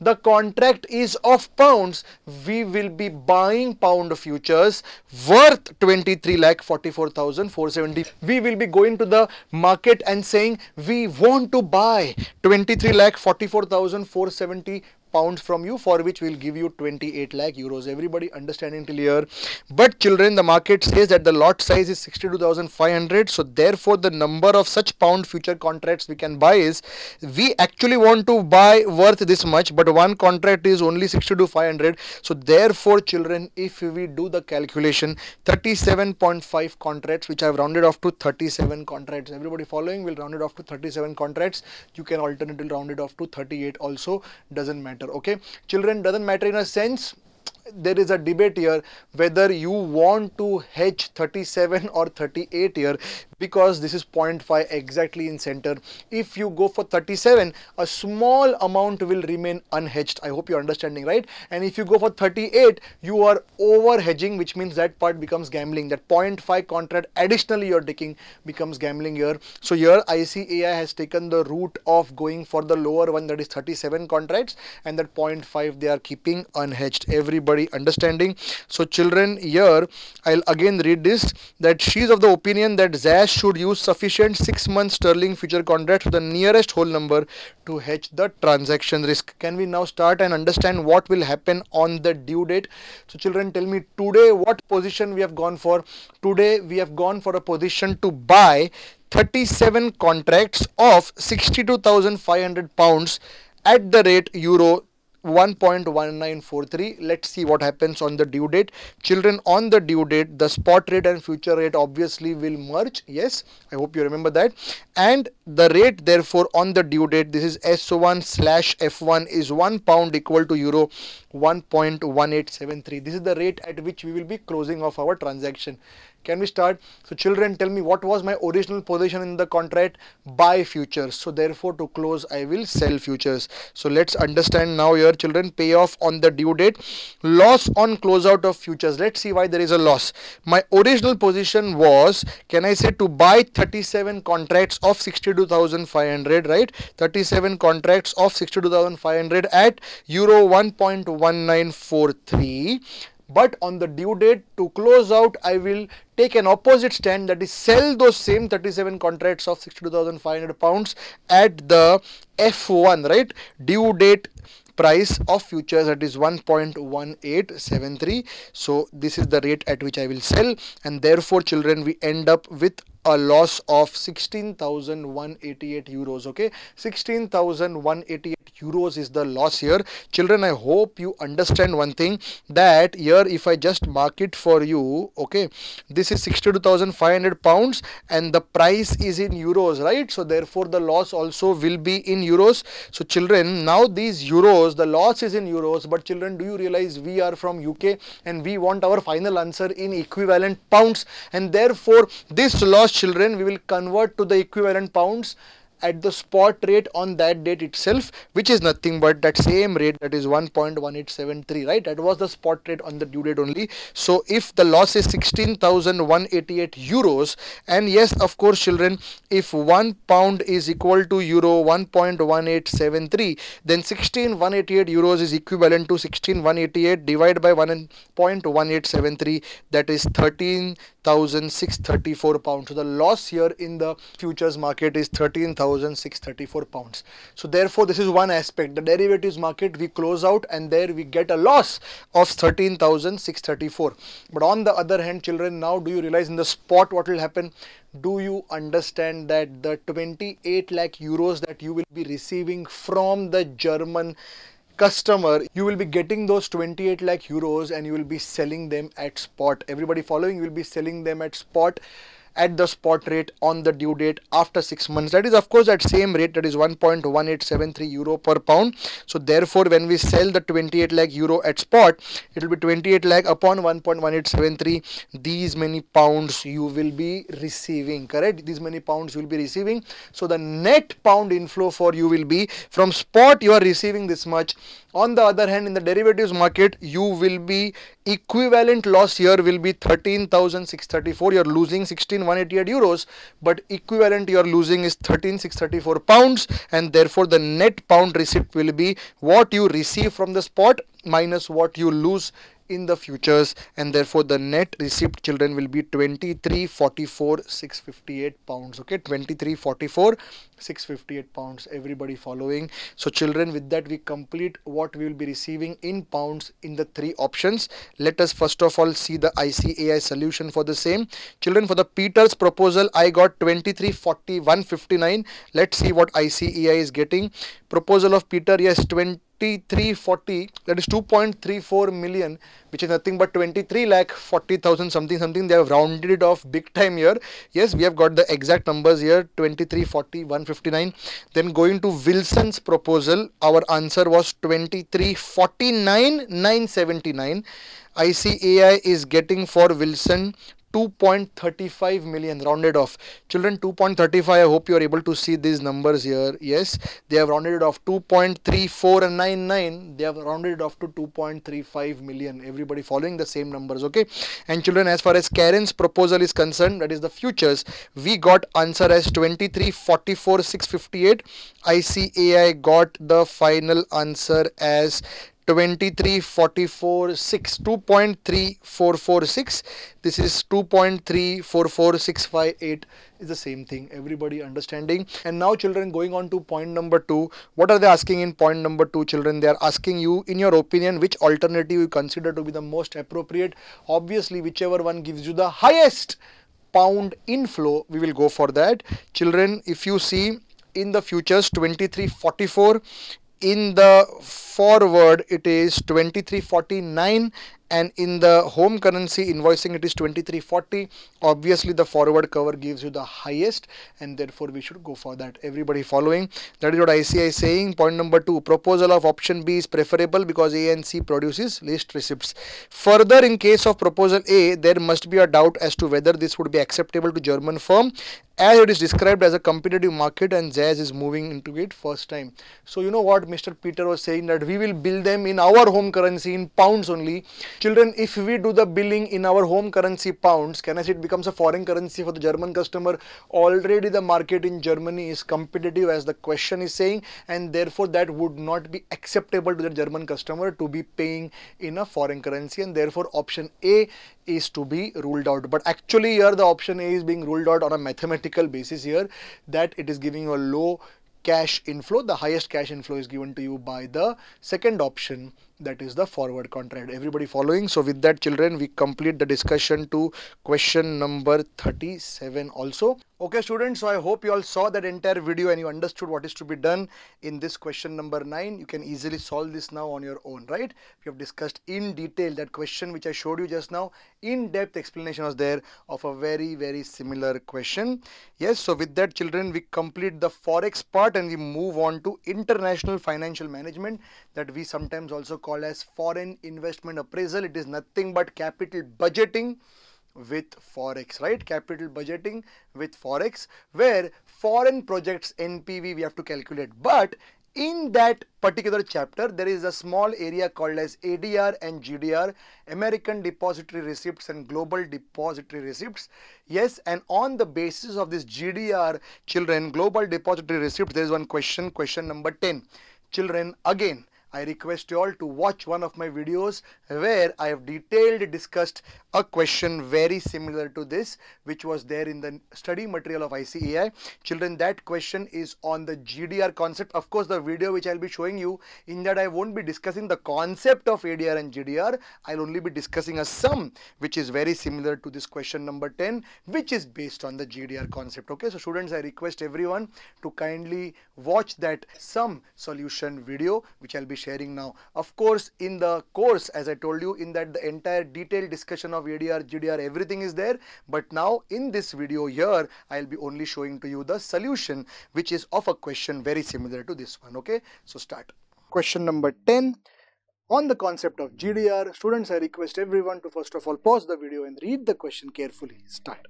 the contract is of pounds, we will be buying pound futures worth 23 lakh 470. We will be going to the market and saying we want to buy 23 lakh 470 pounds from you for which we'll give you 28 lakh euros. Everybody understanding till here. But children, the market says that the lot size is 62,500. So therefore, the number of such pound future contracts we can buy is, we actually want to buy worth this much, but one contract is only 62,500. So therefore, children, if we do the calculation, 37.5 contracts, which I've rounded off to 37 contracts. Everybody following will round it off to 37 contracts. You can alternately round it off to 38 also, doesn't matter matter okay children doesn't matter in a sense there is a debate here whether you want to hedge 37 or 38 year because this is 0.5 exactly in center. If you go for 37, a small amount will remain unhedged. I hope you're understanding, right? And if you go for 38, you are over hedging, which means that part becomes gambling. That 0.5 contract additionally you're taking becomes gambling here. So here ICAI has taken the route of going for the lower one that is 37 contracts and that 0.5 they are keeping unhedged. Everybody understanding? So children here, I'll again read this that she's of the opinion that Zaz should use sufficient 6 month sterling future contract to the nearest whole number to hedge the transaction risk. Can we now start and understand what will happen on the due date? So children tell me today what position we have gone for. Today we have gone for a position to buy 37 contracts of 62,500 pounds at the rate euro 1.1943 let's see what happens on the due date children on the due date the spot rate and future rate obviously will merge yes i hope you remember that and the rate therefore on the due date this is S1 slash F1 is one slash f1 is 1 pound equal to euro 1.1873 this is the rate at which we will be closing off our transaction can we start? So children tell me what was my original position in the contract? Buy futures. So therefore to close I will sell futures. So let's understand now your children payoff on the due date. Loss on closeout of futures. Let's see why there is a loss. My original position was can I say to buy 37 contracts of 62,500 right? 37 contracts of 62,500 at euro 1.1943 but on the due date to close out I will take an opposite stand that is sell those same 37 contracts of 62,500 pounds at the F1 right due date price of futures that is 1.1873 so this is the rate at which I will sell and therefore children we end up with a loss of 16,188 euros. Okay, 16,188 euros is the loss here. Children, I hope you understand one thing that here if I just mark it for you, okay, this is 62,500 pounds and the price is in euros, right? So therefore the loss also will be in euros. So children, now these euros, the loss is in euros, but children, do you realize we are from UK and we want our final answer in equivalent pounds and therefore this loss children, we will convert to the equivalent pounds at the spot rate on that date itself which is nothing but that same rate that is 1.1873 right that was the spot rate on the due date only so if the loss is 16188 euros and yes of course children if 1 pound is equal to euro 1.1873 then 16188 euros is equivalent to 16188 divided by 1.1873 that is 13 13,634 pounds. So the loss here in the futures market is 13,634 pounds. So therefore, this is one aspect. The derivatives market, we close out and there we get a loss of 13,634. But on the other hand, children, now do you realize in the spot what will happen? do you understand that the 28 lakh euros that you will be receiving from the German customer, you will be getting those 28 lakh euros and you will be selling them at spot. Everybody following, you will be selling them at spot at the spot rate on the due date after 6 months that is of course at same rate that is 1.1873 euro per pound so therefore when we sell the 28 lakh euro at spot it will be 28 lakh upon 1.1873 these many pounds you will be receiving correct these many pounds you will be receiving so the net pound inflow for you will be from spot you are receiving this much on the other hand, in the derivatives market, you will be equivalent loss here will be 13,634. You're losing 16,188 euros, but equivalent you're losing is 13,634 pounds. And therefore, the net pound receipt will be what you receive from the spot minus what you lose in the futures and therefore the net receipt children will be 23 658 pounds okay twenty three forty four. 658 pounds everybody following so children with that we complete what we will be receiving in pounds in the three options let us first of all see the ICAI solution for the same children for the Peters proposal I got 2340159 let's see what ICAI is getting proposal of Peter yes 20 2340 that is 2.34 million which is nothing but 23 lakh 40,000 something something they have rounded it off big time here yes we have got the exact numbers here 2340 Fifty-nine. Then going to Wilson's proposal, our answer was 2349979. ICAI is getting for Wilson 2.35 million rounded off children 2.35 i hope you are able to see these numbers here yes they have rounded off 2.34 and 99 they have rounded off to 2.35 million everybody following the same numbers okay and children as far as karen's proposal is concerned that is the futures we got answer as 23 44 658 icai got the final answer as 2344.6 2.3446 this is 2.344658 is the same thing everybody understanding and now children going on to point number 2 what are they asking in point number 2 children they are asking you in your opinion which alternative you consider to be the most appropriate obviously whichever one gives you the highest pound inflow we will go for that children if you see in the futures 2344 in the forward it is 2349 and in the home currency invoicing it is 2340 obviously the forward cover gives you the highest and therefore we should go for that everybody following that is what ICI is saying point number two proposal of option B is preferable because A and C produces least receipts further in case of proposal A there must be a doubt as to whether this would be acceptable to German firm as it is described as a competitive market and Jazz is moving into it first time so you know what Mr. Peter was saying that we will build them in our home currency in pounds only Children, if we do the billing in our home currency pounds, can I say it becomes a foreign currency for the German customer? Already the market in Germany is competitive as the question is saying and therefore that would not be acceptable to the German customer to be paying in a foreign currency and therefore option A is to be ruled out. But actually here the option A is being ruled out on a mathematical basis here that it is giving a low cash inflow. The highest cash inflow is given to you by the second option that is the forward contract everybody following so with that children we complete the discussion to question number 37 also okay students so i hope you all saw that entire video and you understood what is to be done in this question number 9 you can easily solve this now on your own right we have discussed in detail that question which i showed you just now in depth explanation was there of a very very similar question yes so with that children we complete the forex part and we move on to international financial management that we sometimes also called as foreign investment appraisal. It is nothing but capital budgeting with forex right capital budgeting with forex where foreign projects npv we have to calculate but in that particular chapter there is a small area called as adr and gdr american depository receipts and global depository receipts yes and on the basis of this gdr children global depository receipts there is one question question number 10 children again I request you all to watch one of my videos where I have detailed discussed a question very similar to this which was there in the study material of ICEI. Children that question is on the GDR concept. Of course the video which I'll be showing you in that I won't be discussing the concept of ADR and GDR. I'll only be discussing a sum which is very similar to this question number 10 which is based on the GDR concept. Okay, so students I request everyone to kindly watch that sum solution video which I'll be sharing now. Of course in the course as I told you in that the entire detailed discussion of VDR, GDR, everything is there. But now in this video here, I'll be only showing to you the solution, which is of a question very similar to this one. Okay, so start. Question number 10. On the concept of GDR, students, I request everyone to first of all pause the video and read the question carefully. Start.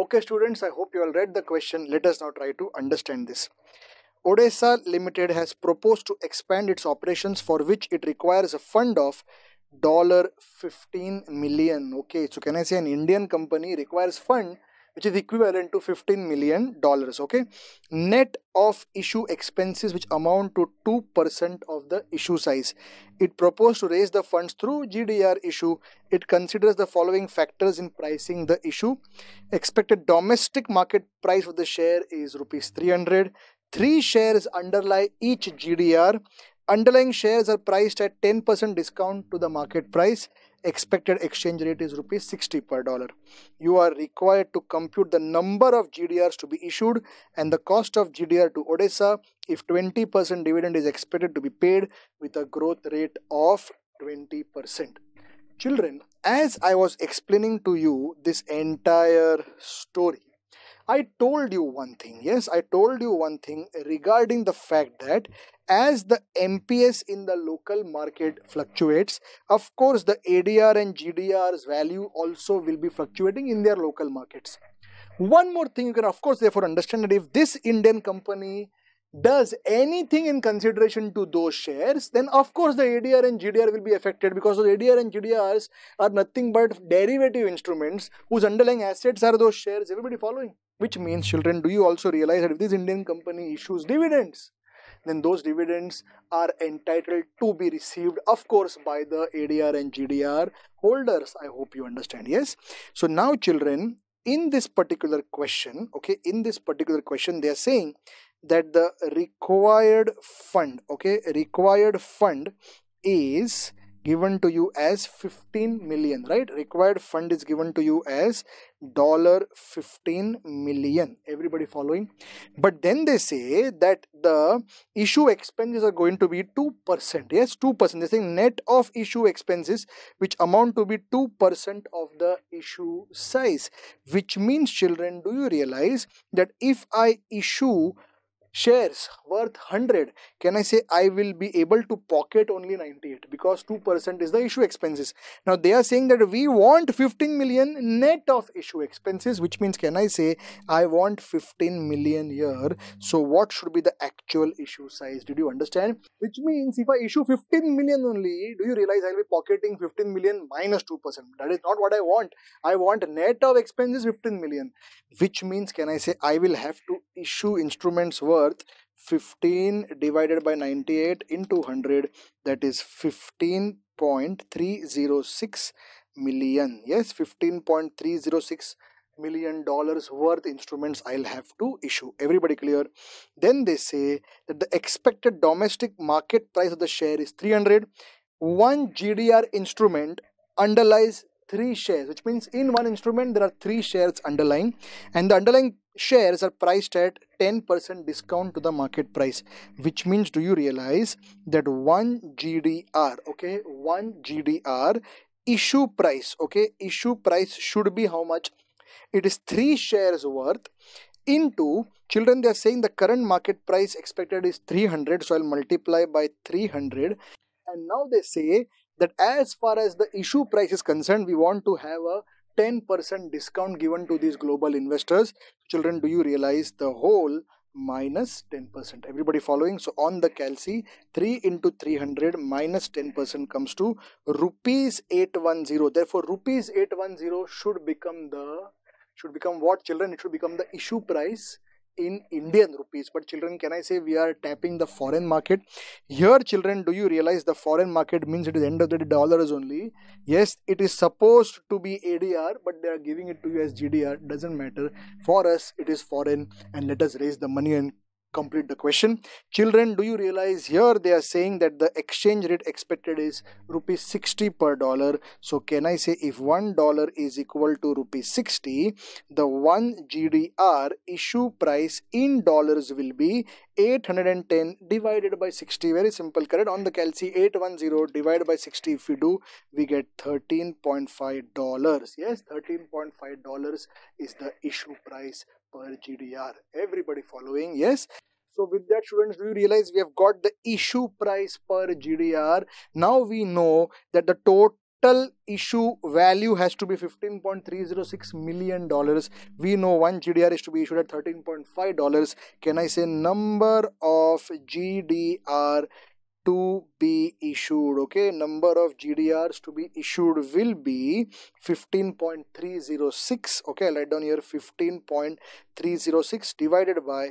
Okay students, I hope you all read the question. Let us now try to understand this. Odessa Limited has proposed to expand its operations for which it requires a fund of $15 million. Okay, so can I say an Indian company requires fund which is equivalent to 15 million dollars okay net of issue expenses which amount to 2% of the issue size it proposed to raise the funds through gdr issue it considers the following factors in pricing the issue expected domestic market price of the share is rupees 300 three shares underlie each gdr underlying shares are priced at 10% discount to the market price expected exchange rate is rupees 60 per dollar. You are required to compute the number of GDRs to be issued and the cost of GDR to Odessa if 20% dividend is expected to be paid with a growth rate of 20%. Children, as I was explaining to you this entire story, I told you one thing. Yes, I told you one thing regarding the fact that as the MPS in the local market fluctuates, of course, the ADR and GDR's value also will be fluctuating in their local markets. One more thing you can, of course, therefore understand that if this Indian company does anything in consideration to those shares, then of course the ADR and GDR will be affected because those ADR and GDRs are nothing but derivative instruments whose underlying assets are those shares. Everybody following? Which means, children, do you also realize that if this Indian company issues dividends, then those dividends are entitled to be received, of course, by the ADR and GDR holders. I hope you understand. Yes. So now, children, in this particular question, okay, in this particular question, they are saying that the required fund, okay, required fund is given to you as 15 million right required fund is given to you as dollar 15 million everybody following but then they say that the issue expenses are going to be 2% yes 2% they say net of issue expenses which amount to be 2% of the issue size which means children do you realize that if i issue shares worth 100 can i say i will be able to pocket only 98 because 2% is the issue expenses now they are saying that we want 15 million net of issue expenses which means can i say i want 15 million here so what should be the actual issue size did you understand which means if i issue 15 million only do you realize i'll be pocketing 15 million minus 2% that is not what i want i want net of expenses 15 million which means can i say i will have to issue instruments worth worth 15 divided by 98 into 100 that is 15.306 million yes 15.306 million dollars worth instruments i'll have to issue everybody clear then they say that the expected domestic market price of the share is 300 one gdr instrument underlies three shares which means in one instrument there are three shares underlying and the underlying shares are priced at 10% discount to the market price which means do you realize that 1 gdr okay 1 gdr issue price okay issue price should be how much it is 3 shares worth into children they are saying the current market price expected is 300 so i'll multiply by 300 and now they say that as far as the issue price is concerned we want to have a 10% discount given to these global investors. Children, do you realize the whole minus 10%? Everybody following? So on the Calci, 3 into 300 minus 10% comes to rupees 810. Therefore, rupees 810 should become the, should become what children? It should become the issue price in Indian rupees. But children, can I say we are tapping the foreign market? Here, children, do you realize the foreign market means it is end of the dollars only? Yes, it is supposed to be ADR, but they are giving it to you as GDR. Doesn't matter. For us, it is foreign, and let us raise the money and complete the question. Children, do you realize here they are saying that the exchange rate expected is rupees 60 per dollar. So can I say if one dollar is equal to rupees 60, the one GDR issue price in dollars will be 810 divided by 60 very simple correct on the calci 810 divided by 60 if we do we get 13.5 dollars yes 13.5 dollars is the issue price per gdr everybody following yes so with that students do you realize we have got the issue price per gdr now we know that the total total issue value has to be 15.306 million dollars we know one gdr is to be issued at 13.5 dollars can i say number of gdr to be issued okay number of gdrs to be issued will be 15.306 okay i'll write down here 15.306 divided by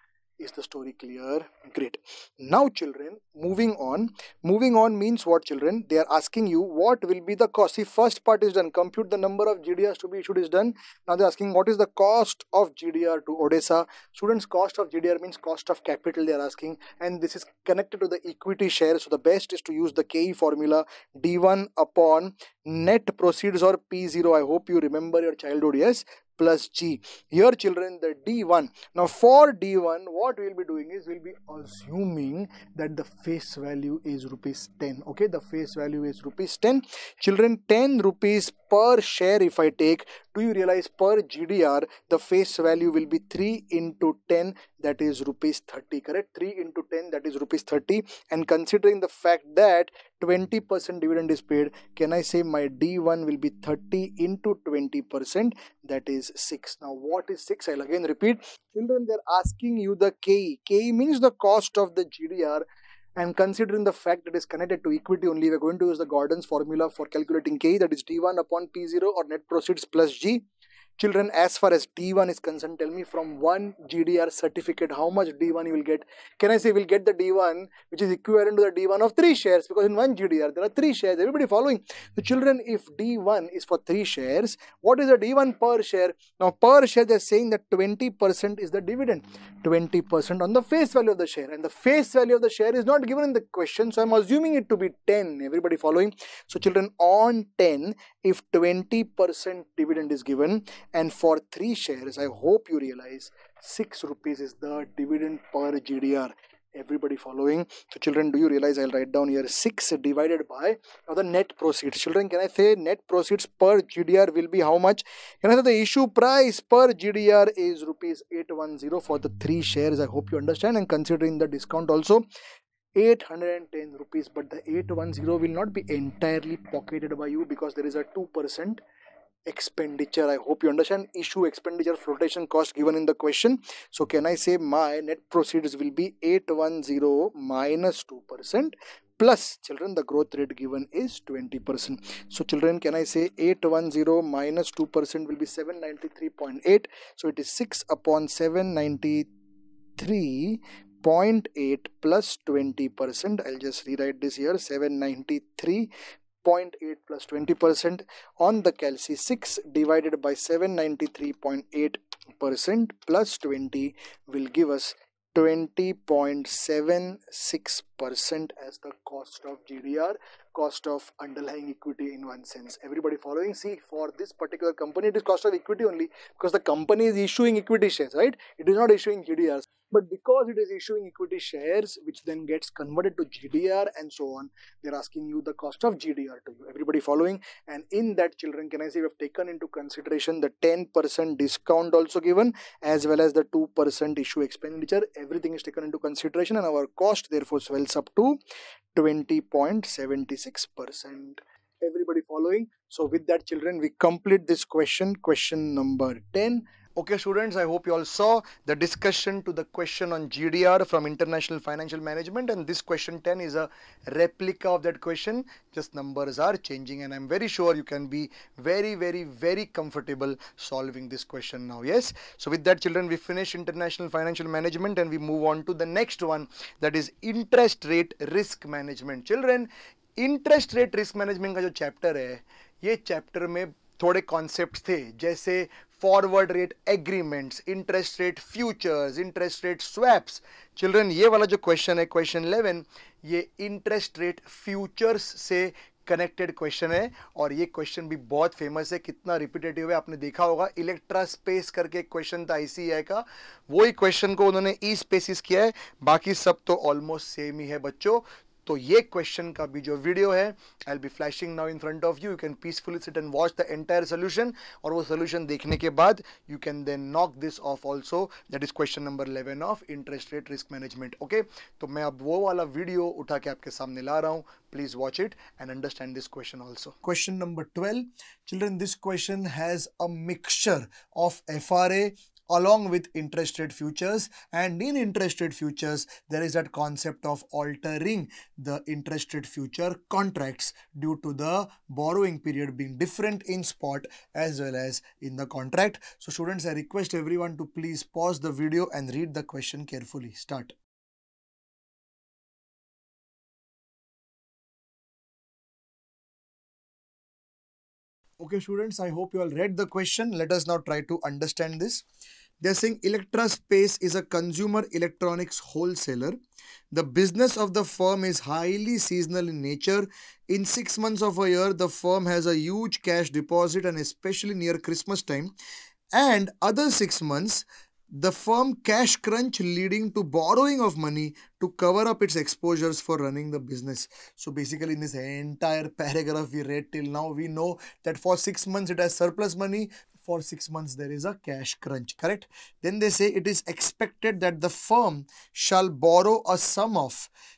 is the story clear great now children moving on moving on means what children they are asking you what will be the cost see first part is done compute the number of gdrs to be issued is done now they're asking what is the cost of gdr to odessa students cost of gdr means cost of capital they are asking and this is connected to the equity share so the best is to use the ke formula d1 upon net proceeds or p0 i hope you remember your childhood yes plus G. Here children the D1. Now for D1 what we will be doing is we will be assuming that the face value is rupees 10. Okay the face value is rupees 10. Children 10 rupees per share if I take do you realize per GDR the face value will be 3 into 10 that is rupees 30 correct 3 into 10 that is rupees 30 and considering the fact that 20% dividend is paid can I say my D1 will be 30 into 20% that is 6 now what is 6 I'll again repeat children they're asking you the KE KE means the cost of the GDR and considering the fact that it is connected to equity only, we're going to use the Gordon's formula for calculating K, that is T1 upon P0 or net proceeds plus G children as far as d1 is concerned tell me from one gdr certificate how much d1 you will get can i say we'll get the d1 which is equivalent to the d1 of three shares because in one gdr there are three shares everybody following the children if d1 is for three shares what is the d1 per share now per share they're saying that 20 percent is the dividend 20 percent on the face value of the share and the face value of the share is not given in the question so i'm assuming it to be 10 everybody following so children on 10 if 20 percent dividend is given and for 3 shares i hope you realize 6 rupees is the dividend per gdr everybody following so children do you realize i'll write down here 6 divided by now the net proceeds children can i say net proceeds per gdr will be how much can i say the issue price per gdr is rupees 810 for the three shares i hope you understand and considering the discount also 810 rupees but the 810 will not be entirely pocketed by you because there is a 2% expenditure i hope you understand issue expenditure flotation cost given in the question so can i say my net proceeds will be 810 minus 2 percent plus children the growth rate given is 20 percent so children can i say 810 minus 2 percent will be 793.8 so it is 6 upon 793 0.8 plus 20 percent i'll just rewrite this here 793 0.8 plus 20% on the calci 6 divided by 793.8% plus 20 will give us 20.76% as the cost of GDR, cost of underlying equity in one sense. Everybody following? See, for this particular company, it is cost of equity only because the company is issuing equity shares, right? It is not issuing GDRs. But because it is issuing equity shares, which then gets converted to GDR and so on, they're asking you the cost of GDR to you. Everybody following? And in that, children, can I say we have taken into consideration the 10% discount also given, as well as the 2% issue expenditure. Everything is taken into consideration, and our cost therefore swells up to 20.76%. Everybody following? So, with that, children, we complete this question, question number 10. Okay students, I hope you all saw the discussion to the question on GDR from International Financial Management and this question 10 is a replica of that question. Just numbers are changing and I'm very sure you can be very, very, very comfortable solving this question now. Yes. So with that children, we finish International Financial Management and we move on to the next one that is interest rate risk management. Children, interest rate risk management ka jo chapter hai, है chapter chapter में थोड़े concept थे जैसे forward rate agreements interest rate futures interest rate swaps children ये वाला जो question है question eleven ये इंटरेस्ट रेट फ्यूचर्स से कनेक्टेड क्वेश्चन है और ये क्वेश्चन भी बहुत फेमस है कितना रिपीटेटिव है आपने देखा होगा इलेक्ट्रा स्पेस करके एक क्वेश्चन था आईसीआई का वही क्वेश्चन को उन्होंने ई स्पेसिस किया है बाकी सब तो ऑलमोस्ट सेम ही है बच्चों तो ये क्वेश्चन का भी जो वीडियो है I'll be flashing now in front of you you can peacefully sit and watch the entire solution और वो सोल्यूशन देखने के बाद you can then knock this off also that is question number 11 of interest rate risk management okay तो मैं अब वो वाला वीडियो उठा के आपके सामने ला रहा हूँ please watch it and understand this question also question number twelve children this question has a mixture of F R A along with interest rate futures and in interest rate futures there is that concept of altering the interest rate future contracts due to the borrowing period being different in spot as well as in the contract. So students I request everyone to please pause the video and read the question carefully. Start. Okay, students, I hope you all read the question. Let us now try to understand this. They're saying Electra Space is a consumer electronics wholesaler. The business of the firm is highly seasonal in nature. In six months of a year, the firm has a huge cash deposit, and especially near Christmas time, and other six months, the firm cash crunch leading to borrowing of money to cover up its exposures for running the business. So basically in this entire [laughs] paragraph we read till now, we know that for six months it has surplus money for six months there is a cash crunch, correct? Then they say it is expected that the firm shall borrow a sum of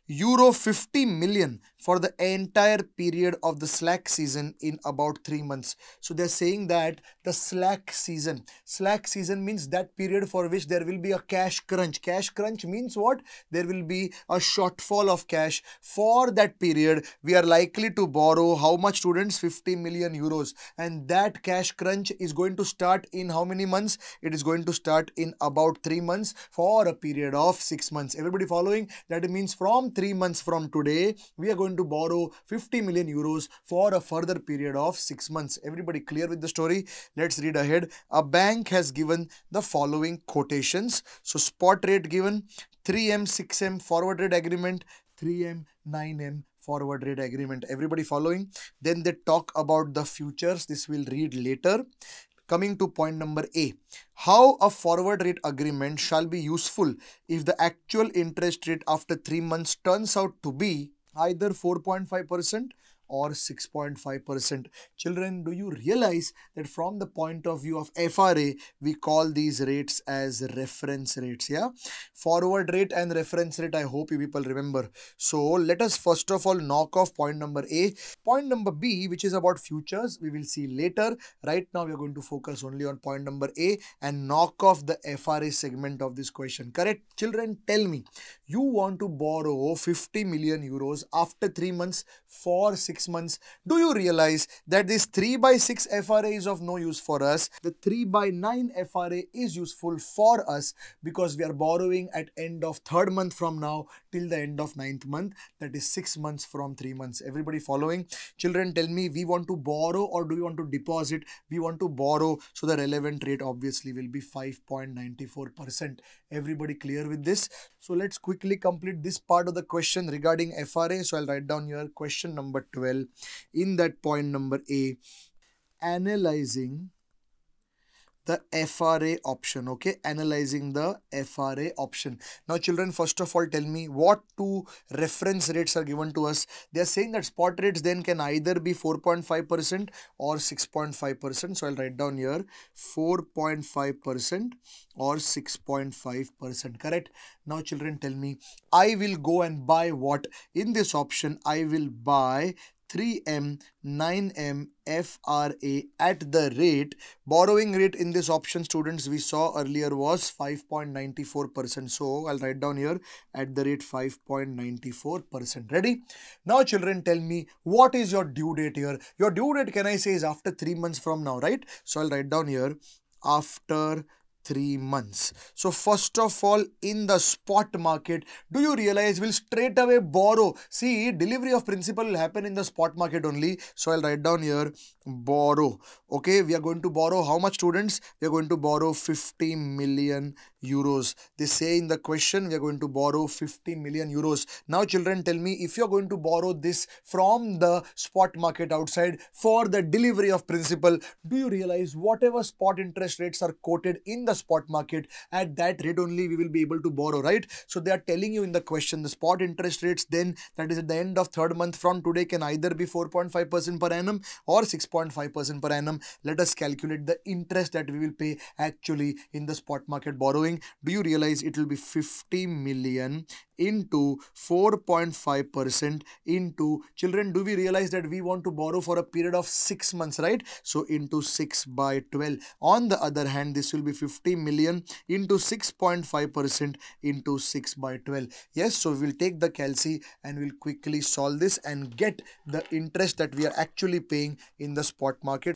euro 50 million for the entire period of the slack season in about 3 months so they're saying that the slack season slack season means that period for which there will be a cash crunch cash crunch means what there will be a shortfall of cash for that period we are likely to borrow how much students 50 million euros and that cash crunch is going to start in how many months it is going to start in about 3 months for a period of 6 months everybody following that means from three months from today, we are going to borrow 50 million euros for a further period of six months. Everybody clear with the story? Let's read ahead. A bank has given the following quotations. So spot rate given, 3M, 6M forward rate agreement, 3M, 9M forward rate agreement. Everybody following? Then they talk about the futures. This will read later. Coming to point number A, how a forward rate agreement shall be useful if the actual interest rate after 3 months turns out to be either 4.5% or 6.5%. Children, do you realize that from the point of view of FRA, we call these rates as reference rates, yeah? Forward rate and reference rate, I hope you people remember. So let us first of all knock off point number A. Point number B, which is about futures, we will see later. Right now, we are going to focus only on point number A and knock off the FRA segment of this question, correct? Children, tell me, you want to borrow 50 million euros after 3 months for 6 months, do you realize that this 3 by 6 FRA is of no use for us? The 3 by 9 FRA is useful for us because we are borrowing at end of third month from now till the end of ninth month. That is six months from three months. Everybody following? Children tell me we want to borrow or do we want to deposit? We want to borrow. So the relevant rate obviously will be 5.94%. Everybody clear with this? So let's quickly complete this part of the question regarding FRA. So I'll write down your question number 12 well in that point number A analyzing the FRA option okay analyzing the FRA option now children first of all tell me what two reference rates are given to us they are saying that spot rates then can either be 4.5% or 6.5% so I'll write down here 4.5% or 6.5% correct now children tell me I will go and buy what in this option I will buy 3M, 9M, FRA at the rate. Borrowing rate in this option students we saw earlier was 5.94%. So I'll write down here at the rate 5.94%. Ready? Now children tell me what is your due date here? Your due date can I say is after 3 months from now, right? So I'll write down here after three months. So first of all, in the spot market, do you realize we'll straight away borrow? See, delivery of principal will happen in the spot market only. So I'll write down here, borrow. Okay, we are going to borrow how much students? We are going to borrow 50 million euros. They say in the question, we are going to borrow 50 million euros. Now children, tell me if you're going to borrow this from the spot market outside for the delivery of principal, do you realize whatever spot interest rates are quoted in the a spot market. At that rate only we will be able to borrow, right? So they are telling you in the question the spot interest rates then that is at the end of third month from today can either be 4.5% per annum or 6.5% per annum. Let us calculate the interest that we will pay actually in the spot market borrowing. Do you realize it will be 50 million into 4.5% into children do we realize that we want to borrow for a period of 6 months right so into 6 by 12 on the other hand this will be 50 million into 6.5% into 6 by 12 yes so we'll take the calci and we'll quickly solve this and get the interest that we are actually paying in the spot market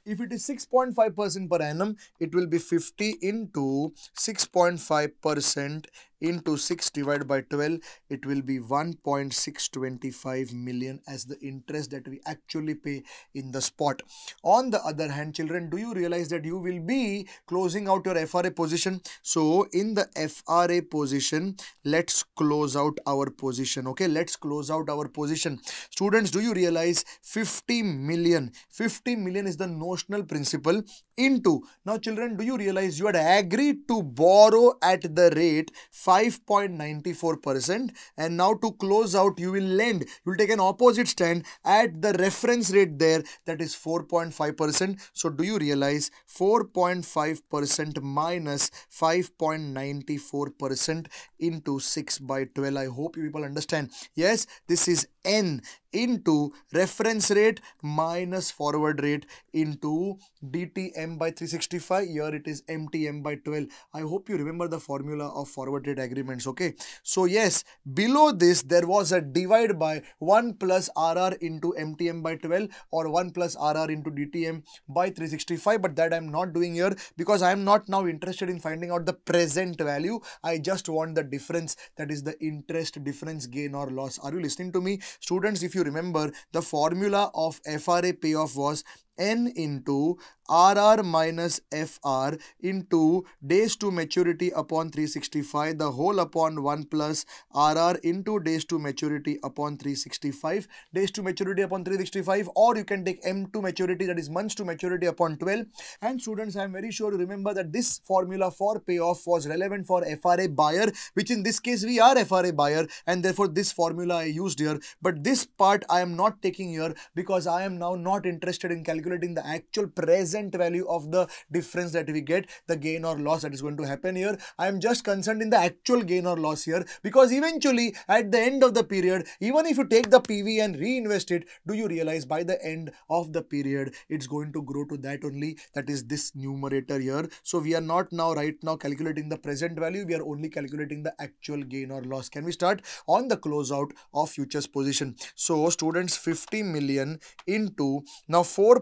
If it is 6.5% per annum, it will be 50 into 6.5% into 6 divided by 12. It will be 1.625 million as the interest that we actually pay in the spot. On the other hand, children, do you realize that you will be closing out your FRA position? So in the FRA position, let's close out our position. Okay, let's close out our position. Students, do you realize 50 million? 50 million is the notion constitutional principle into. Now children, do you realize you had agreed to borrow at the rate 5.94% and now to close out you will lend. You will take an opposite stand at the reference rate there that is 4.5%. So do you realize 4.5% minus 5.94% into 6 by 12. I hope you people understand. Yes, this is n into reference rate minus forward rate into DTM m by 365 here it is mt m by 12 i hope you remember the formula of forward rate agreements okay so yes below this there was a divide by 1 plus rr into mtm by 12 or 1 plus rr into dtm by 365 but that i'm not doing here because i am not now interested in finding out the present value i just want the difference that is the interest difference gain or loss are you listening to me students if you remember the formula of fra payoff was n into rr minus fr into days to maturity upon 365 the whole upon 1 plus rr into days to maturity upon 365 days to maturity upon 365 or you can take m to maturity that is months to maturity upon 12 and students i am very sure to remember that this formula for payoff was relevant for fra buyer which in this case we are fra buyer and therefore this formula i used here but this part i am not taking here because i am now not interested in calculating calculating the actual present value of the difference that we get, the gain or loss that is going to happen here. I am just concerned in the actual gain or loss here because eventually at the end of the period, even if you take the PV and reinvest it, do you realize by the end of the period, it's going to grow to that only that is this numerator here. So we are not now right now calculating the present value. We are only calculating the actual gain or loss. Can we start on the closeout of futures position? So students 50 million into now 4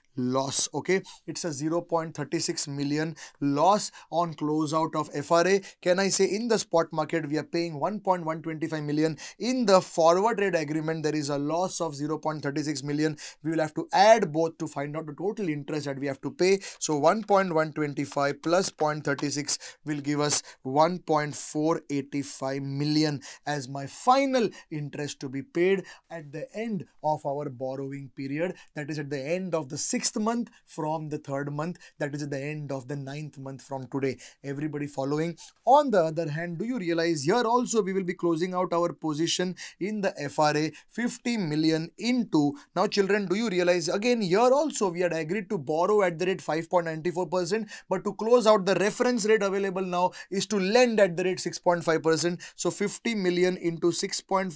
loss okay it's a 0.36 million loss on close out of fra can i say in the spot market we are paying 1.125 million in the forward rate agreement there is a loss of 0.36 million we will have to add both to find out the total interest that we have to pay so 1.125 plus 0.36 will give us 1.485 million as my final interest to be paid at the end of our borrowing period that is at the end of the six sixth month from the third month, that is the end of the ninth month from today. Everybody following. On the other hand, do you realize here also we will be closing out our position in the FRA 50 million into. Now children, do you realize again here also we had agreed to borrow at the rate 5.94% but to close out the reference rate available now is to lend at the rate 6.5%. So 50 million into 6.5%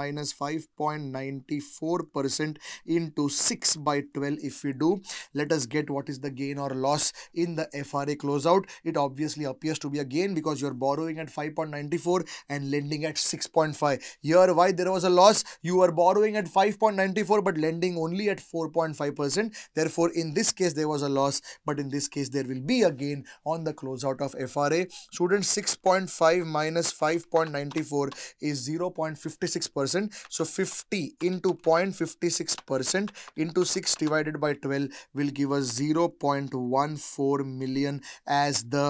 minus 5.94% into 6 by 12 if if we do let us get what is the gain or loss in the FRA closeout it obviously appears to be a gain because you're borrowing at 5.94 and lending at 6.5 here why there was a loss you are borrowing at 5.94 but lending only at 4.5% therefore in this case there was a loss but in this case there will be a gain on the closeout of FRA students 6.5 minus 5.94 is 0.56% so 50 into 0.56% into 6 divided by by 12 will give us 0.14 million as the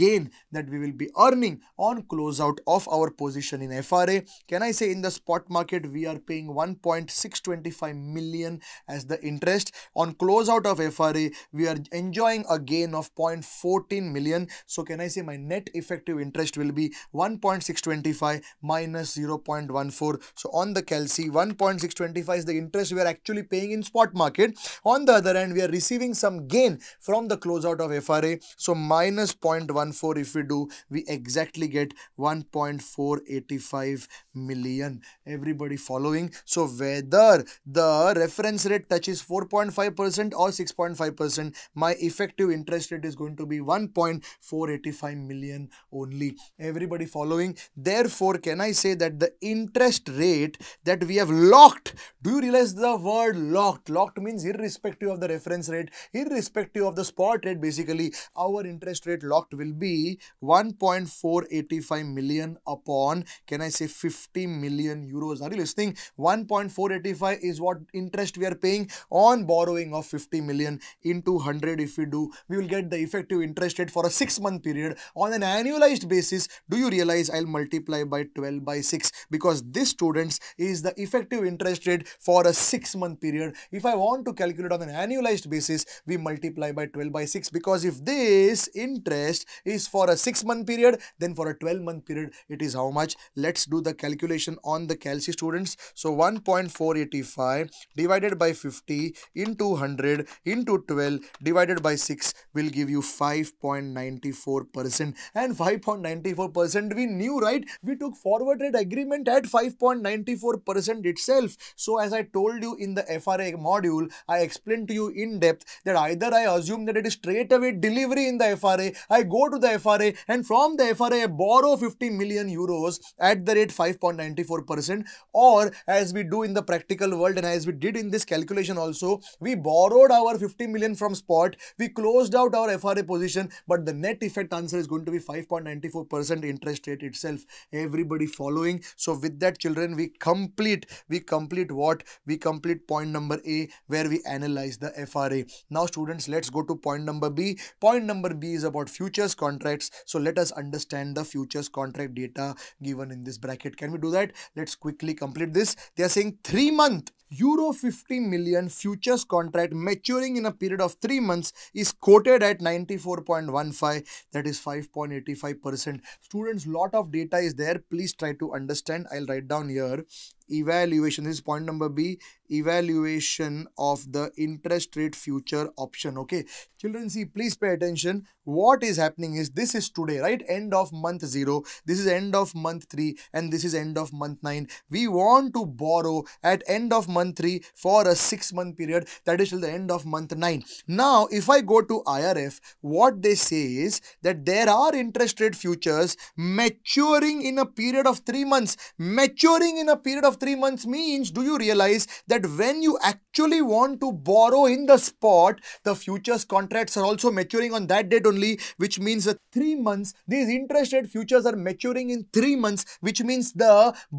gain that we will be earning on closeout of our position in FRA. Can I say in the spot market we are paying 1.625 million as the interest on closeout of FRA we are enjoying a gain of 0.14 million. So can I say my net effective interest will be 1.625 minus 0.14. So on the Kelsey 1.625 is the interest we are actually paying in spot market on on the other end, we are receiving some gain from the closeout of FRA. So minus 0.14 if we do, we exactly get 1.485 million. Everybody following? So whether the reference rate touches 4.5% or 6.5%, my effective interest rate is going to be 1.485 million only. Everybody following? Therefore, can I say that the interest rate that we have locked, do you realize the word locked? Locked means irrespective irrespective of the reference rate, irrespective of the spot rate, basically, our interest rate locked will be 1.485 million upon, can I say 50 million euros? Are you listening? 1.485 is what interest we are paying on borrowing of 50 million into 100 if we do. We will get the effective interest rate for a six month period on an annualized basis. Do you realize I'll multiply by 12 by 6 because this students is the effective interest rate for a six month period. If I want to calculate on an annualized basis, we multiply by 12 by 6 because if this interest is for a 6 month period, then for a 12 month period, it is how much? Let's do the calculation on the Kelsey students. So 1.485 divided by 50 into 100 into 12 divided by 6 will give you 5.94% and 5.94% we knew right we took forward rate agreement at 5.94% itself so as I told you in the FRA module I explained to you in depth that either I assume that it is straight away delivery in the FRA, I go to the FRA and from the FRA I borrow 50 million euros at the rate 5.94% or as we do in the practical world and as we did in this calculation also, we borrowed our 50 million from spot, we closed out our FRA position but the net effect answer is going to be 5.94% interest rate itself. Everybody following. So with that children, we complete, we complete what? We complete point number A where we analyze analyze the FRA. Now students, let's go to point number B. Point number B is about futures contracts. So let us understand the futures contract data given in this bracket. Can we do that? Let's quickly complete this. They are saying three month Euro 50 million futures contract maturing in a period of 3 months is quoted at 94.15 that is 5.85%. Students lot of data is there please try to understand I'll write down here evaluation this is point number b evaluation of the interest rate future option okay children see please pay attention what is happening is this is today right end of month 0 this is end of month 3 and this is end of month 9 we want to borrow at end of month 3 for a 6 month period that is till the end of month 9. Now if I go to IRF what they say is that there are interest rate futures maturing in a period of 3 months. Maturing in a period of 3 months means do you realize that when you actually want to borrow in the spot the futures contracts are also maturing on that date only which means that 3 months these interest rate futures are maturing in 3 months which means the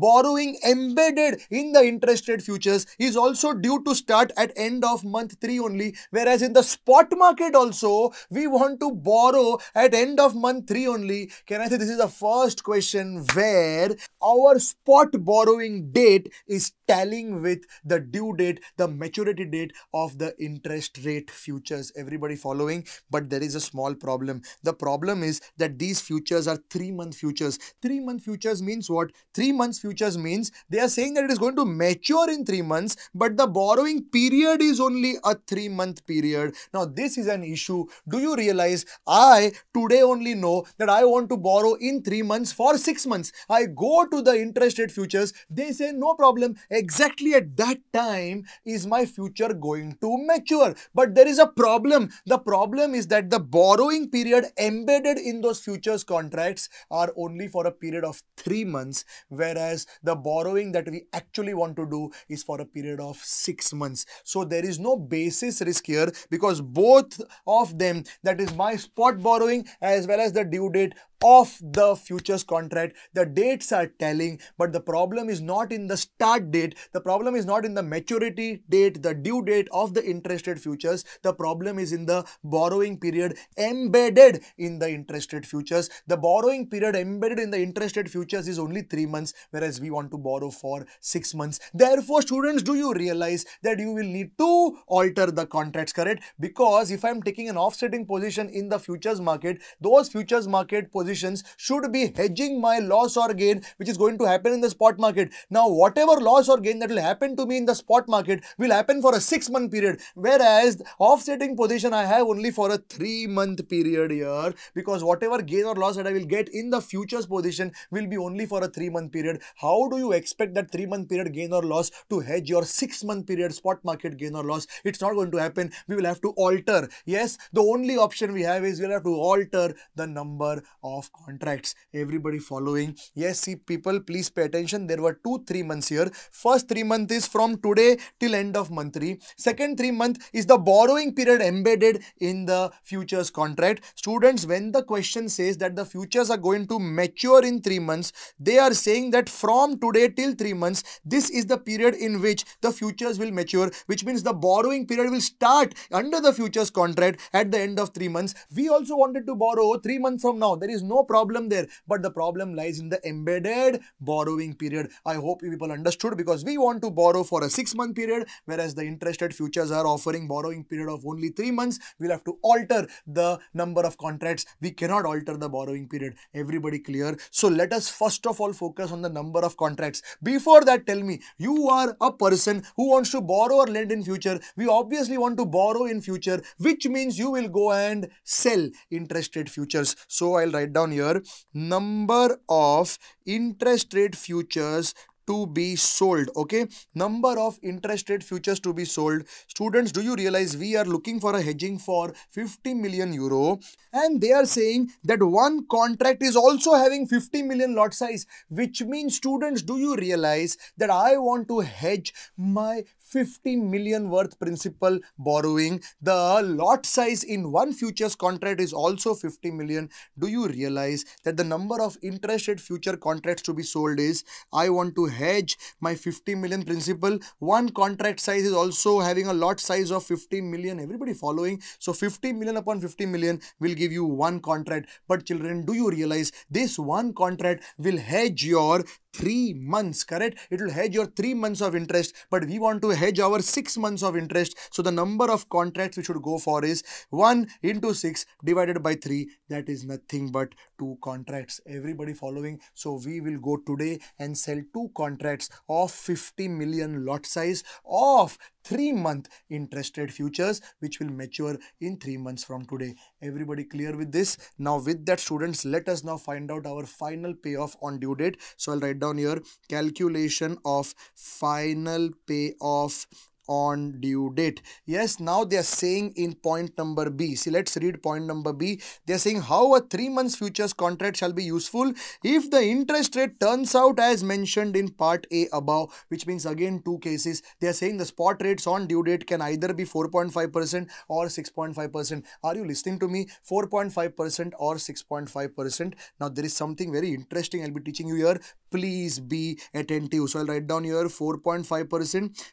borrowing embedded in the interest rate futures is also due to start at end of month 3 only. Whereas in the spot market also, we want to borrow at end of month 3 only. Can I say this is the first question where our spot borrowing date is tallying with the due date, the maturity date of the interest rate futures. Everybody following? But there is a small problem. The problem is that these futures are three month futures. Three month futures means what? Three months futures means they are saying that it is going to mature in three months, but the borrowing period is only a three month period. Now, this is an issue. Do you realize I today only know that I want to borrow in three months for six months? I go to the interest rate futures, they say no problem exactly at that time is my future going to mature. But there is a problem. The problem is that the borrowing period embedded in those futures contracts are only for a period of three months, whereas the borrowing that we actually want to do is for a period of six months. So there is no basis risk here because both of them, that is my spot borrowing as well as the due date of the futures contract, the dates are telling, but the problem is not in the start date date. The problem is not in the maturity date, the due date of the interest rate futures. The problem is in the borrowing period embedded in the interest rate futures. The borrowing period embedded in the interest rate futures is only three months, whereas we want to borrow for six months. Therefore, students, do you realize that you will need to alter the contracts, correct? Because if I'm taking an offsetting position in the futures market, those futures market positions should be hedging my loss or gain, which is going to happen in the spot market. Now, whatever loss or or gain that will happen to me in the spot market will happen for a six month period whereas offsetting position I have only for a three month period here because whatever gain or loss that I will get in the futures position will be only for a three month period. How do you expect that three month period gain or loss to hedge your six month period spot market gain or loss? It's not going to happen. We will have to alter. Yes, the only option we have is we'll have to alter the number of contracts. Everybody following? Yes, see people, please pay attention. There were two, three months here. First First three month is from today till end of month three. Second three month is the borrowing period embedded in the futures contract. Students, when the question says that the futures are going to mature in three months, they are saying that from today till three months, this is the period in which the futures will mature, which means the borrowing period will start under the futures contract at the end of three months. We also wanted to borrow three months from now. There is no problem there, but the problem lies in the embedded borrowing period. I hope you people understood because because we want to borrow for a six month period, whereas the interest rate futures are offering borrowing period of only three months. We'll have to alter the number of contracts. We cannot alter the borrowing period. Everybody clear? So let us first of all focus on the number of contracts. Before that, tell me, you are a person who wants to borrow or lend in future. We obviously want to borrow in future, which means you will go and sell interest rate futures. So I'll write down here number of interest rate futures to be sold okay number of interest rate futures to be sold students do you realize we are looking for a hedging for 50 million euro and they are saying that one contract is also having 50 million lot size which means students do you realize that i want to hedge my 50 million worth principal borrowing the lot size in one futures contract is also 50 million do you realize that the number of interest rate future contracts to be sold is i want to hedge my 50 million principal one contract size is also having a lot size of 50 million everybody following so 50 million upon 50 million will give you one contract but children do you realize this one contract will hedge your three months, correct? It will hedge your three months of interest, but we want to hedge our six months of interest. So the number of contracts we should go for is one into six divided by three. That is nothing but two contracts. Everybody following? So we will go today and sell two contracts of 50 million lot size of three month interest rate futures which will mature in three months from today everybody clear with this now with that students let us now find out our final payoff on due date so i'll write down here calculation of final payoff on due date. Yes, now they are saying in point number B. See, let's read point number B. They are saying how a three months futures contract shall be useful if the interest rate turns out as mentioned in part A above, which means again two cases. They are saying the spot rates on due date can either be 4.5% or 6.5%. Are you listening to me? 4.5% or 6.5%. Now there is something very interesting I'll be teaching you here please be attentive. So I'll write down here 4.5%,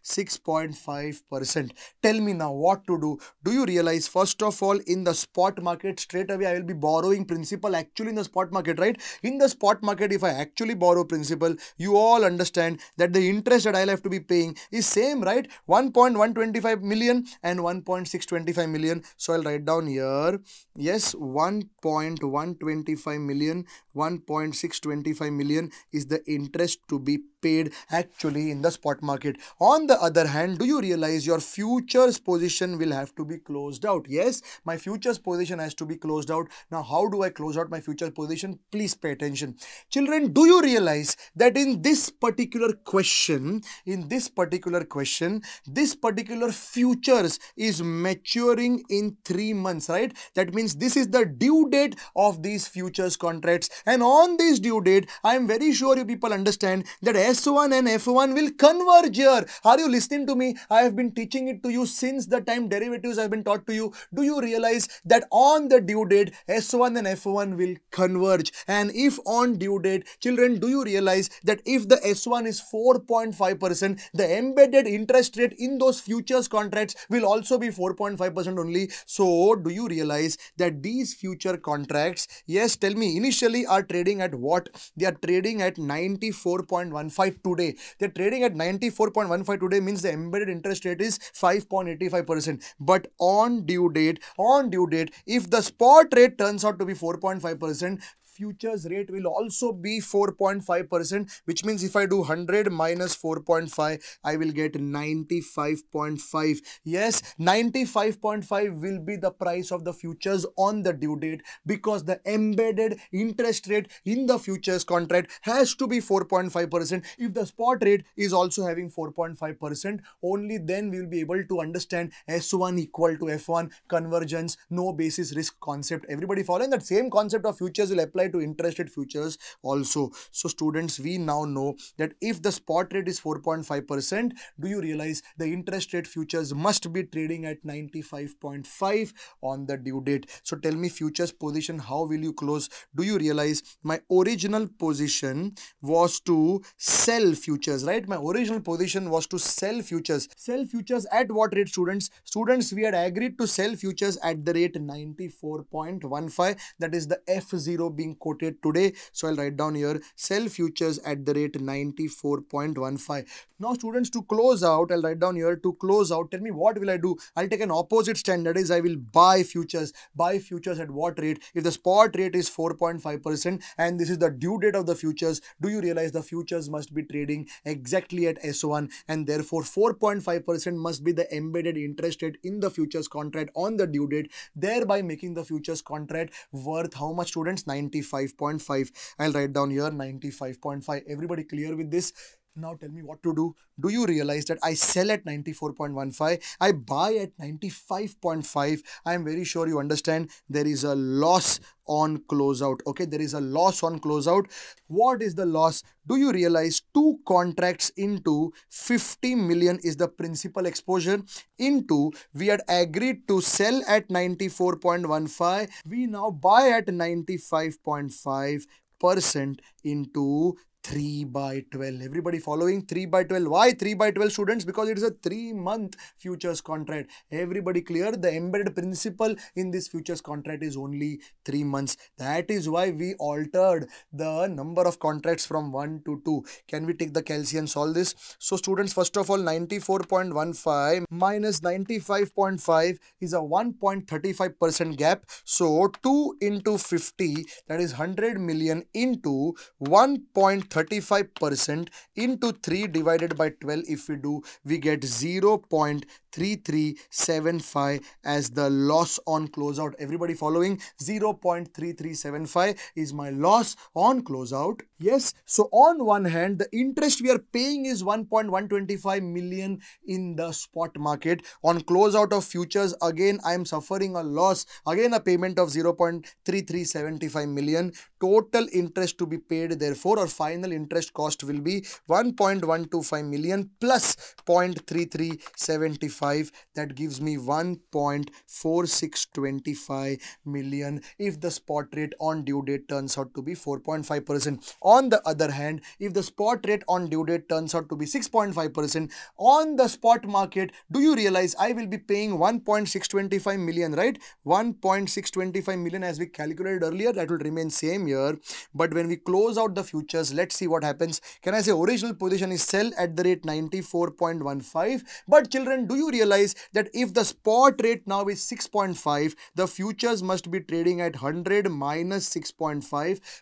6.5%. Tell me now what to do. Do you realize first of all in the spot market straight away I will be borrowing principal actually in the spot market, right? In the spot market if I actually borrow principal, you all understand that the interest that I'll have to be paying is same, right? 1.125 million and 1.625 million. So I'll write down here, yes, 1.125 million, 1.625 million is is the interest to be paid actually in the spot market. On the other hand, do you realize your futures position will have to be closed out? Yes, my futures position has to be closed out. Now, how do I close out my futures position? Please pay attention. Children, do you realize that in this particular question, in this particular question, this particular futures is maturing in three months, right? That means this is the due date of these futures contracts. And on this due date, I am very sure you people understand that as S1 and F1 will converge here. Are you listening to me? I have been teaching it to you since the time derivatives have been taught to you. Do you realize that on the due date, S1 and F1 will converge? And if on due date, children, do you realize that if the S1 is 4.5%, the embedded interest rate in those futures contracts will also be 4.5% only. So, do you realize that these future contracts, yes, tell me, initially are trading at what? They are trading at 94.15 1.15 today. They're trading at 94.15 today means the embedded interest rate is 5.85%. But on due date, on due date, if the spot rate turns out to be 4.5%, futures rate will also be 4.5%, which means if I do 100 minus 4.5, I will get 95.5. Yes, 95.5 will be the price of the futures on the due date because the embedded interest rate in the futures contract has to be 4.5%. If the spot rate is also having 4.5%, only then we will be able to understand S1 equal to F1, convergence, no basis risk concept. Everybody following that same concept of futures will apply apply to interest rate futures also. So students, we now know that if the spot rate is 4.5%, do you realize the interest rate futures must be trading at 95.5 on the due date. So tell me futures position, how will you close? Do you realize my original position was to sell futures, right? My original position was to sell futures. Sell futures at what rate students? Students, we had agreed to sell futures at the rate 94.15. That is the F0 being quoted today. So I'll write down here sell futures at the rate 94.15. Now students to close out, I'll write down here to close out. Tell me what will I do? I'll take an opposite stand that is I will buy futures. Buy futures at what rate? If the spot rate is 4.5% and this is the due date of the futures, do you realize the futures must be trading exactly at S1 and therefore 4.5% must be the embedded interest rate in the futures contract on the due date thereby making the futures contract worth how much students ninety. 95.5 i'll write down here 95.5 everybody clear with this now tell me what to do. Do you realize that I sell at 94.15? I buy at 95.5. I am very sure you understand there is a loss on closeout. Okay, there is a loss on closeout. What is the loss? Do you realize two contracts into 50 million is the principal exposure into we had agreed to sell at 94.15. We now buy at 95.5 percent into 3 by 12 everybody following 3 by 12 why 3 by 12 students because it is a 3 month futures contract everybody clear the embedded principle in this futures contract is only 3 months that is why we altered the number of contracts from 1 to 2 can we take the and solve this so students first of all 94.15 minus 95.5 is a 1.35 percent gap so 2 into 50 that is 100 million into 1. 35% into 3 divided by 12 if we do we get 0.3375 as the loss on closeout everybody following 0.3375 is my loss on closeout yes so on one hand the interest we are paying is 1.125 million in the spot market on closeout of futures again I am suffering a loss again a payment of 0.3375 million total interest to be paid therefore or final final interest cost will be 1.125 million plus 0.3375 that gives me 1.4625 million if the spot rate on due date turns out to be 4.5%. On the other hand, if the spot rate on due date turns out to be 6.5% on the spot market, do you realize I will be paying 1.625 million, right? 1.625 million as we calculated earlier, that will remain same here. But when we close out the futures, let's let's see what happens. Can I say original position is sell at the rate 94.15? But children, do you realize that if the spot rate now is 6.5, the futures must be trading at 100 minus 6.5.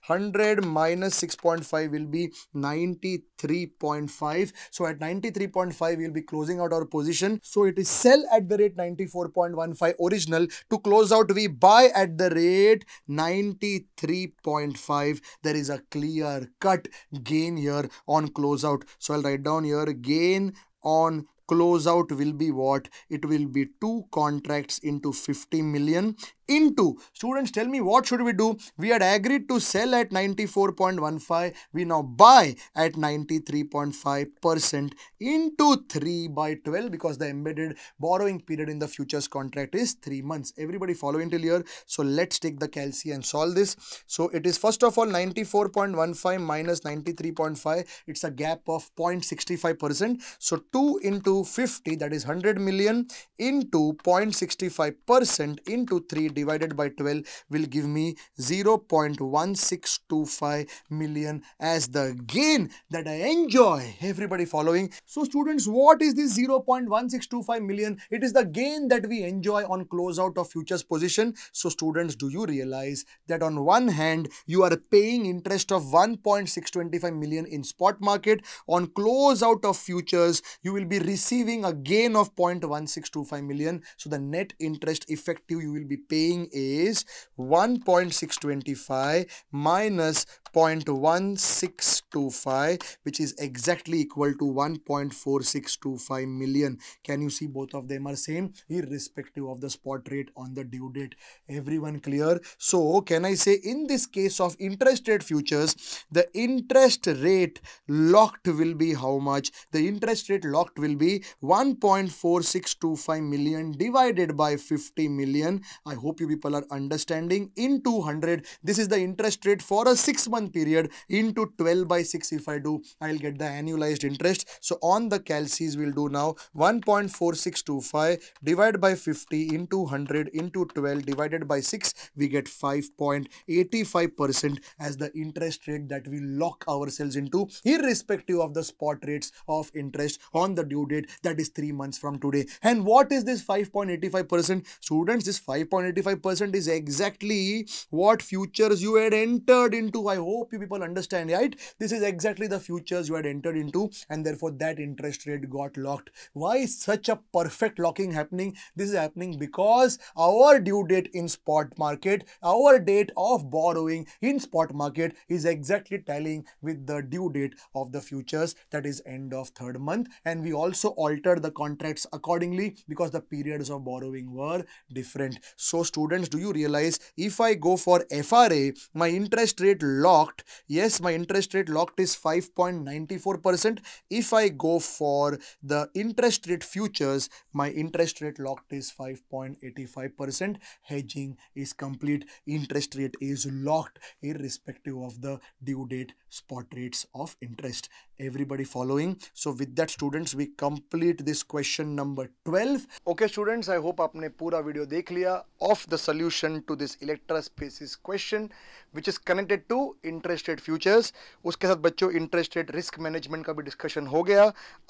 100 minus 6.5 will be 93.5. So at 93.5, we'll be closing out our position. So it is sell at the rate 94.15 original. To close out, we buy at the rate 93.5. There is a clear cut gain here on closeout. So I'll write down here gain on closeout will be what? It will be two contracts into 50 million into, students tell me what should we do? We had agreed to sell at 94.15. We now buy at 93.5% into 3 by 12 because the embedded borrowing period in the futures contract is 3 months. Everybody following till here? So let's take the calci and solve this. So it is first of all 94.15 minus 93.5. It's a gap of 0.65%. So 2 into 50 that is 100 million into 0.65% into 3 divided by 12 will give me 0.1625 million as the gain that I enjoy. Everybody following? So students, what is this 0.1625 million? It is the gain that we enjoy on closeout of futures position. So students, do you realize that on one hand, you are paying interest of 1.625 million in spot market. On closeout of futures, you will be receiving a gain of 0.1625 million. So the net interest effective you will be paying is 1.625 minus 0.1625 which is exactly equal to 1.4625 million can you see both of them are same irrespective of the spot rate on the due date everyone clear so can i say in this case of interest rate futures the interest rate locked will be how much the interest rate locked will be 1.4625 million divided by 50 million i hope hope you people are understanding. In 200, this is the interest rate for a 6-month period into 12 by 6 if I do, I'll get the annualized interest. So on the calcis we'll do now 1.4625 divided by 50 into 100 into 12 divided by 6, we get 5.85% as the interest rate that we lock ourselves into irrespective of the spot rates of interest on the due date that is 3 months from today. And what is this 5.85%? Students, this 5.85 25% is exactly what futures you had entered into. I hope you people understand, right? This is exactly the futures you had entered into and therefore that interest rate got locked. Why is such a perfect locking happening? This is happening because our due date in spot market, our date of borrowing in spot market is exactly tallying with the due date of the futures that is end of third month and we also altered the contracts accordingly because the periods of borrowing were different. So students, do you realize if I go for FRA, my interest rate locked, yes, my interest rate locked is 5.94%. If I go for the interest rate futures, my interest rate locked is 5.85%. Hedging is complete. Interest rate is locked irrespective of the due date spot rates of interest. Everybody following? So with that students, we complete this question number 12. Okay students, I hope आपने पूरा video देख video. Of the solution to this electrospaces question which is connected to interest rate futures uske sath bachcho interest rate risk management ka bhi discussion ho gaya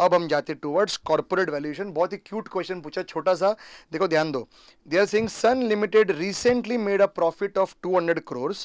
ab hum jaate towards corporate valuation bahut hi cute question pucha chhota sa dekho dhyan do they are saying Sun Limited recently made a profit of 200 crores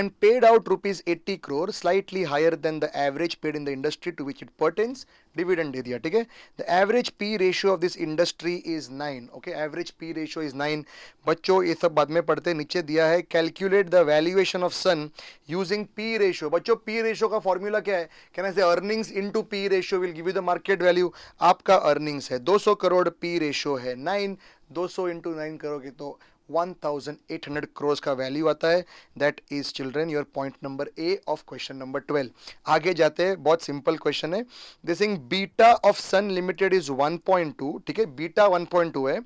and paid out rupees 80 crores slightly higher than the average paid in the industry to which it pertains dividend दे दिया ठीक है the average P ratio of this industry is nine okay average P ratio is nine बच्चों ये सब बाद में पढ़ते नीचे दिया है calculate the valuation of Sun using P ratio बच्चों पी रेशियो का फॉर्मूला क्या है कहना से earnings into P ratio will give you the market value आपका अर्निंग्स है 200 करोड़ पी रेशियो है नाइन 200 सौ इंटू नाइन करोगे तो 1800 करोज का वैल्यू आता है that is children your point number A of question number 12 आगे जाते हैं बहुत सिंपल क्वेश्चन है this thing beta of Sun Limited is 1.2 ठीक है बीटा 1.2 है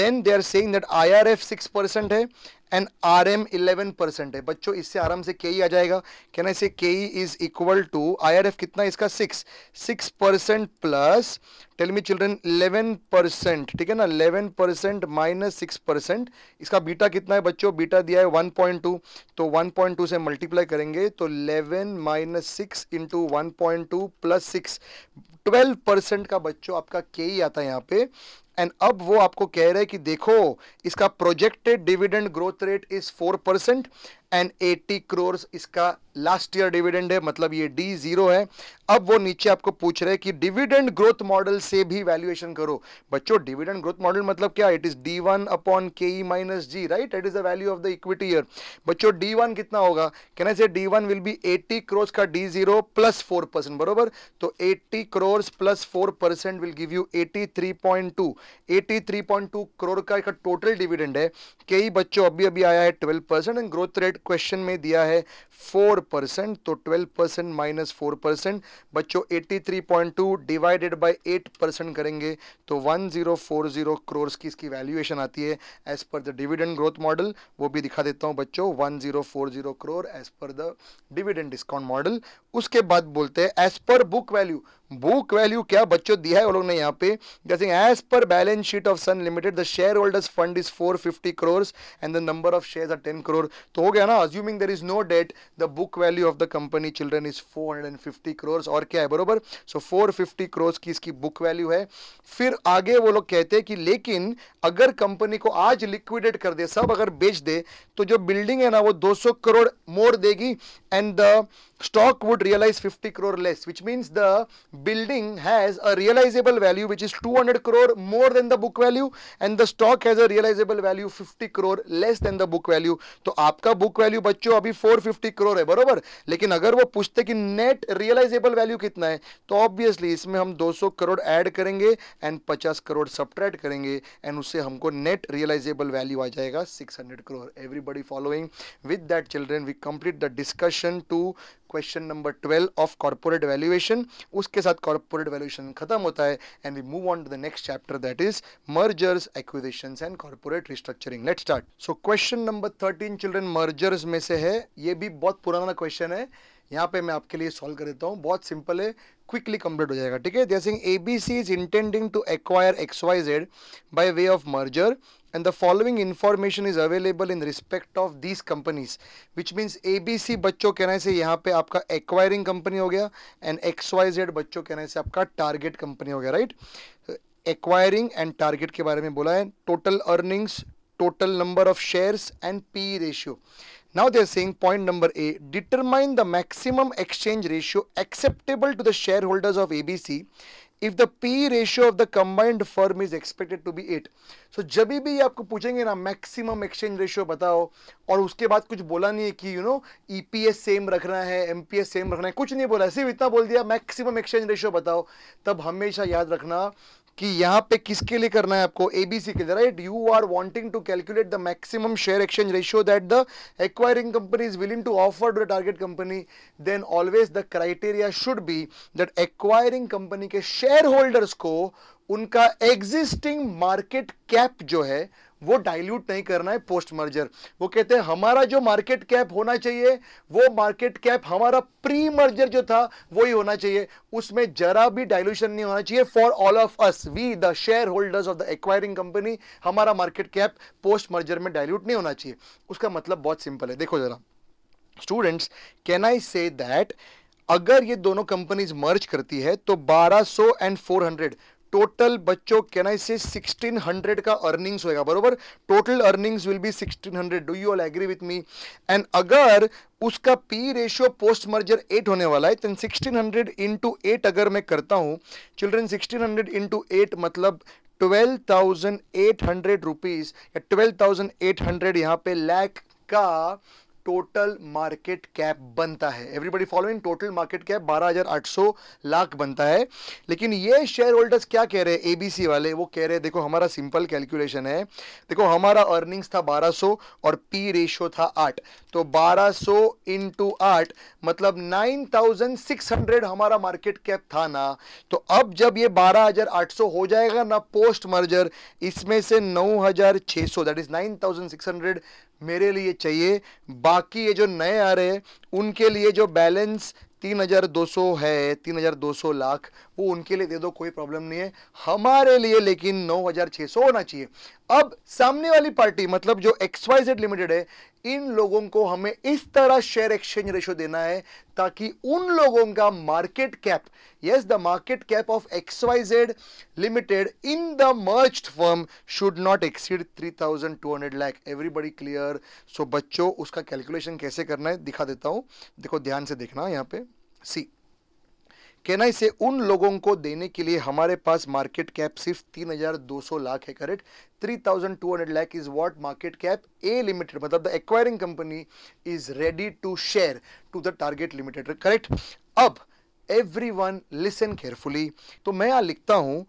then they are saying that IRF 6% है and R M eleven percent है बच्चों इससे आराम से के ई e आ जाएगा ना इसे K E is equal to I R F कितना इसका six six percent plus tell me children eleven percent ठीक है ना eleven percent minus six percent इसका बीटा कितना है बच्चों बीटा दिया है वन पॉइंट टू तो वन पॉइंट टू से मल्टीप्लाई करेंगे तो eleven minus six into one point two plus six twelve percent का बच्चों आपका के ई e आता है यहाँ पे एंड अब वो आपको कह रहे हैं कि देखो इसका projected dividend growth rate is four percent and eighty crore इसका लास्ट ईयर डिविडेंड है मतलब ये डी जीरो है अब वो नीचे आपको पूछ रहे हैं कि डिविडेंड ग्रोथ मॉडल से भी वैल्यूएशन करो बच्चों डिविडेंड ग्रोथ मॉडल मतलब क्या it is D one upon K E minus G right it is the value of the equity year बच्चों डी वन कितना होगा कहना से D one will be eighty crores का D zero plus four percent बरोबर तो eighty crore plus four percent will give you eighty three point two eighty three point two crore का टोटल डिविडेंड है के ई e बच्चों अभी अभी आया है twelve percent and growth rate question में दिया है फोर परसेंट तो twelve percent minus four percent बच्चों eighty three point two divided by eight percent करेंगे तो one zero four zero crores की इसकी वैल्यूएशन आती है as per the dividend growth model वो भी दिखा देता हूँ बच्चों one zero four zero crore as per the dividend discount model उसके बाद बोलते हैं as per book value book value क्या बच्चों दिया है वो लोग ने यहाँ पे जैसे as per balance sheet of Sun Limited the shareholders fund is 450 fifty crores and the number of share are 10 crore तो हो गया ना assuming there is no debt the book value of the company children is 450 crore और क्या है बरोबर सो so, 450 crore की इसकी बुक वैल्यू है फिर आगे वो लोग कहते हैं कि लेकिन अगर कंपनी को आज लिक्विडेट कर दे सब अगर बेच दे तो जो बिल्डिंग है ना वो 200 करोड़ मोर देगी and the stock would realize 50 crore less which means the building has a realizable value which is 200 crore more than the book value and the stock has a realizable value 50 crore less than the book value तो aapka book value bachcho abhi 450 crore hai बरोबर lekin agar wo puchte ki net realizable value kitna hai to obviously isme hum 200 crore add karenge and 50 crore subtract karenge and usse humko net realizable value aa jayega 600 crore everybody following with that children we complete the discussion to question number twelve of corporate valuation उसके साथ corporate valuation खत्म होता है and we move on to the next chapter that is mergers acquisitions and corporate restructuring let start so question number thirteen children mergers में से है ये भी बहुत पुराना क्वेश्चन है यहाँ पे मैं आपके लिए सॉल्व कर देता हूँ बहुत सिंपल है क्विकली कंप्लीट हो जाएगा ठीक है जैसे A B C is intending to acquire X Y Z by way of merger and the following information is available in respect of these companies which means abc बच्चों कहना से यहाँ पे आपका acquiring company हो गया and xyz बच्चों i से आपका target company हो गया right acquiring and target के बारे में बोला है total earnings total number of shares and p ratio now they are saying point number a determine the maximum exchange ratio acceptable to the shareholders of abc if the P ratio of the combined firm is expected to be eight so जब भी आपको पूछेंगे ना maximum exchange ratio बताओ और उसके बाद कुछ बोला नहीं है कि यू नो ईपीएस सेम रखना है एमपीएस सेम रखना है कुछ नहीं बोला सिर्फ इतना बोल दिया मैक्सिमम एक्सचेंज रेशियो बताओ तब हमेशा याद रखना कि यहां पे किसके लिए करना है आपको एबीसी के लिए right you are wanting to calculate the maximum share exchange ratio that the acquiring company is willing to offer to the target company then always the criteria should be that acquiring company के shareholders को उनका existing market cap जो है वो dilute नहीं करना है post merger वो कहते हैं हमारा जो मार्केट कैप होना चाहिए वो मार्केट कैप हमारा प्री मर्जर जो था वो ही होना चाहिए उसमें जरा भी डाइल्यूशन नहीं होना चाहिए for all of us we the shareholders of the acquiring company हमारा मार्केट कैप पोस्ट मर्जर में डायल्यूट नहीं होना चाहिए उसका मतलब बहुत सिंपल है देखो जरा students can I say that अगर ये दोनों कंपनीज मर्ज करती है तो 1200 एंड 400 टोटल बच्चों कैन आई से 1600 का अर्निंग्स होएगा बरोबर total earnings will be 1600 do you all agree with me and अगर उसका पी रेशियो पोस्ट मर्जर 8 होने वाला है तो 1600 हंड्रेड इंटू एट अगर मैं करता हूँ चिल्ड्रन 1600 हंड्रेड इंटू एट मतलब 12,800 थाउजेंड एट हंड्रेड रुपीज़ या ट्वेल्व थाउजेंड एट हंड्रेड यहाँ पे लैक का टोटल मार्केट कैप बनता है everybody following total market cap 12,800 lakh बनता है लेकिन ये शेयर होल्डर्स क्या कह रहे हैं एबीसी वाले वो कह रहे हैं देखो हमारा सिंपल कैलकुलेशन है देखो हमारा अर्निंग्स था 1200 और पी रेशियो था 8 तो 1200 सो इंटू आठ मतलब 9,600 हमारा मार्केट कैप था ना तो अब जब ये 12,800 हो जाएगा ना पोस्ट मर्जर इसमें से नौ 9,600 दैट इज 9,600 मेरे लिए चाहिए बाकी ये जो नए आ रहे हैं उनके लिए जो बैलेंस तीन हज़ार दो सौ है तीन हज़ार दो सौ लाख वो उनके लिए दे दो कोई प्रॉब्लम नहीं है हमारे लिए लेकिन नौ हजार छह सौ होना चाहिए अब सामने वाली पार्टी मतलब जो एक्स वाई जेड लिमिटेड है इन लोगों को हमें इस तरह शेयर एक्सचेंज रेशो देना है ताकि उन लोगों का market cap yes the market cap of X Y Z Limited in the merged firm should not exceed 3200 lakh everybody clear so बच्चों उसका कैलकुलेशन कैसे करना है दिखा देता हूं देखो ध्यान से देखना यहां पे सी केना इसे उन लोगों को देने के लिए हमारे पास मार्केट कैप सिर्फ 3,200 लाख है correct 3,200 lakh is what market cap A Limited मतलब the acquiring company is ready to share to the target limited correct अब एवरी वन लिसन केयरफुली तो मैं यहां लिखता हूं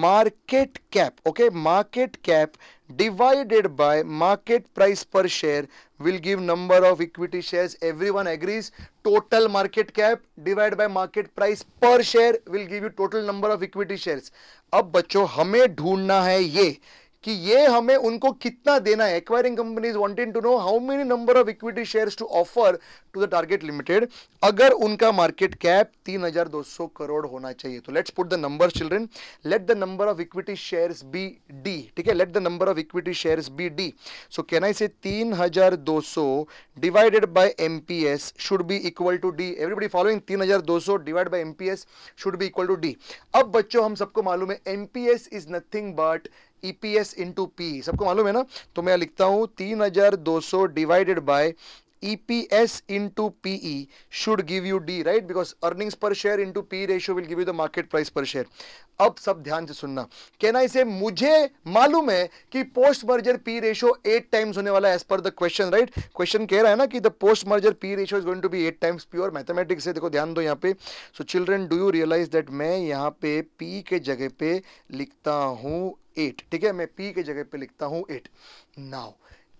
market cap okay market cap divided by market price per share will give number of equity shares everyone agrees total market cap divided by market price per share will give you total number of equity shares ab bachcho hame dhoondna hai ye कि ये हमें उनको कितना देना है acquiring companies wanted to know how many number of equity shares to offer to the target limited अगर उनका market cap 3200 crore होना चाहिए तो let's put the number children let the number of equity shares be D ठीक है let the number of equity shares be D so can I say 3200 divided by MPS should be equal to D everybody following 3200 divide by MPS should be equal to D अब बच्चों हम सबको मालूम है MPS is nothing but E P S into P सबको मालूम है ना तो मैं लिखता हूँ तीन हज़ार दो सौ divided by EPS into PE should give you D, right? Because earnings per share into PE ratio will give you the market price per share. अब सब ध्यान से सुनना कैन आई से मुझे मालूम है कि post merger P ratio eight times होने वाला है as per the question right question कह रहा है ना कि the post merger P ratio is going to be eight times P और मैथमेटिक्स है देखो ध्यान दो यहाँ पे so children do you realize that मैं यहाँ पे पी e के जगह पे लिखता हूँ एट ठीक है मैं पी e के जगह पे लिखता हूँ एट नाउ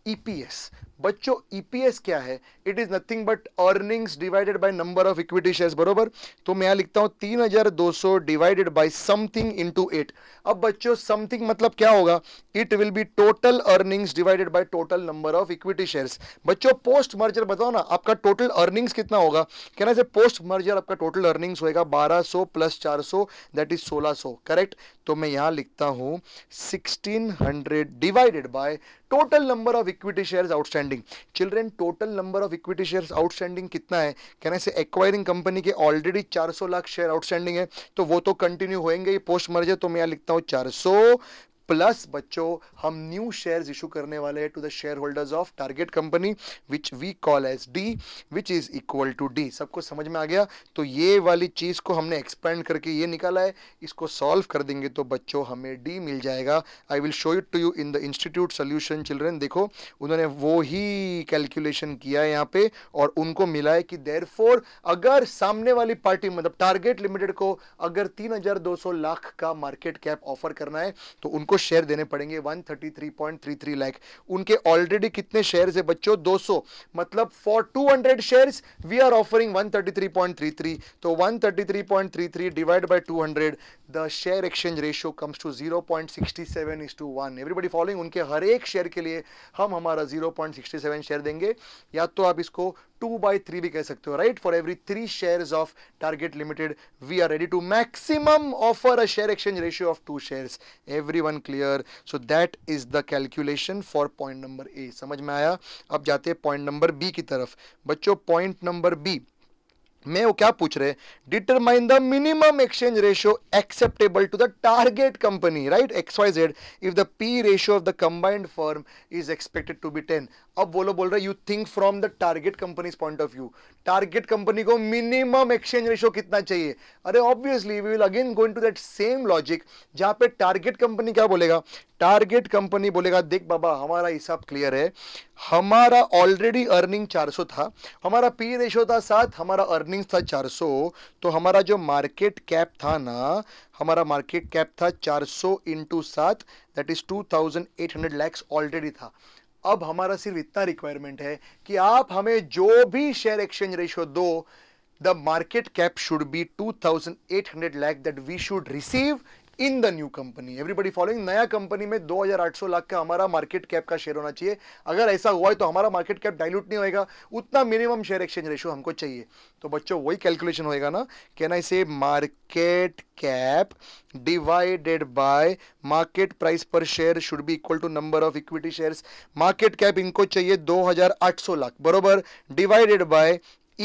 ईपीएस बच्चों ईपीएस e क्या है it is nothing but earnings divided by number of equity shares बरोबर तो मैं यहाँ लिखता हूं 3200 डिवाइडेड बाय समथिंग इनटू 8 अब बच्चों समथिंग मतलब क्या होगा it will be total earnings divided by total number of equity shares बच्चों पोस्ट मर्जर बताओ ना आपका टोटल अर्निंग्स कितना होगा कहना से पोस्ट मर्जर आपका टोटल अर्निंग्स होगा 1200 प्लस 400 दैट इज 1600 करेक्ट तो मैं यहां लिखता हूं 1600 divided by total number of equity shares outstanding outstanding children total number of equity share outstanding कितना है कहने से एक्वायरिंग कंपनी के ऑलरेडी 400 लाख शेयर आउटस्टैंडिंग है तो वो तो कंटिन्यू होगा ये पोस्ट मर्जर तो मैं यहाँ लिखता हूँ 400 प्लस बच्चों हम न्यू शेयर्स इशू करने वाले हैं to the shareholders of target company which we call as D which is equal to D सबको समझ में आ गया तो ये वाली चीज़ को हमने एक्सपेंड करके ये निकाला है इसको सॉल्व कर देंगे तो बच्चों हमें डी मिल जाएगा I will show it to you in the institute solution children देखो उन्होंने वो ही कैलकुलेशन किया है यहाँ पे और उनको मिला है कि देर अगर सामने वाली पार्टी मतलब टारगेट लिमिटेड को अगर तीन लाख का मार्केट कैप ऑफर करना है तो उनको उनको शेयर देने पड़ेंगे 133.33 लाख उनके ऑलरेडी कितने शेयर्स है बच्चों 200 मतलब for 200 shares we are offering 133.33 तो 133.33 divide by 200 the share exchange ratio comes to 0.67 is to one everybody following उनके हर एक शेयर के लिए हम हमारा 0.67 शेयर देंगे या तो आप इसको टू बाई थ्री भी कह सकते हो right for every three share of target limited we are ready to maximum offer a share exchange ratio of two share everyone clear so that is the calculation for point number A समझ में आया अब जाते हैं point number B की तरफ बच्चों point number B में वो क्या पूछ रहे determine the minimum exchange ratio acceptable to the target company right X Y Z if the P ratio of the combined firm is expected to be ten अब वो लोग बोल रहे you think from the target company's point of view target company को minimum exchange ratio कितना चाहिए अरे obviously we will again going to that same logic जहां पे टारगेट कंपनी क्या बोलेगा टारगेट कंपनी बोलेगा देख बाबा हमारा हिसाब क्लियर है हमारा ऑलरेडी अर्निंग 400 था हमारा पी रेशो था सात हमारा अर्निंग था 400 तो हमारा जो मार्केट कैप था ना हमारा मार्केट कैप था 400 सौ इंटू सात दैट इज़ 2800 लैक्स ऑलरेडी था अब हमारा सिर्फ इतना रिक्वायरमेंट है कि आप हमें जो भी शेयर एक्सचेंज रेशो दो should be two thousand eight 2800 lakh that we should receive in the new company everybody following नया कंपनी में 2800 लाख का हमारा मार्केट कैप का शेयर होना चाहिए अगर ऐसा हुआ है तो हमारा मार्केट कैप डाइल्यूट नहीं होएगा उतना मिनिमम शेयर एक्सचेंज रेशियो हमको चाहिए तो बच्चों वही कैलकुलेशन होएगा ना can I say market cap divided by market price पर share should be equal to number of equity shares market cap इनको चाहिए 2800 लाख बरोबर divided by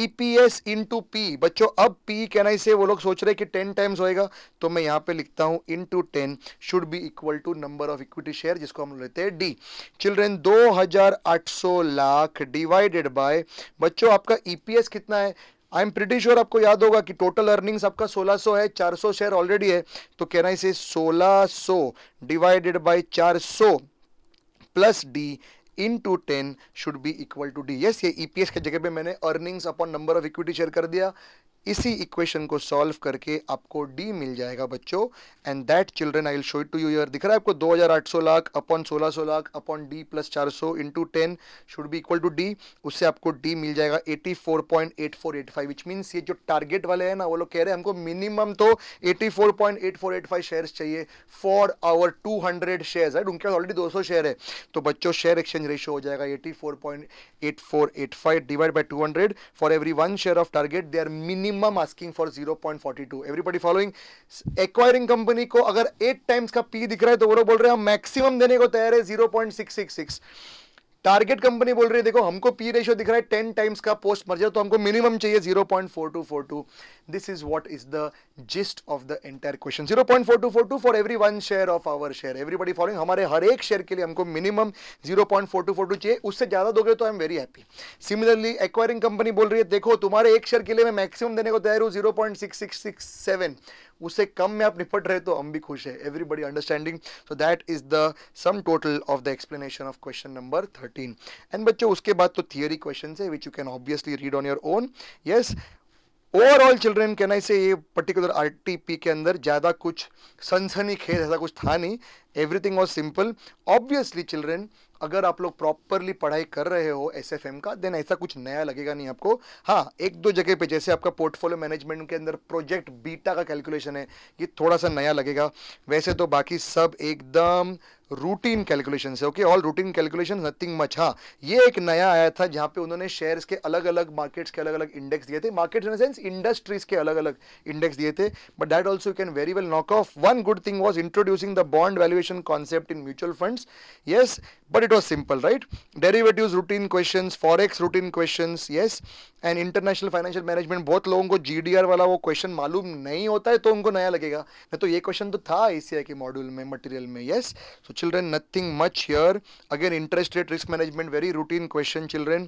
EPS into P बच्चों अब पी कहना ही से वो लोग सोच रहे कि टेन टाइम्स होएगा तो मैं यहाँ पे लिखता हूँ into ten should be equal to number of equity share जिसको हम लेते हैं D children 2800 lakh divided by बच्चों आपका ईपीएस e कितना है आई एम प्रिटी श्योर आपको याद होगा कि टोटल अर्निंग्स आपका 1600 है 400 शेयर ऑलरेडी है तो कहना इसे 1600 divided by 400 plus D into ten should be equal to D yes ये ईपीएस e के जगह पे मैंने earnings upon number of equity share कर दिया इसी इक्वेशन को सॉल्व करके आपको डी मिल जाएगा बच्चों and that children I will show it to you यर दिख रहा है आपको 2800 lakh upon 1600 lakh upon D plus 400 into ten should be equal to D उससे आपको डी मिल जाएगा 84.8485 विच मीन्स ये जो टारगेट वाले हैं ना वो लोग कह रहे हैं हमको मिनिमम तो 84.8485 शेयर चाहिए फॉर आवर 200 शेयर राइट उनके ऑलरेडी 200 शेयर है तो बच्चों शेयर एक्सचेंज रेशियो हो जाएगा 84.8485 divide by 200 for every one share of target they are minimum minimum asking for two everybody following acquiring company को अगर एट टाइम्स का पी दिख रहा है तो वो लोग बोल रहे हैं हम मैक्सिमम देने को तैयार है zero point six six six target company बोल रही है देखो हमको पी रेशियो दिख रहा है टेन टाइम्स का पोस्ट मर्जर तो हमको मिनिमम चाहिए zero point four two four two this is what is the gist of the entire question zero point four two four two for every one share of our share everybody following हमारे हर एक share के लिए हमको minimum zero point four two four two चाहिए उससे ज्यादा दोगे तो I am very happy similarly acquiring company बोल रही है देखो तुम्हारे एक शेयर के लिए मैं मैक्सिमम देने को तैयार हूँ zero point six six six seven उससे कम में आप निपट रहे तो हम भी खुश है everybody understanding so that is the sum total of the explanation of question number thirteen and बच्चों उसके बाद तो थियरी क्वेश्चन है which you can obviously read on your own yes overall children can I say ये particular P के अंदर ज़्यादा कुछ सनसनी खेद ऐसा कुछ था नहीं everything was simple obviously children अगर आप लोग प्रॉपरली पढ़ाई कर रहे हो एस का देन ऐसा कुछ नया लगेगा नहीं आपको हाँ एक दो जगह पे जैसे आपका पोर्टफोलियो मैनेजमेंट के अंदर प्रोजेक्ट बीटा का कैलकुलेशन है ये थोड़ा सा नया लगेगा वैसे तो बाकी सब एकदम रूटीन कैलकुलेशन है okay all routine calculation nothing much हाँ ये एक नया आया था जहाँ पे उन्होंने शेयर्स के अलग अलग मार्केट्स के अलग अलग इंडेक्स दिए थे मार्केट्स इन सेंस इंडस्ट्रीज के अलग अलग इंडेक्स दिए थे but that also can very well knock off one good thing was introducing the bond valuation concept in mutual funds yes but it was simple right derivative routine question forex routine question yes and international financial management बहुत लोगों को G D R वाला वो question मालूम नहीं होता है तो उनको नया लगेगा नहीं तो ये क्वेश्चन तो था एसीआई के मॉड्यूल में मटेरियल में yes yes? so, children nothing much here again interest rate risk management very routine question children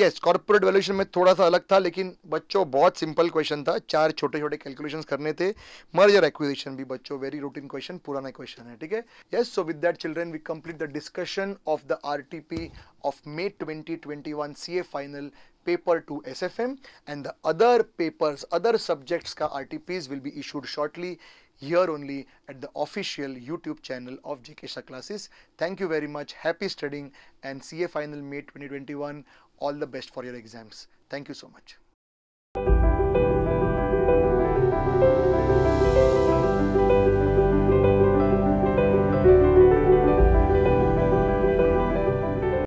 yes corporate valuation mein thoda sa alag tha lekin bachcho bahut simple question tha char chote chote calculations karne the merger acquisition bhi bachcho very routine question purana question hai theek hai yes so with that children we complete the discussion of the rtp of May 2021 CA final paper to SFM and the other papers, other subjects ka RTPs will be issued shortly. here only at the official YouTube channel of JK Classes. Thank you very much. Happy studying and CA Final May 2021. All the best for your exams. Thank you so much.